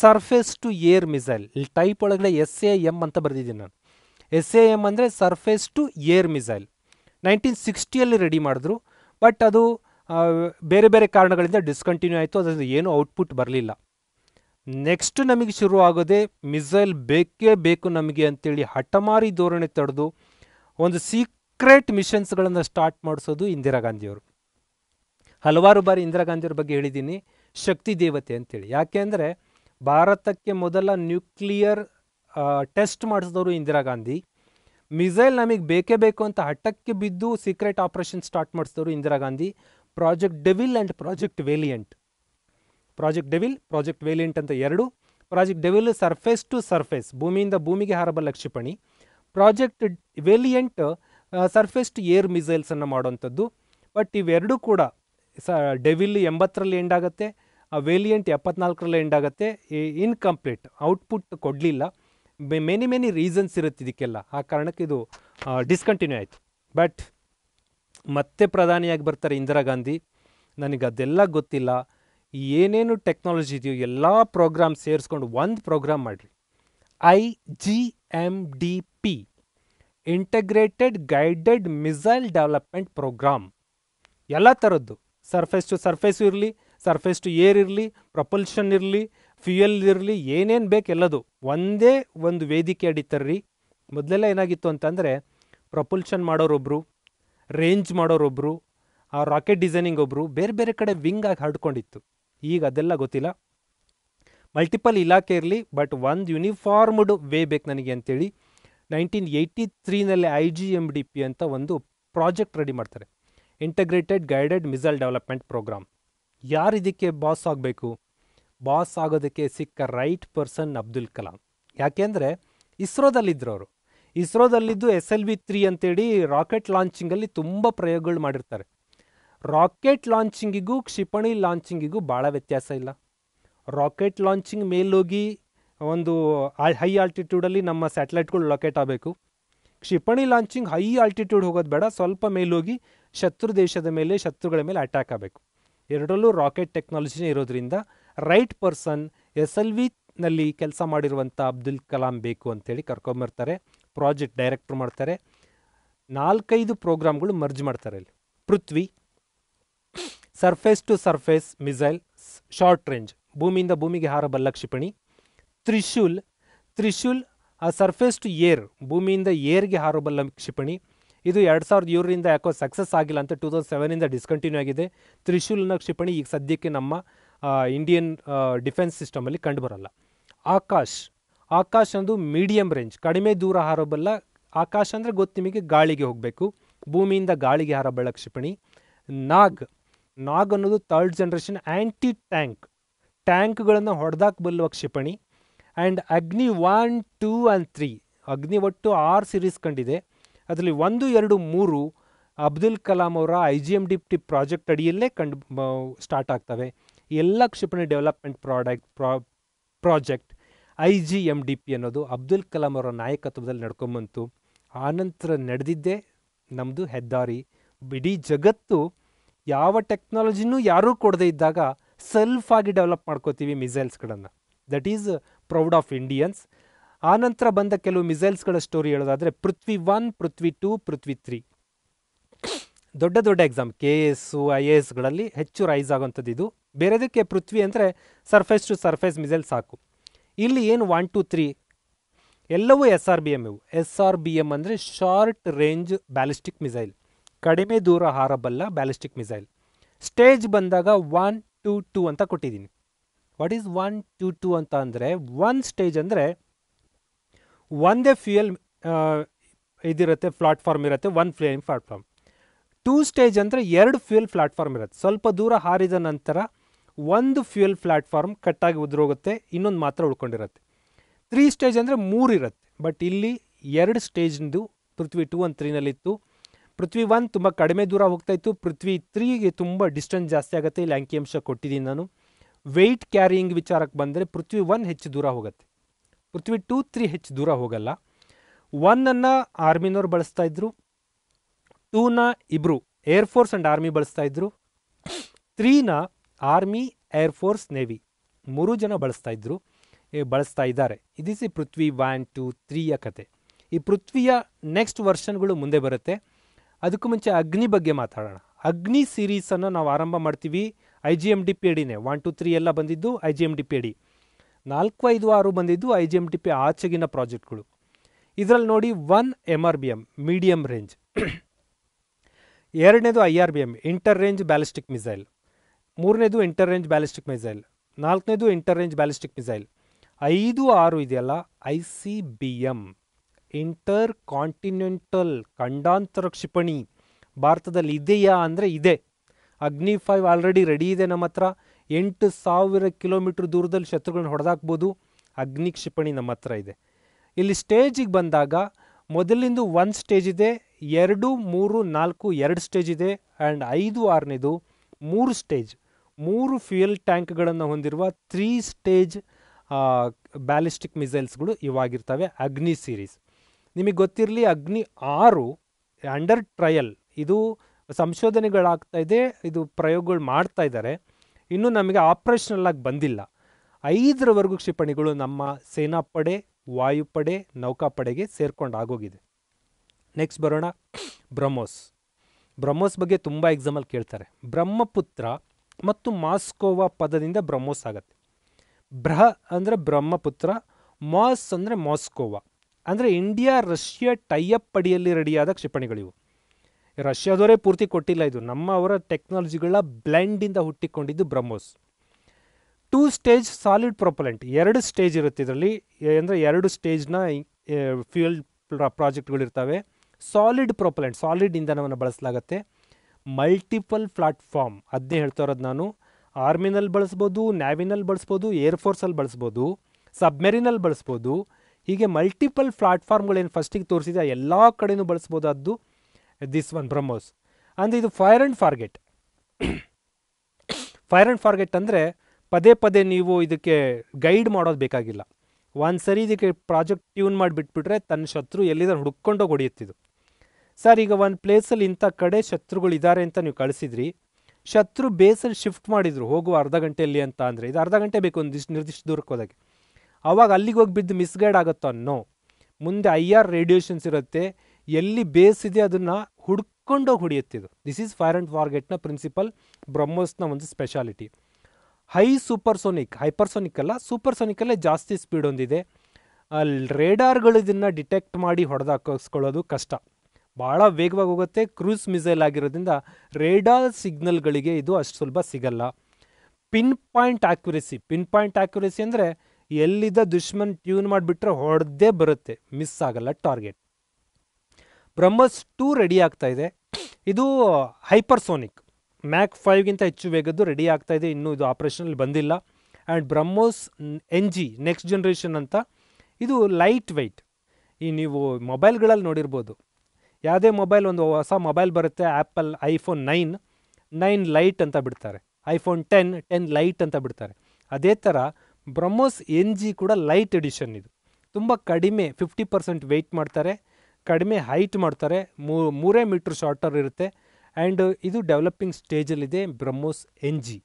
ಸರ್ಫೇಸ್ ಟು ಏರ್ ಮಿಸೈಲ್ ಇಲ್ಲಿ ಟೈಪ್ ಒಳಗಡೆ ಎಸ್ ಎ ಎಮ್ ಅಂತ ಬರೆದಿದ್ದೀನಿ ನಾನು ಎಸ್ ಎ ಎಮ್ ಅಂದರೆ surface to air missile nineteen ಸಿಕ್ಸ್ಟಿಯಲ್ಲಿ ರೆಡಿ ಮಾಡಿದ್ರು ಬಟ್ ಅದು ಬೇರೆ ಬೇರೆ ಕಾರಣಗಳಿಂದ ಡಿಸ್ಕಂಟಿನ್ಯೂ ಆಯಿತು ಅದರಿಂದ ಏನೂ ಔಟ್ಪುಟ್ ಬರಲಿಲ್ಲ ನೆಕ್ಸ್ಟ್ ನಮಗೆ ಶುರು ಆಗೋದೆ ಮಿಸೈಲ್ ಬೇಕೇ ಬೇಕು ನಮಗೆ ಅಂತೇಳಿ ಹಠಮಾರಿ ಧೋರಣೆ ತಡೆದು ಒಂದು ಸೀಕ್ರೆಟ್ ಮಿಷನ್ಸ್ಗಳನ್ನು ಸ್ಟಾರ್ಟ್ ಮಾಡಿಸೋದು ಇಂದಿರಾ ಗಾಂಧಿಯವರು ಹಲವಾರು ಬಾರಿ ಇಂದಿರಾ ಗಾಂಧಿಯವ್ರ ಬಗ್ಗೆ ಹೇಳಿದ್ದೀನಿ ಶಕ್ತಿ ದೇವತೆ ಅಂತೇಳಿ ಅಂದರೆ ಭಾರತಕ್ಕೆ ಮೊದಲ ನ್ಯೂಕ್ಲಿಯರ್ ಟೆಸ್ಟ್ ಮಾಡಿಸಿದವರು ಇಂದಿರಾ ಗಾಂಧಿ ಮಿಸೈಲ್ ನಮಗೆ ಬೇಕೇ ಬೇಕು ಅಂತ ಹಠಕ್ಕೆ ಬಿದ್ದು ಸೀಕ್ರೆಟ್ ಆಪರೇಷನ್ ಸ್ಟಾರ್ಟ್ ಮಾಡಿಸಿದವರು Indira Gandhi project devil and project valiant project devil project valiant ಅಂತ ಎರಡು project devil surface to surface ಭೂಮಿಯಿಂದ ಭೂಮಿಗೆ ಹಾರಬಲ್ಲ ಕ್ಷಿಪಣಿ project valiant surface to air ಮಿಸೈಲ್ಸನ್ನು ಮಾಡುವಂಥದ್ದು ಬಟ್ ಇವೆರಡೂ ಕೂಡ ಸ ಡೆವಿಲ್ ಎಂಬತ್ತರಲ್ಲಿ ಎಂಡ್ ಆಗುತ್ತೆ ಆ ವೇಲಿಯಂಟ್ ಎಪ್ಪತ್ನಾಲ್ಕರಲ್ಲಿ ಎಂಡ್ ಆಗುತ್ತೆ ಇನ್ಕಂಪ್ಲೀಟ್ ಔಟ್ಪುಟ್ ಕೊಡಲಿಲ್ಲ ಮೆನಿ ಮೆನಿ ರೀಸನ್ಸ್ ಇರುತ್ತೆ ಇದಕ್ಕೆಲ್ಲ ಆ ಕಾರಣಕ್ಕೆ ಇದು ಡಿಸ್ಕಂಟಿನ್ಯೂ ಆಯಿತು ಬಟ್ ಮತ್ತೆ ಪ್ರಧಾನಿಯಾಗಿ ಬರ್ತಾರೆ ಇಂದಿರಾ ಗಾಂಧಿ ನನಗೆ ಅದೆಲ್ಲ ಗೊತ್ತಿಲ್ಲ ಏನೇನು ಟೆಕ್ನಾಲಜಿ ಇದೆಯೋ ಎಲ್ಲ ಪ್ರೋಗ್ರಾಮ್ ಸೇರಿಸ್ಕೊಂಡು ಒಂದು ಪ್ರೋಗ್ರಾಮ್ ಮಾಡಿರಿ I G M D P integrated guided missile development program ಎಲ್ಲ ಥರದ್ದು ಸರ್ಫೇಸ್ ಟು ಸರ್ಫೇಸ್ ಇರಲಿ ಸರ್ಫೇಸ್ ಟು ಏರ್ ಇರಲಿ ಪ್ರಪಲ್ಷನ್ ಇರಲಿ ಫ್ಯೂಯಲ್ ಇರಲಿ ಏನೇನು ಬೇಕೆಲ್ಲದು ಒಂದೇ ಒಂದು ವೇದಿಕೆ ಅಡಿತರ್ರಿ ಮೊದಲೆಲ್ಲ ಏನಾಗಿತ್ತು ಅಂತಂದರೆ ಪ್ರೊಪಲ್ಷನ್ ಮಾಡೋರೊಬ್ರು ರೇಂಜ್ ಮಾಡೋರೊಬ್ಬರು ಆ ರಾಕೆಟ್ ಡಿಸೈನಿಂಗ್ ಒಬ್ಬರು ಬೇರೆ ಬೇರೆ ಕಡೆ ವಿಂಗ್ ಆಗಿ ಹರಡ್ಕೊಂಡಿತ್ತು ಈಗ ಅದೆಲ್ಲ ಗೊತ್ತಿಲ್ಲ ಮಲ್ಟಿಪಲ್ ಇಲಾಖೆ ಇರಲಿ ಬಟ್ ಒಂದು ಯೂನಿಫಾರ್ಮ್ಡ್ ವೇ ಬೇಕು ನನಗೆ ಅಂತೇಳಿ ನೈನ್ಟೀನ್ ಏಯ್ಟಿ ತ್ರೀನಲ್ಲಿ I G M D P ಅಂತ ಒಂದು ಪ್ರಾಜೆಕ್ಟ್ ರೆಡಿ ಮಾಡ್ತಾರೆ integrated guided missile development program ಯಾರು ಇದಕ್ಕೆ ಬಾಸ್ ಆಗಬೇಕು ಬಾಸ್ ಆಗೋದಕ್ಕೆ ಸಿಕ್ಕ ರೈಟ್ ಪರ್ಸನ್ ಅಬ್ದುಲ್ ಕಲಾಂ ಯಾಕೆಂದರೆ ಇಸ್ರೋದಲ್ಲಿದ್ದರು ಅವರು ಇಸ್ರೋದಲ್ಲಿದ್ದು ಎಸ್ ಎಲ್ ವಿ ತ್ರೀ ಅಂತೇಳಿ ರಾಕೆಟ್ ಲಾಂಚಿಂಗಲ್ಲಿ ತುಂಬ ಪ್ರಯೋಗಗಳು ಮಾಡಿರ್ತಾರೆ ರಾಕೆಟ್ ಲಾಂಚಿಂಗಿಗೂ ಕ್ಷಿಪಣಿ ಲಾಂಚಿಂಗಿಗೂ ಭಾಳ ವ್ಯತ್ಯಾಸ ಇಲ್ಲ ರಾಕೆಟ್ ಲಾಂಚಿಂಗ್ ಮೇಲೋಗಿ ಒಂದು ಹೈ ಆಲ್ಟಿಟ್ಯೂಡಲ್ಲಿ ನಮ್ಮ ಸ್ಯಾಟಲೈಟ್ಗಳು ಲೊಕೇಟ್ ಆಗಬೇಕು ಕ್ಷಿಪಣಿ ಲಾಂಚಿಂಗ್ ಹೈ ಆಲ್ಟಿಟ್ಯೂಡ್ ಹೋಗೋದು ಬೇಡ ಸ್ವಲ್ಪ ಮೇಲೋಗಿ ಶತ್ರು ದೇಶದ ಮೇಲೆ ಶತ್ರುಗಳ ಮೇಲೆ ಅಟ್ಯಾಕ್ ಆಗಬೇಕು ಎರಡರಲ್ಲೂ ರಾಕೆಟ್ ಟೆಕ್ನಾಲಜಿನೇ ಇರೋದ್ರಿಂದ ರೈಟ್ ಪರ್ಸನ್ ಎಸ್ ಎಲ್ ವಿನಲ್ಲಿ ಕೆಲಸ ಮಾಡಿರುವಂಥ ಅಬ್ದುಲ್ ಕಲಾಂ ಬೇಕು ಅಂತೇಳಿ ಕರ್ಕೊಂಬರ್ತಾರೆ ಪ್ರಾಜೆಕ್ಟ್ ಡೈರೆಕ್ಟ್ರ್ ಮಾಡ್ತಾರೆ ನಾಲ್ಕೈದು ಪ್ರೋಗ್ರಾಮ್ಗಳು ಮರ್ಜ್ ಮಾಡ್ತಾರೆ ಅಲ್ಲಿ Prithvi surface to surface missile short range ಭೂಮಿಯಿಂದ ಭೂಮಿಗೆ ಹಾರಬಲ್ಲ ಕ್ಷಿಪಣಿ ತ್ರಿಶೂಲ್ ತ್ರಿಶೂಲ್ ಆ ಸರ್ಫೇಸ್ ಟು ಏರ್ ಭೂಮಿಯಿಂದ ಏರ್ಗೆ ಹಾರಬಲ್ಲ ಕ್ಷಿಪಣಿ ಇದು ಎರಡು ಸಾವಿರದ ಏಳರಿಂದ ಯಾಕೋ ಸಕ್ಸಸ್ ಆಗಿಲ್ಲ ಅಂತ ಟೂ ತೌಸಂಡ್ ಸೆವೆನಿಂದ ಡಿಸ್ಕಂಟಿನ್ಯೂ ಆಗಿದೆ ತ್ರಿಶೂಲ್ನ ಕ್ಷಿಪಣಿ ಈಗ ಸದ್ಯಕ್ಕೆ ನಮ್ಮ ಇಂಡಿಯನ್ ಡಿಫೆನ್ಸ್ ಸಿಸ್ಟಮಲ್ಲಿ ಬರೋಲ್ಲ ಆಕಾಶ್ ಆಕಾಶ್ ಅಂದು ಮೀಡಿಯಂ ರೇಂಜ್ ಕಡಿಮೆ ದೂರ ಹಾರಬಲ್ಲ ಆಕಾಶ್ ಅಂದರೆ ಗೊತ್ತು ನಿಮಗೆ ಗಾಳಿಗೆ ಹೋಗಬೇಕು ಭೂಮಿಯಿಂದ ಗಾಳಿಗೆ ಹಾರಬಲ್ಲ ಕ್ಷಿಪಣಿ ನಾಗ್ ನಾಗ್ ಅನ್ನೋದು ಥರ್ಡ್ ಜನ್ರೇಷನ್ ಆ್ಯಂಟಿ ಟ್ಯಾಂಕ್ ಟ್ಯಾಂಕ್ಗಳನ್ನು ಹೊಡೆದಾಕ್ ಬಲ್ಲುವ ಕ್ಷಿಪಣಿ ಆ್ಯಂಡ್ ಅಗ್ನಿ ಒನ್ ಟೂ ಆ್ಯಂಡ್ ತ್ರೀ ಅಗ್ನಿ ಒಟ್ಟು ಆರು ಸಿರೀಸ್ ಕಂಡಿದೆ ಅದರಲ್ಲಿ ಒಂದು ಎರಡು ಮೂರು ಅಬ್ದುಲ್ ಕಲಾಂ ಅವರ I G M D project ಅಡಿಯಲ್ಲೇ ಕಂಡು ಸ್ಟಾರ್ಟ್ ಆಗ್ತವೆ ಎಲ್ಲ ಕ್ಷಿಪಣಿ ಡೆವಲಪ್ಮೆಂಟ್ ಪ್ರಾಡಕ್ಟ್ ಪ್ರಾ project I G M D P ಅನ್ನೋದು ಅಬ್ದುಲ್ ಕಲಾಂ ಅವರ ನಾಯಕತ್ವದಲ್ಲಿ ನಡ್ಕೊಂಬಂತು ಆನಂತರ ನಡೆದಿದ್ದೇ ನಮ್ಮದು ಹೆದ್ದಾರಿ ಇಡೀ ಜಗತ್ತು ಯಾವ ಟೆಕ್ನಾಲಜಿನೂ ಯಾರೂ ಕೊಡದೇ ಇದ್ದಾಗ ಸೆಲ್ಫಾಗಿ ಡೆವಲಪ್ ಮಾಡ್ಕೋತೀವಿ ಮಿಸೈಲ್ಸ್ಗಳನ್ನು that is proud of Indians ಆನಂತರ ಬಂದ ಕೆಲವು ಮಿಸೈಲ್ಸ್ಗಳ ಸ್ಟೋರಿ ಹೇಳೋದಾದರೆ Prithvi one Prithvi two Prithvi three ದೊಡ್ಡ ದೊಡ್ಡ exam K S I A ಎಸ್ಗಳಲ್ಲಿ ಹೆಚ್ಚು ರೈಸ್ ಆಗೋಂಥದ್ದು ಇದು ಬೇರೆದಕ್ಕೆ ಪೃಥ್ವಿ ಅಂದರೆ ಸರ್ಫೇಸ್ ಟು ಸರ್ಫೇಸ್ ಮಿಸೈಲ್ ಸಾಕು ಇಲ್ಲಿ ಏನು ಒನ್ ಟು ತ್ರೀ ಎಲ್ಲವೂ ಎಸ್ ಆರ್ ಬಿ ಎಮ್ ಇವು ಎಸ್ ಆರ್ ಬಿ ಎಮ್ ಅಂದರೆ ಶಾರ್ಟ್ ರೇಂಜ್ ಬ್ಯಾಲಿಸ್ಟಿಕ್ ಮಿಸೈಲ್ ಕಡಿಮೆ ದೂರ ಹಾರಬಲ್ಲ ಬ್ಯಾಲಿಸ್ಟಿಕ್ ಮಿಸೈಲ್ ಸ್ಟೇಜ್ ಬಂದಾಗ ಒನ್ ಟು ಟು ಅಂತ ಕೊಟ್ಟಿದ್ದೀನಿ what is one two two ಅಂತ ಅಂದರೆ ಒನ್ ಸ್ಟೇಜ್ ಅಂದರೆ ಒಂದೇ ಫ್ಯೂಯಲ್ ಇದಿರುತ್ತೆ ಪ್ಲಾಟ್ಫಾರ್ಮ್ ಇರುತ್ತೆ one flame platform two stage ಅಂದರೆ ಎರಡು ಫ್ಯೂಯಲ್ ಪ್ಲಾಟ್ಫಾರ್ಮ್ ಇರುತ್ತೆ ಸ್ವಲ್ಪ ದೂರ ಹಾರಿದ ನಂತರ ಒಂದು ಫ್ಯೂಯಲ್ ಪ್ಲಾಟ್ಫಾರ್ಮ್ ಕಟ್ಟಾಗಿ ಉದುರೋಗುತ್ತೆ ಇನ್ನೊಂದು ಮಾತ್ರ ಉಳ್ಕೊಂಡಿರುತ್ತೆ ತ್ರೀ ಸ್ಟೇಜ್ ಅಂದರೆ ಮೂರು ಇರುತ್ತೆ ಬಟ್ ಇಲ್ಲಿ ಎರಡು ಸ್ಟೇಜ್ದು ಪೃಥ್ವಿ ಟೂ ಒಂದು ತ್ರೀನಲ್ಲಿತ್ತು ಪೃಥ್ವಿ ಒನ್ ತುಂಬ ಕಡಿಮೆ ದೂರ ಹೋಗ್ತಾ ಇತ್ತು ಪೃಥ್ವಿ ತ್ರೀಗೆ ತುಂಬ ಡಿಸ್ಟೆನ್ಸ್ ಜಾಸ್ತಿ ಆಗುತ್ತೆ ಇಲ್ಲಿ ಅಂಕಿಅಂಶ ಕೊಟ್ಟಿದ್ದೀನಿ ನಾನು ವೆಯ್ಟ್ ಕ್ಯಾರಿಯಿಂಗ್ ವಿಚಾರಕ್ಕೆ ಬಂದರೆ ಪೃಥ್ವಿ ಒನ್ ಹೆಚ್ಚು ದೂರ ಹೋಗುತ್ತೆ ಪೃಥ್ವಿ ಟೂ ತ್ರೀ ಹೆಚ್ಚು ದೂರ ಹೋಗಲ್ಲ ಒನ್ನನ್ನು ಆರ್ಮಿನವ್ರು ಬಳಸ್ತಾ ಇದ್ರು ಟೂನ ಏರ್ ಏರ್ಫೋರ್ಸ್ ಆ್ಯಂಡ್ ಆರ್ಮಿ ಬಳಸ್ತಾ ಇದ್ರು ತ್ರೀನ ಆರ್ಮಿ ಏರ್ಫೋರ್ಸ್ ನೇವಿ ಮೂರು ಜನ ಬಳಸ್ತಾ ಇದ್ರು ಬಳಸ್ತಾ ಇದ್ದಾರೆ ಇದಿಸಿ ಪೃಥ್ವಿ ಒನ್ ಟು ತ್ರೀಯ ಕತೆ ಈ ಪೃಥ್ವಿಯ ನೆಕ್ಸ್ಟ್ ವರ್ಷನ್ಗಳು ಮುಂದೆ ಬರುತ್ತೆ ಅದಕ್ಕೂ ಮುಂಚೆ ಅಗ್ನಿ ಬಗ್ಗೆ ಮಾತಾಡೋಣ ಅಗ್ನಿ ಸೀರೀಸನ್ನು ನಾವು ಆರಂಭ ಮಾಡ್ತೀವಿ I G M D P ಡಿನೇ ಒನ್ ಟು ತ್ರೀ ಎಲ್ಲ ಬಂದಿದ್ದು I G M D P D ನಾಲ್ಕು ಐದು ಆರು ಬಂದಿದ್ದು I G M D P ಆಚೆಗಿನ ಪ್ರಾಜೆಕ್ಟ್ಗಳು ಇದರಲ್ಲಿ ನೋಡಿ one M R B M medium range ಎರಡನೇದು I R B M inter range ballistic missile ಮೂರನೇದು ಇಂಟರ್ ರೇಂಜ್ ಬ್ಯಾಲಿಸ್ಟಿಕ್ ಮಿಸೈಲ್ ನಾಲ್ಕನೇದು ಇಂಟರ್ ರೇಂಜ್ ಬ್ಯಾಲಿಸ್ಟಿಕ್ ಮಿಸೈಲ್ ಐದು ಆರು ಇದೆಯಲ್ಲ I C B M inter continental ಖಂಡಾಂತರ ಕ್ಷಿಪಣಿ ಭಾರತದಲ್ಲಿ ಇದೆಯಾ ಅಂದರೆ ಇದೆ ಅಗ್ನಿ ಫೈವ್ ಆಲ್ರೆಡಿ ರೆಡಿ ಇದೆ ನಮ್ಮ ಹತ್ರ ಎಂಟು ಸಾವಿರ ಕಿಲೋಮೀಟ್ರ್ ದೂರದಲ್ಲಿ ಶತ್ರುಗಳನ್ನ ಹೊಡೆದಾಕ್ಬೋದು ಅಗ್ನಿ ಕ್ಷಿಪಣಿ ನಮ್ಮ ಹತ್ರ ಇದೆ ಇಲ್ಲಿ ಸ್ಟೇಜಿಗೆ ಬಂದಾಗ ಮೊದಲಿಂದ ಒಂದು ಸ್ಟೇಜ್ ಇದೆ ಎರಡು ಮೂರು ನಾಲ್ಕು ಎರಡು ಸ್ಟೇಜ್ ಇದೆ ಆ್ಯಂಡ್ ಐದು ಆರನೇದು ಮೂರು ಸ್ಟೇಜ್ ಮೂರು ಫ್ಯೂಯಲ್ ಟ್ಯಾಂಕ್ಗಳನ್ನು ಹೊಂದಿರುವ ತ್ರೀ ಸ್ಟೇಜ್ ಬ್ಯಾಲಿಸ್ಟಿಕ್ ಮಿಸೈಲ್ಸ್ಗಳು ಇವಾಗಿರ್ತವೆ ಅಗ್ನಿ ಸೀರೀಸ್ ನಿಮಗೆ ಗೊತ್ತಿರಲಿ ಅಗ್ನಿ ಆರು ಅಂಡರ್ ಟ್ರಯಲ್ ಇದು ಸಂಶೋಧನೆಗಳಾಗ್ತಾ ಇದೆ ಇದು ಪ್ರಯೋಗಗಳು ಮಾಡ್ತಾ ಇದ್ದಾರೆ ಇನ್ನೂ ನಮಗೆ ಆಪರೇಷನಲ್ ಆಗಿ ಬಂದಿಲ್ಲ ಐದರವರೆಗೂ ಕ್ಷಿಪಣಿಗಳು ನಮ್ಮ ಸೇನಾಪಡೆ ವಾಯುಪಡೆ ನೌಕಾಪಡೆಗೆ ಸೇರ್ಕೊಂಡು ಆಗೋಗಿದೆ ನೆಕ್ಸ್ಟ್ ಬರೋಣ ಬ್ರಹ್ಮೋಸ್ ಬ್ರಹ್ಮೋಸ್ ಬಗ್ಗೆ ತುಂಬ ಎಕ್ಸಾಂಪಲ್ ಕೇಳ್ತಾರೆ ಬ್ರಹ್ಮಪುತ್ರ ಮತ್ತು ಮಾಸ್ಕೋವಾ ಪದದಿಂದ ಬ್ರಹ್ಮೋಸ್ ಆಗುತ್ತೆ ಬ್ರಹ ಅಂದರೆ ಬ್ರಹ್ಮಪುತ್ರ ಮಾಸ್ ಅಂದರೆ ಮಾಸ್ಕೋವಾ ಅಂದರೆ ಇಂಡಿಯಾ ರಷ್ಯಾ ಟೈಅಪ್ ಅಡಿಯಲ್ಲಿ ರೆಡಿಯಾದ ಕ್ಷಿಪಣಿಗಳಿವು ರಷ್ಯಾದವರೇ ಪೂರ್ತಿ ಕೊಟ್ಟಿಲ್ಲ ಇದು ನಮ್ಮ ಅವರ ಟೆಕ್ನಾಲಜಿಗಳ ಬ್ಲೆಂಡಿಂದ ಹುಟ್ಟಿಕೊಂಡಿದ್ದು BrahMos two stage solid propellant ಎರಡು ಸ್ಟೇಜ್ ಇರುತ್ತೆ ಇದರಲ್ಲಿ ಅಂದರೆ ಎರಡು ಸ್ಟೇಜ್ನ ಫ್ಯೂಯಲ್ ಪ್ರಾಜೆಕ್ಟ್ಗಳಿರ್ತವೆ ಸಾಲಿಡ್ ಪ್ರೊಪಲೆಂಟ್ ಸಾಲಿಡ್ ಇಂಧನವನ್ನು ಬಳಸಲಾಗತ್ತೆ ಮಲ್ಟಿಪಲ್ ಪ್ಲಾಟ್ಫಾರ್ಮ್ ಅದನ್ನೇ ಹೇಳ್ತಾ ಇರೋದು ನಾನು ಆರ್ಮಿನಲ್ಲಿ ಬಳಸ್ಬೋದು ನ್ಯಾವಿನಲ್ಲಿ ಬಳಸ್ಬೋದು ಏರ್ಫೋರ್ಸಲ್ಲಿ ಬಳಸ್ಬೋದು ಸಬ್ಮೆರಿನಲ್ಲಿ ಬಳಸ್ಬೋದು ಹೀಗೆ ಮಲ್ಟಿಪಲ್ ಪ್ಲಾಟ್ಫಾರ್ಮ್ಗಳೇನು ಫಸ್ಟಿಗೆ ತೋರಿಸಿದೆ ಎಲ್ಲ ಕಡೆಯೂ ಬಳಸ್ಬೋದಾದ್ದು ದಿಸ್ ಒನ್ ಬ್ರಹ್ಮೋಸ್ ಅಂದರೆ ಇದು fire and forget fire and forget ಅಂದರೆ ಪದೇ ಪದೇ ನೀವು ಇದಕ್ಕೆ ಗೈಡ್ ಮಾಡೋದು ಬೇಕಾಗಿಲ್ಲ ಒಂದು ಸರಿ ಇದಕ್ಕೆ ಪ್ರಾಜೆಕ್ಟ್ ಟ್ಯೂನ್ ಮಾಡಿಬಿಟ್ಬಿಟ್ರೆ ತನ್ನ ಶತ್ರು ಎಲ್ಲಿದ್ದಾರೆ ಹುಡ್ಕೊಂಡೋಗಿ ಹೊಡೆಯುತ್ತಿದ್ದು ಸರ್ ಈಗ ಒಂದು ಪ್ಲೇಸಲ್ಲಿ ಇಂಥ ಕಡೆ ಇದ್ದಾರೆ ಅಂತ ನೀವು ಕಳಿಸಿದ್ರಿ ಶತ್ರು ಬೇಸಲ್ಲಿ ಶಿಫ್ಟ್ ಮಾಡಿದರು ಹೋಗುವ ಅರ್ಧ ಗಂಟೆಯಲ್ಲಿ ಅಂತ ಅಂದರೆ ಇದು ಅರ್ಧ ಗಂಟೆ ಬೇಕು ಒಂದು ನಿರ್ದಿಷ್ಟ ದೂರಕ್ಕೆ ಹೋದಾಗೆ ಆವಾಗ ಅಲ್ಲಿಗೆ ಹೋಗಿ ಬಿದ್ದು ಮಿಸ್ಗೈಡ್ ಆಗುತ್ತೋ ಅನ್ನೋ ಮುಂದೆ ಐ ಆರ್ ರೇಡಿಯೇಷನ್ಸ್ ಇರುತ್ತೆ ಎಲ್ಲಿ ಬೇಸ್ ಇದೆ ಅದನ್ನು ಹುಡ್ಕೊಂಡೋಗಿ ಹೊಡೆಯುತ್ತಿದ್ದು ದಿಸ್ ಈಸ್ ಫೈರ್ ಆ್ಯಂಡ್ ಫಾರ್ಗೆಟ್ನ ಪ್ರಿನ್ಸಿಪಲ್ ಬ್ರಹ್ಮೋಸ್ನ ಒಂದು ಸ್ಪೆಷಾಲಿಟಿ ಹೈ ಸೂಪರ್ಸೋನಿಕ್ ಹೈಪರ್ಸೋನಿಕ್ ಅಲ್ಲ ಸೂಪರ್ಸೋನಿಕಲ್ಲೇ ಜಾಸ್ತಿ ಸ್ಪೀಡ್ ಹೊಂದಿದೆ ಅಲ್ಲಿ ರೇಡಾರ್ಗಳು ಇದನ್ನು ಡಿಟೆಕ್ಟ್ ಮಾಡಿ ಹೊಡೆದಾಕಿಸ್ಕೊಳ್ಳೋದು ಕಷ್ಟ ಭಾಳ ವೇಗವಾಗಿ ಹೋಗುತ್ತೆ ಕ್ರೂಸ್ ಮಿಸೈಲ್ ಆಗಿರೋದ್ರಿಂದ ರೇಡಾರ್ ಸಿಗ್ನಲ್ಗಳಿಗೆ ಇದು ಅಷ್ಟು ಸುಲಭ ಸಿಗಲ್ಲ pin point accuracy pin point accuracy ಅಂದರೆ ಎಲ್ಲಿದ್ದ ದುಶ್ಮನ್ ಟ್ಯೂನ್ ಮಾಡಿಬಿಟ್ರೆ ಹೊಡೆದೇ ಬರುತ್ತೆ ಮಿಸ್ ಆಗಲ್ಲ ಟಾರ್ಗೆಟ್ ಬ್ರಹ್ಮಸ್ ಟೂ ರೆಡಿ ಆಗ್ತಾ ಇದೆ ಇದು ಹೈಪರ್ಸೋನಿಕ್ ಮ್ಯಾಕ್ ಫೈವ್ಗಿಂತ ಹೆಚ್ಚು ವೇಗದ್ದು ರೆಡಿ ಆಗ್ತಾ ಇದೆ ಇನ್ನೂ ಇದು ಆಪ್ರೇಷನಲ್ಲಿ ಬಂದಿಲ್ಲ and BrahMos N G next generation ಅಂತ ಇದು ಲೈಟ್ ವೆಯ್ಟ್ ಈ ನೀವು ಮೊಬೈಲ್ಗಳಲ್ಲಿ ನೋಡಿರ್ಬೋದು ಯಾವುದೇ ಮೊಬೈಲ್ ಒಂದು ಹೊಸ ಮೊಬೈಲ್ ಬರುತ್ತೆ Apple iPhone nine nine light ಅಂತ ಬಿಡ್ತಾರೆ ಐಫೋನ್ ಟೆನ್ ಟೆನ್ ಲೈಟ್ ಅಂತ ಬಿಡ್ತಾರೆ ಅದೇ ಥರ ಬ್ರಹ್ಮೋಸ್ ಎನ್ ಜಿ ಕೂಡ ಲೈಟ್ ಎಡಿಷನ್ ಇದು ತುಂಬ ಕಡಿಮೆ ಫಿಫ್ಟಿ ಪರ್ಸೆಂಟ್ ವೆಯ್ಟ್ ಮಾಡ್ತಾರೆ ಕಡಿಮೆ ಹೈಟ್ ಮಾಡ್ತಾರೆ ಮೂ ಮೂರೇ ಮೀಟ್ರ್ ಶಾರ್ಟರ್ ಇರುತ್ತೆ ಆ್ಯಂಡ್ ಇದು ಡೆವಲಪಿಂಗ್ ಸ್ಟೇಜಲ್ಲಿದೆ BrahMos N G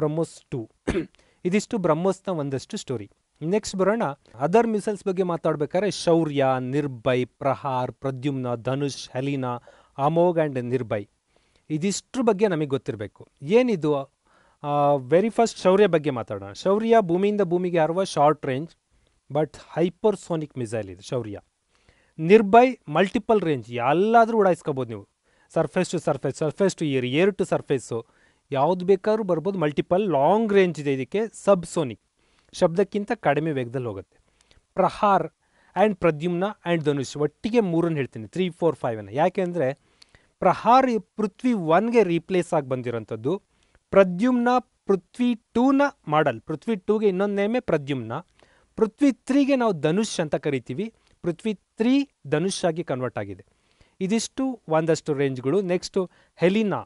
BrahMos two ಇದಿಷ್ಟು ಬ್ರಹ್ಮೋಸ್ನ ಒಂದಷ್ಟು ಸ್ಟೋರಿ ನೆಕ್ಸ್ಟ್ ಬರೋಣ ಅದರ್ ಮಿಸೈಲ್ಸ್ ಬಗ್ಗೆ ಮಾತಾಡ್ಬೇಕಾದ್ರೆ ಶೌರ್ಯ ನಿರ್ಭಯ್ ಪ್ರಹಾರ್ ಪ್ರದ್ಯುಮ್ನ ಧನುಷ್ ಹಲೀನಾ ಅಮೋಘ್ ಆ್ಯಂಡ್ ನಿರ್ಭಯ್ ಇದಿಷ್ಟ್ರ ಬಗ್ಗೆ ನಮಗೆ ಗೊತ್ತಿರಬೇಕು ಏನಿದು ವೆರಿ ಫಸ್ಟ್ ಶೌರ್ಯ ಬಗ್ಗೆ ಮಾತಾಡೋಣ ಶೌರ್ಯ ಭೂಮಿಯಿಂದ ಭೂಮಿಗೆ ಹಾರುವ short range but sonic missile ಇದು ಶೌರ್ಯ ನಿರ್ಬೈ ಮಲ್ಟಿಪಲ್ ರೇಂಜ್ ಎಲ್ಲಾದರೂ ಉಡಾಯಿಸ್ಕೋಬೋದು ನೀವು surface to surface surface to air air to surface ಯಾವುದು ಬೇಕಾದ್ರೂ ಬರ್ಬೋದು ಮಲ್ಟಿಪಲ್ ಲಾಂಗ್ ರೇಂಜ್ ಇದೆ ಇದಕ್ಕೆ ಸಬ್ಸೋನಿಕ್ ಶಬ್ದಕ್ಕಿಂತ ಕಡಿಮೆ ವೇಗದಲ್ಲಿ ಹೋಗುತ್ತೆ ಪ್ರಹಾರ್ ಆ್ಯಂಡ್ ಪ್ರದ್ಯುಮ್ನ ಆ್ಯಂಡ್ ಧನುಷ್ ಒಟ್ಟಿಗೆ ಮೂರನ್ನು ಹೇಳ್ತೀನಿ ತ್ರೀ ಫೋರ್ ಫೈವನ್ನು ಯಾಕೆಂದರೆ ಪ್ರಹಾರ್ ಪೃಥ್ವಿ ಒನ್ಗೆ ರೀಪ್ಲೇಸ್ ಆಗಿ ಬಂದಿರೋಂಥದ್ದು ಪ್ರದ್ಯುಮ್ನ ಪೃಥ್ವಿ ಟೂನ ಮಾಡಲ್ ಪೃಥ್ವಿ ಟೂಗೆ ಇನ್ನೊಂದು ನೇಮೆ ಪ್ರದ್ಯುಮ್ನ ಪೃಥ್ವಿ ತ್ರೀಗೆ ನಾವು ಧನುಷ್ ಅಂತ ಕರಿತೀವಿ ಪೃಥ್ವಿ ತ್ರೀ ಧನುಷ್ ಆಗಿ ಕನ್ವರ್ಟ್ ಆಗಿದೆ ಇದಿಷ್ಟು ಒಂದಷ್ಟು ರೇಂಜ್ಗಳು ನೆಕ್ಸ್ಟು ಹೆಲಿನಾ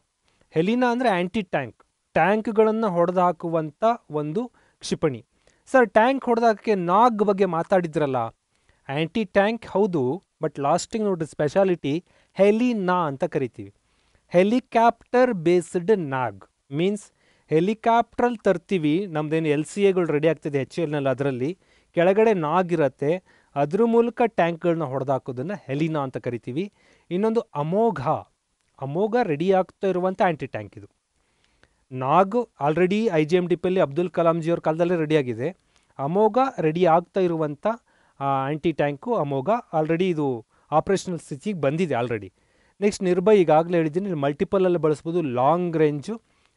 ಹೆಲಿನಾ ಅಂದರೆ ಆ್ಯಂಟಿ ಟ್ಯಾಂಕ್ ಟ್ಯಾಂಕ್ಗಳನ್ನು ಹಾಕುವಂಥ ಒಂದು ಕ್ಷಿಪಣಿ ಸರ್ ಟ್ಯಾಂಕ್ ಹೊಡೆದಾಕೆ ನಾಗ್ ಬಗ್ಗೆ ಮಾತಾಡಿದ್ರಲ್ಲ ಆ್ಯಂಟಿ ಟ್ಯಾಂಕ್ ಹೌದು ಬಟ್ ಲಾಸ್ಟಿಂಗ್ ನೋಡ್ ಸ್ಪೆಷಾಲಿಟಿ ಹೆಲಿನಾ ಅಂತ ಕರಿತೀವಿ ಹೆಲಿಕ್ಯಾಪ್ಟರ್ ಬೇಸ್ಡ್ ನಾಗ್ ಮೀನ್ಸ್ ಹೆಲಿಕಾಪ್ಟ್ರಲ್ಲಿ ತರ್ತೀವಿ ನಮ್ಮದೇನು ಎಲ್ ಸಿ ಎಗಳು ರೆಡಿ ಆಗ್ತಿದೆ ಎಲ್ ನಲ್ಲಿ ಅದರಲ್ಲಿ ಕೆಳಗಡೆ ನಾಗಿರತ್ತೆ ಅದ್ರ ಮೂಲಕ ಟ್ಯಾಂಕ್ಗಳನ್ನ ಹೊಡೆದಾಕೋದನ್ನು ಹೆಲಿನಾ ಅಂತ ಕರಿತೀವಿ ಇನ್ನೊಂದು ಅಮೋಘ ಅಮೋಘ ರೆಡಿ ಆಗ್ತಾ ಇರುವಂಥ ಆ್ಯಂಟಿ ಟ್ಯಾಂಕ್ ಇದು Nag already I G M D ಪಿಯಲ್ಲಿ ಅಬ್ದುಲ್ ಅವ್ರ ಕಾಲದಲ್ಲೇ ರೆಡಿಯಾಗಿದೆ ಅಮೋಘ ರೆಡಿ ಆಗ್ತಾ ಇರುವಂಥ ಆ್ಯಂಟಿ ಟ್ಯಾಂಕು ಅಮೋಘ ಆಲ್ರೆಡಿ ಇದು ಆಪ್ರೇಷನಲ್ ಸ್ಥಿತಿಗೆ ಬಂದಿದೆ ಆಲ್ರೆಡಿ ನೆಕ್ಸ್ಟ್ ನಿರ್ಭಯ ಈಗಾಗಲೇ ಹೇಳಿದ್ದೀನಿ ಮಲ್ಟಿಪಲಲ್ಲಿ ಬಳಸ್ಬೋದು ಲಾಂಗ್ ರೇಂಜು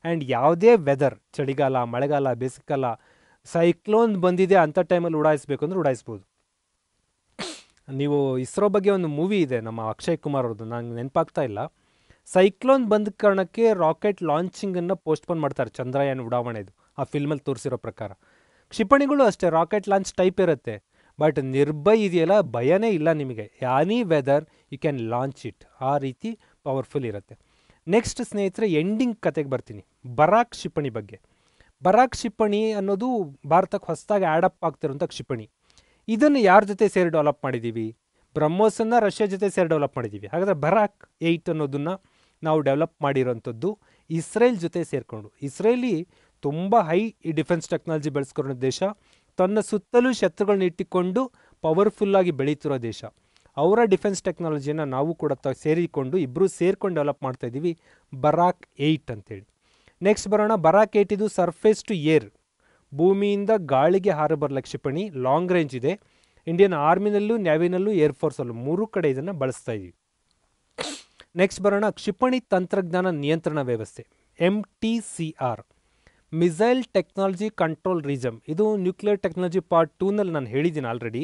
ಆ್ಯಂಡ್ ಯಾವುದೇ ವೆದರ್ ಚಳಿಗಾಲ ಮಳೆಗಾಲ ಬೇಸಿಗೆಕಾಲ ಸೈಕ್ಲೋನ್ ಬಂದಿದೆ ಅಂಥ ಟೈಮಲ್ಲಿ ಉಡಾಯಿಸ್ಬೇಕು ಅಂದ್ರೆ ಉಡಾಯಿಸ್ಬೋದು ನೀವು ಇಸ್ರೋ ಬಗ್ಗೆ ಒಂದು ಮೂವಿ ಇದೆ ನಮ್ಮ ಅಕ್ಷಯ್ ಕುಮಾರ್ ಅವ್ರದ್ದು ನಂಗೆ ನೆನಪಾಗ್ತಾ ಇಲ್ಲ ಸೈಕ್ಲೋನ್ ಬಂದ ಕಾರಣಕ್ಕೆ ರಾಕೆಟ್ ಲಾಂಚಿಂಗನ್ನು ಪೋಸ್ಟ್ಪೋನ್ ಮಾಡ್ತಾರೆ ಚಂದ್ರಯಾನ್ ಉಡಾವಣೆದು ಆ ಫಿಲ್ಮಲ್ಲಿ ತೋರಿಸಿರೋ ಪ್ರಕಾರ ಕ್ಷಿಪಣಿಗಳು ಅಷ್ಟೇ ರಾಕೆಟ್ ಲಾಂಚ್ ಟೈಪ್ ಇರುತ್ತೆ ಬಟ್ ನಿರ್ಭಯ ಇದೆಯಲ್ಲ ಭಯನೇ ಇಲ್ಲ ನಿಮಗೆ ಯಾನಿ weather you can launch it ಆ ರೀತಿ ಪವರ್ಫುಲ್ ಇರುತ್ತೆ ನೆಕ್ಸ್ಟ್ ಸ್ನೇಹಿತರೆ ಎಂಡಿಂಗ್ ಕತೆಗೆ ಬರ್ತೀನಿ ಬರಾಕ್ ಕ್ಷಿಪಣಿ ಬಗ್ಗೆ ಬರಾಕ್ ಕ್ಷಿಪಣಿ ಅನ್ನೋದು ಭಾರತಕ್ಕೆ ಹೊಸದಾಗಿ ಆ್ಯಡಪ್ ಆಗ್ತಿರೋಂಥ ಕ್ಷಿಪಣಿ ಇದನ್ನು ಯಾರ ಜೊತೆ ಸೇರಿ ಡೆವಲಪ್ ಮಾಡಿದ್ದೀವಿ ಬ್ರಹ್ಮೋಸನ್ನು ರಷ್ಯಾ ಜೊತೆ ಸೇರಿ ಡೆವಲಪ್ ಮಾಡಿದ್ದೀವಿ ಹಾಗಾದರೆ ಬರಾಕ್ ಏಯ್ಟ್ ಅನ್ನೋದನ್ನು ನಾವು ಡೆವಲಪ್ ಮಾಡಿರೋಂಥದ್ದು ಇಸ್ರೇಲ್ ಜೊತೆ ಸೇರಿಕೊಂಡು ಇಸ್ರೇಲಿ ತುಂಬ ಹೈ ಡಿಫೆನ್ಸ್ ಟೆಕ್ನಾಲಜಿ ಬೆಳೆಸ್ಕೊರೋ ದೇಶ ತನ್ನ ಸುತ್ತಲೂ ಶತ್ರುಗಳನ್ನ ಇಟ್ಟುಕೊಂಡು ಪವರ್ಫುಲ್ಲಾಗಿ ಬೆಳೀತಿರೋ ದೇಶ ಅವರ ಡಿಫೆನ್ಸ್ ಟೆಕ್ನಾಲಜಿಯನ್ನು ನಾವು ಕೂಡ ತ ಸೇರಿಕೊಂಡು ಇಬ್ಬರು ಸೇರ್ಕೊಂಡು ಡೆವಲಪ್ ಮಾಡ್ತಾ ಇದ್ದೀವಿ ಬರಾಕ್ ಏಯ್ಟ್ ಅಂತೇಳಿ ನೆಕ್ಸ್ಟ್ ಬರೋಣ ಬರಾಕ್ ಏಟ್ ಇದು ಸರ್ಫೇಸ್ ಟು ಏರ್ ಭೂಮಿಯಿಂದ ಗಾಳಿಗೆ ಹಾರಿ ಬರಲ ಕ್ಷಿಪಣಿ ಲಾಂಗ್ ರೇಂಜ್ ಇದೆ ಇಂಡಿಯನ್ ಆರ್ಮಿನಲ್ಲೂ ನ್ಯಾವಿನಲ್ಲೂ ಏರ್ಫೋರ್ಸಲ್ಲೂ ಮೂರು ಕಡೆ ಇದನ್ನು ಬಳಸ್ತಾ ಇದ್ದೀವಿ ನೆಕ್ಸ್ಟ್ ಬರೋಣ ಕ್ಷಿಪಣಿ ತಂತ್ರಜ್ಞಾನ ನಿಯಂತ್ರಣ ವ್ಯವಸ್ಥೆ M T C R missile technology control regime ಇದು ನ್ಯೂಕ್ಲಿಯರ್ ಟೆಕ್ನಾಲಜಿ ಪಾರ್ಟ್ ಟೂನಲ್ಲಿ ನಾನು ಹೇಳಿದ್ದೀನಿ ಆಲ್ರೆಡಿ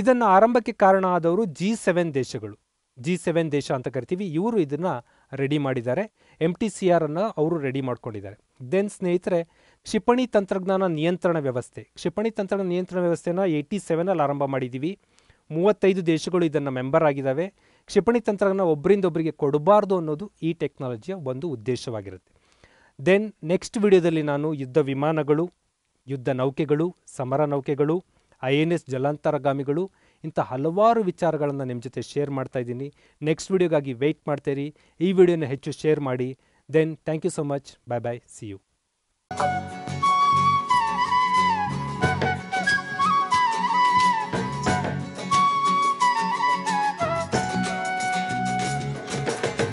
ಇದನ್ನು ಆರಂಭಕ್ಕೆ ಕಾರಣ ಆದವರು ಜಿ ಸೆವೆನ್ ದೇಶಗಳು ಜಿ ಸೆವೆನ್ ದೇಶ ಅಂತ ಕರಿತೀವಿ ಇವರು ಇದನ್ನು ರೆಡಿ ಮಾಡಿದ್ದಾರೆ ಎಂ ಟಿ ಸಿ ಆರ್ ಅನ್ನು ಅವರು ರೆಡಿ ಮಾಡ್ಕೊಂಡಿದ್ದಾರೆ ದೆನ್ ಸ್ನೇಹಿತರೆ ಕ್ಷಿಪಣಿ ತಂತ್ರಜ್ಞಾನ ನಿಯಂತ್ರಣ ವ್ಯವಸ್ಥೆ ಕ್ಷಿಪಣಿ ತಂತ್ರಜ್ಞಾನ ನಿಯಂತ್ರಣ ವ್ಯವಸ್ಥೆಯನ್ನು ಏಯ್ಟಿ ಸೆವೆನಲ್ಲಿ ಆರಂಭ ಮಾಡಿದ್ದೀವಿ ಮೂವತ್ತೈದು ದೇಶಗಳು ಇದನ್ನು ಮೆಂಬರ್ ಆಗಿದ್ದಾವೆ ಕ್ಷಿಪಣಿ ತಂತ್ರಜ್ಞಾನ ಒಬ್ಬರಿಂದ ಒಬ್ಬರಿಗೆ ಕೊಡಬಾರ್ದು ಅನ್ನೋದು ಈ ಟೆಕ್ನಾಲಜಿಯ ಒಂದು ಉದ್ದೇಶವಾಗಿರುತ್ತೆ ದೆನ್ ನೆಕ್ಸ್ಟ್ ವಿಡಿಯೋದಲ್ಲಿ ನಾನು ಯುದ್ಧ ವಿಮಾನಗಳು ಯುದ್ಧ ನೌಕೆಗಳು ಸಮರ ನೌಕೆಗಳು ಐ ಎನ್ ಎಸ್ ಜಲಾಂತರಗಾಮಿಗಳು ಇಂಥ ಹಲವಾರು ವಿಚಾರಗಳನ್ನು ನಿಮ್ಮ ಜೊತೆ ಶೇರ್ ಮಾಡ್ತಾ ಇದ್ದೀನಿ ನೆಕ್ಸ್ಟ್ ವಿಡಿಯೋಗಾಗಿ ವೆಯ್ಟ್ ಮಾಡ್ತೀರಿ ಈ ವಿಡಿಯೋನ ಹೆಚ್ಚು ಶೇರ್ ಮಾಡಿ then thank you so much bye bye see you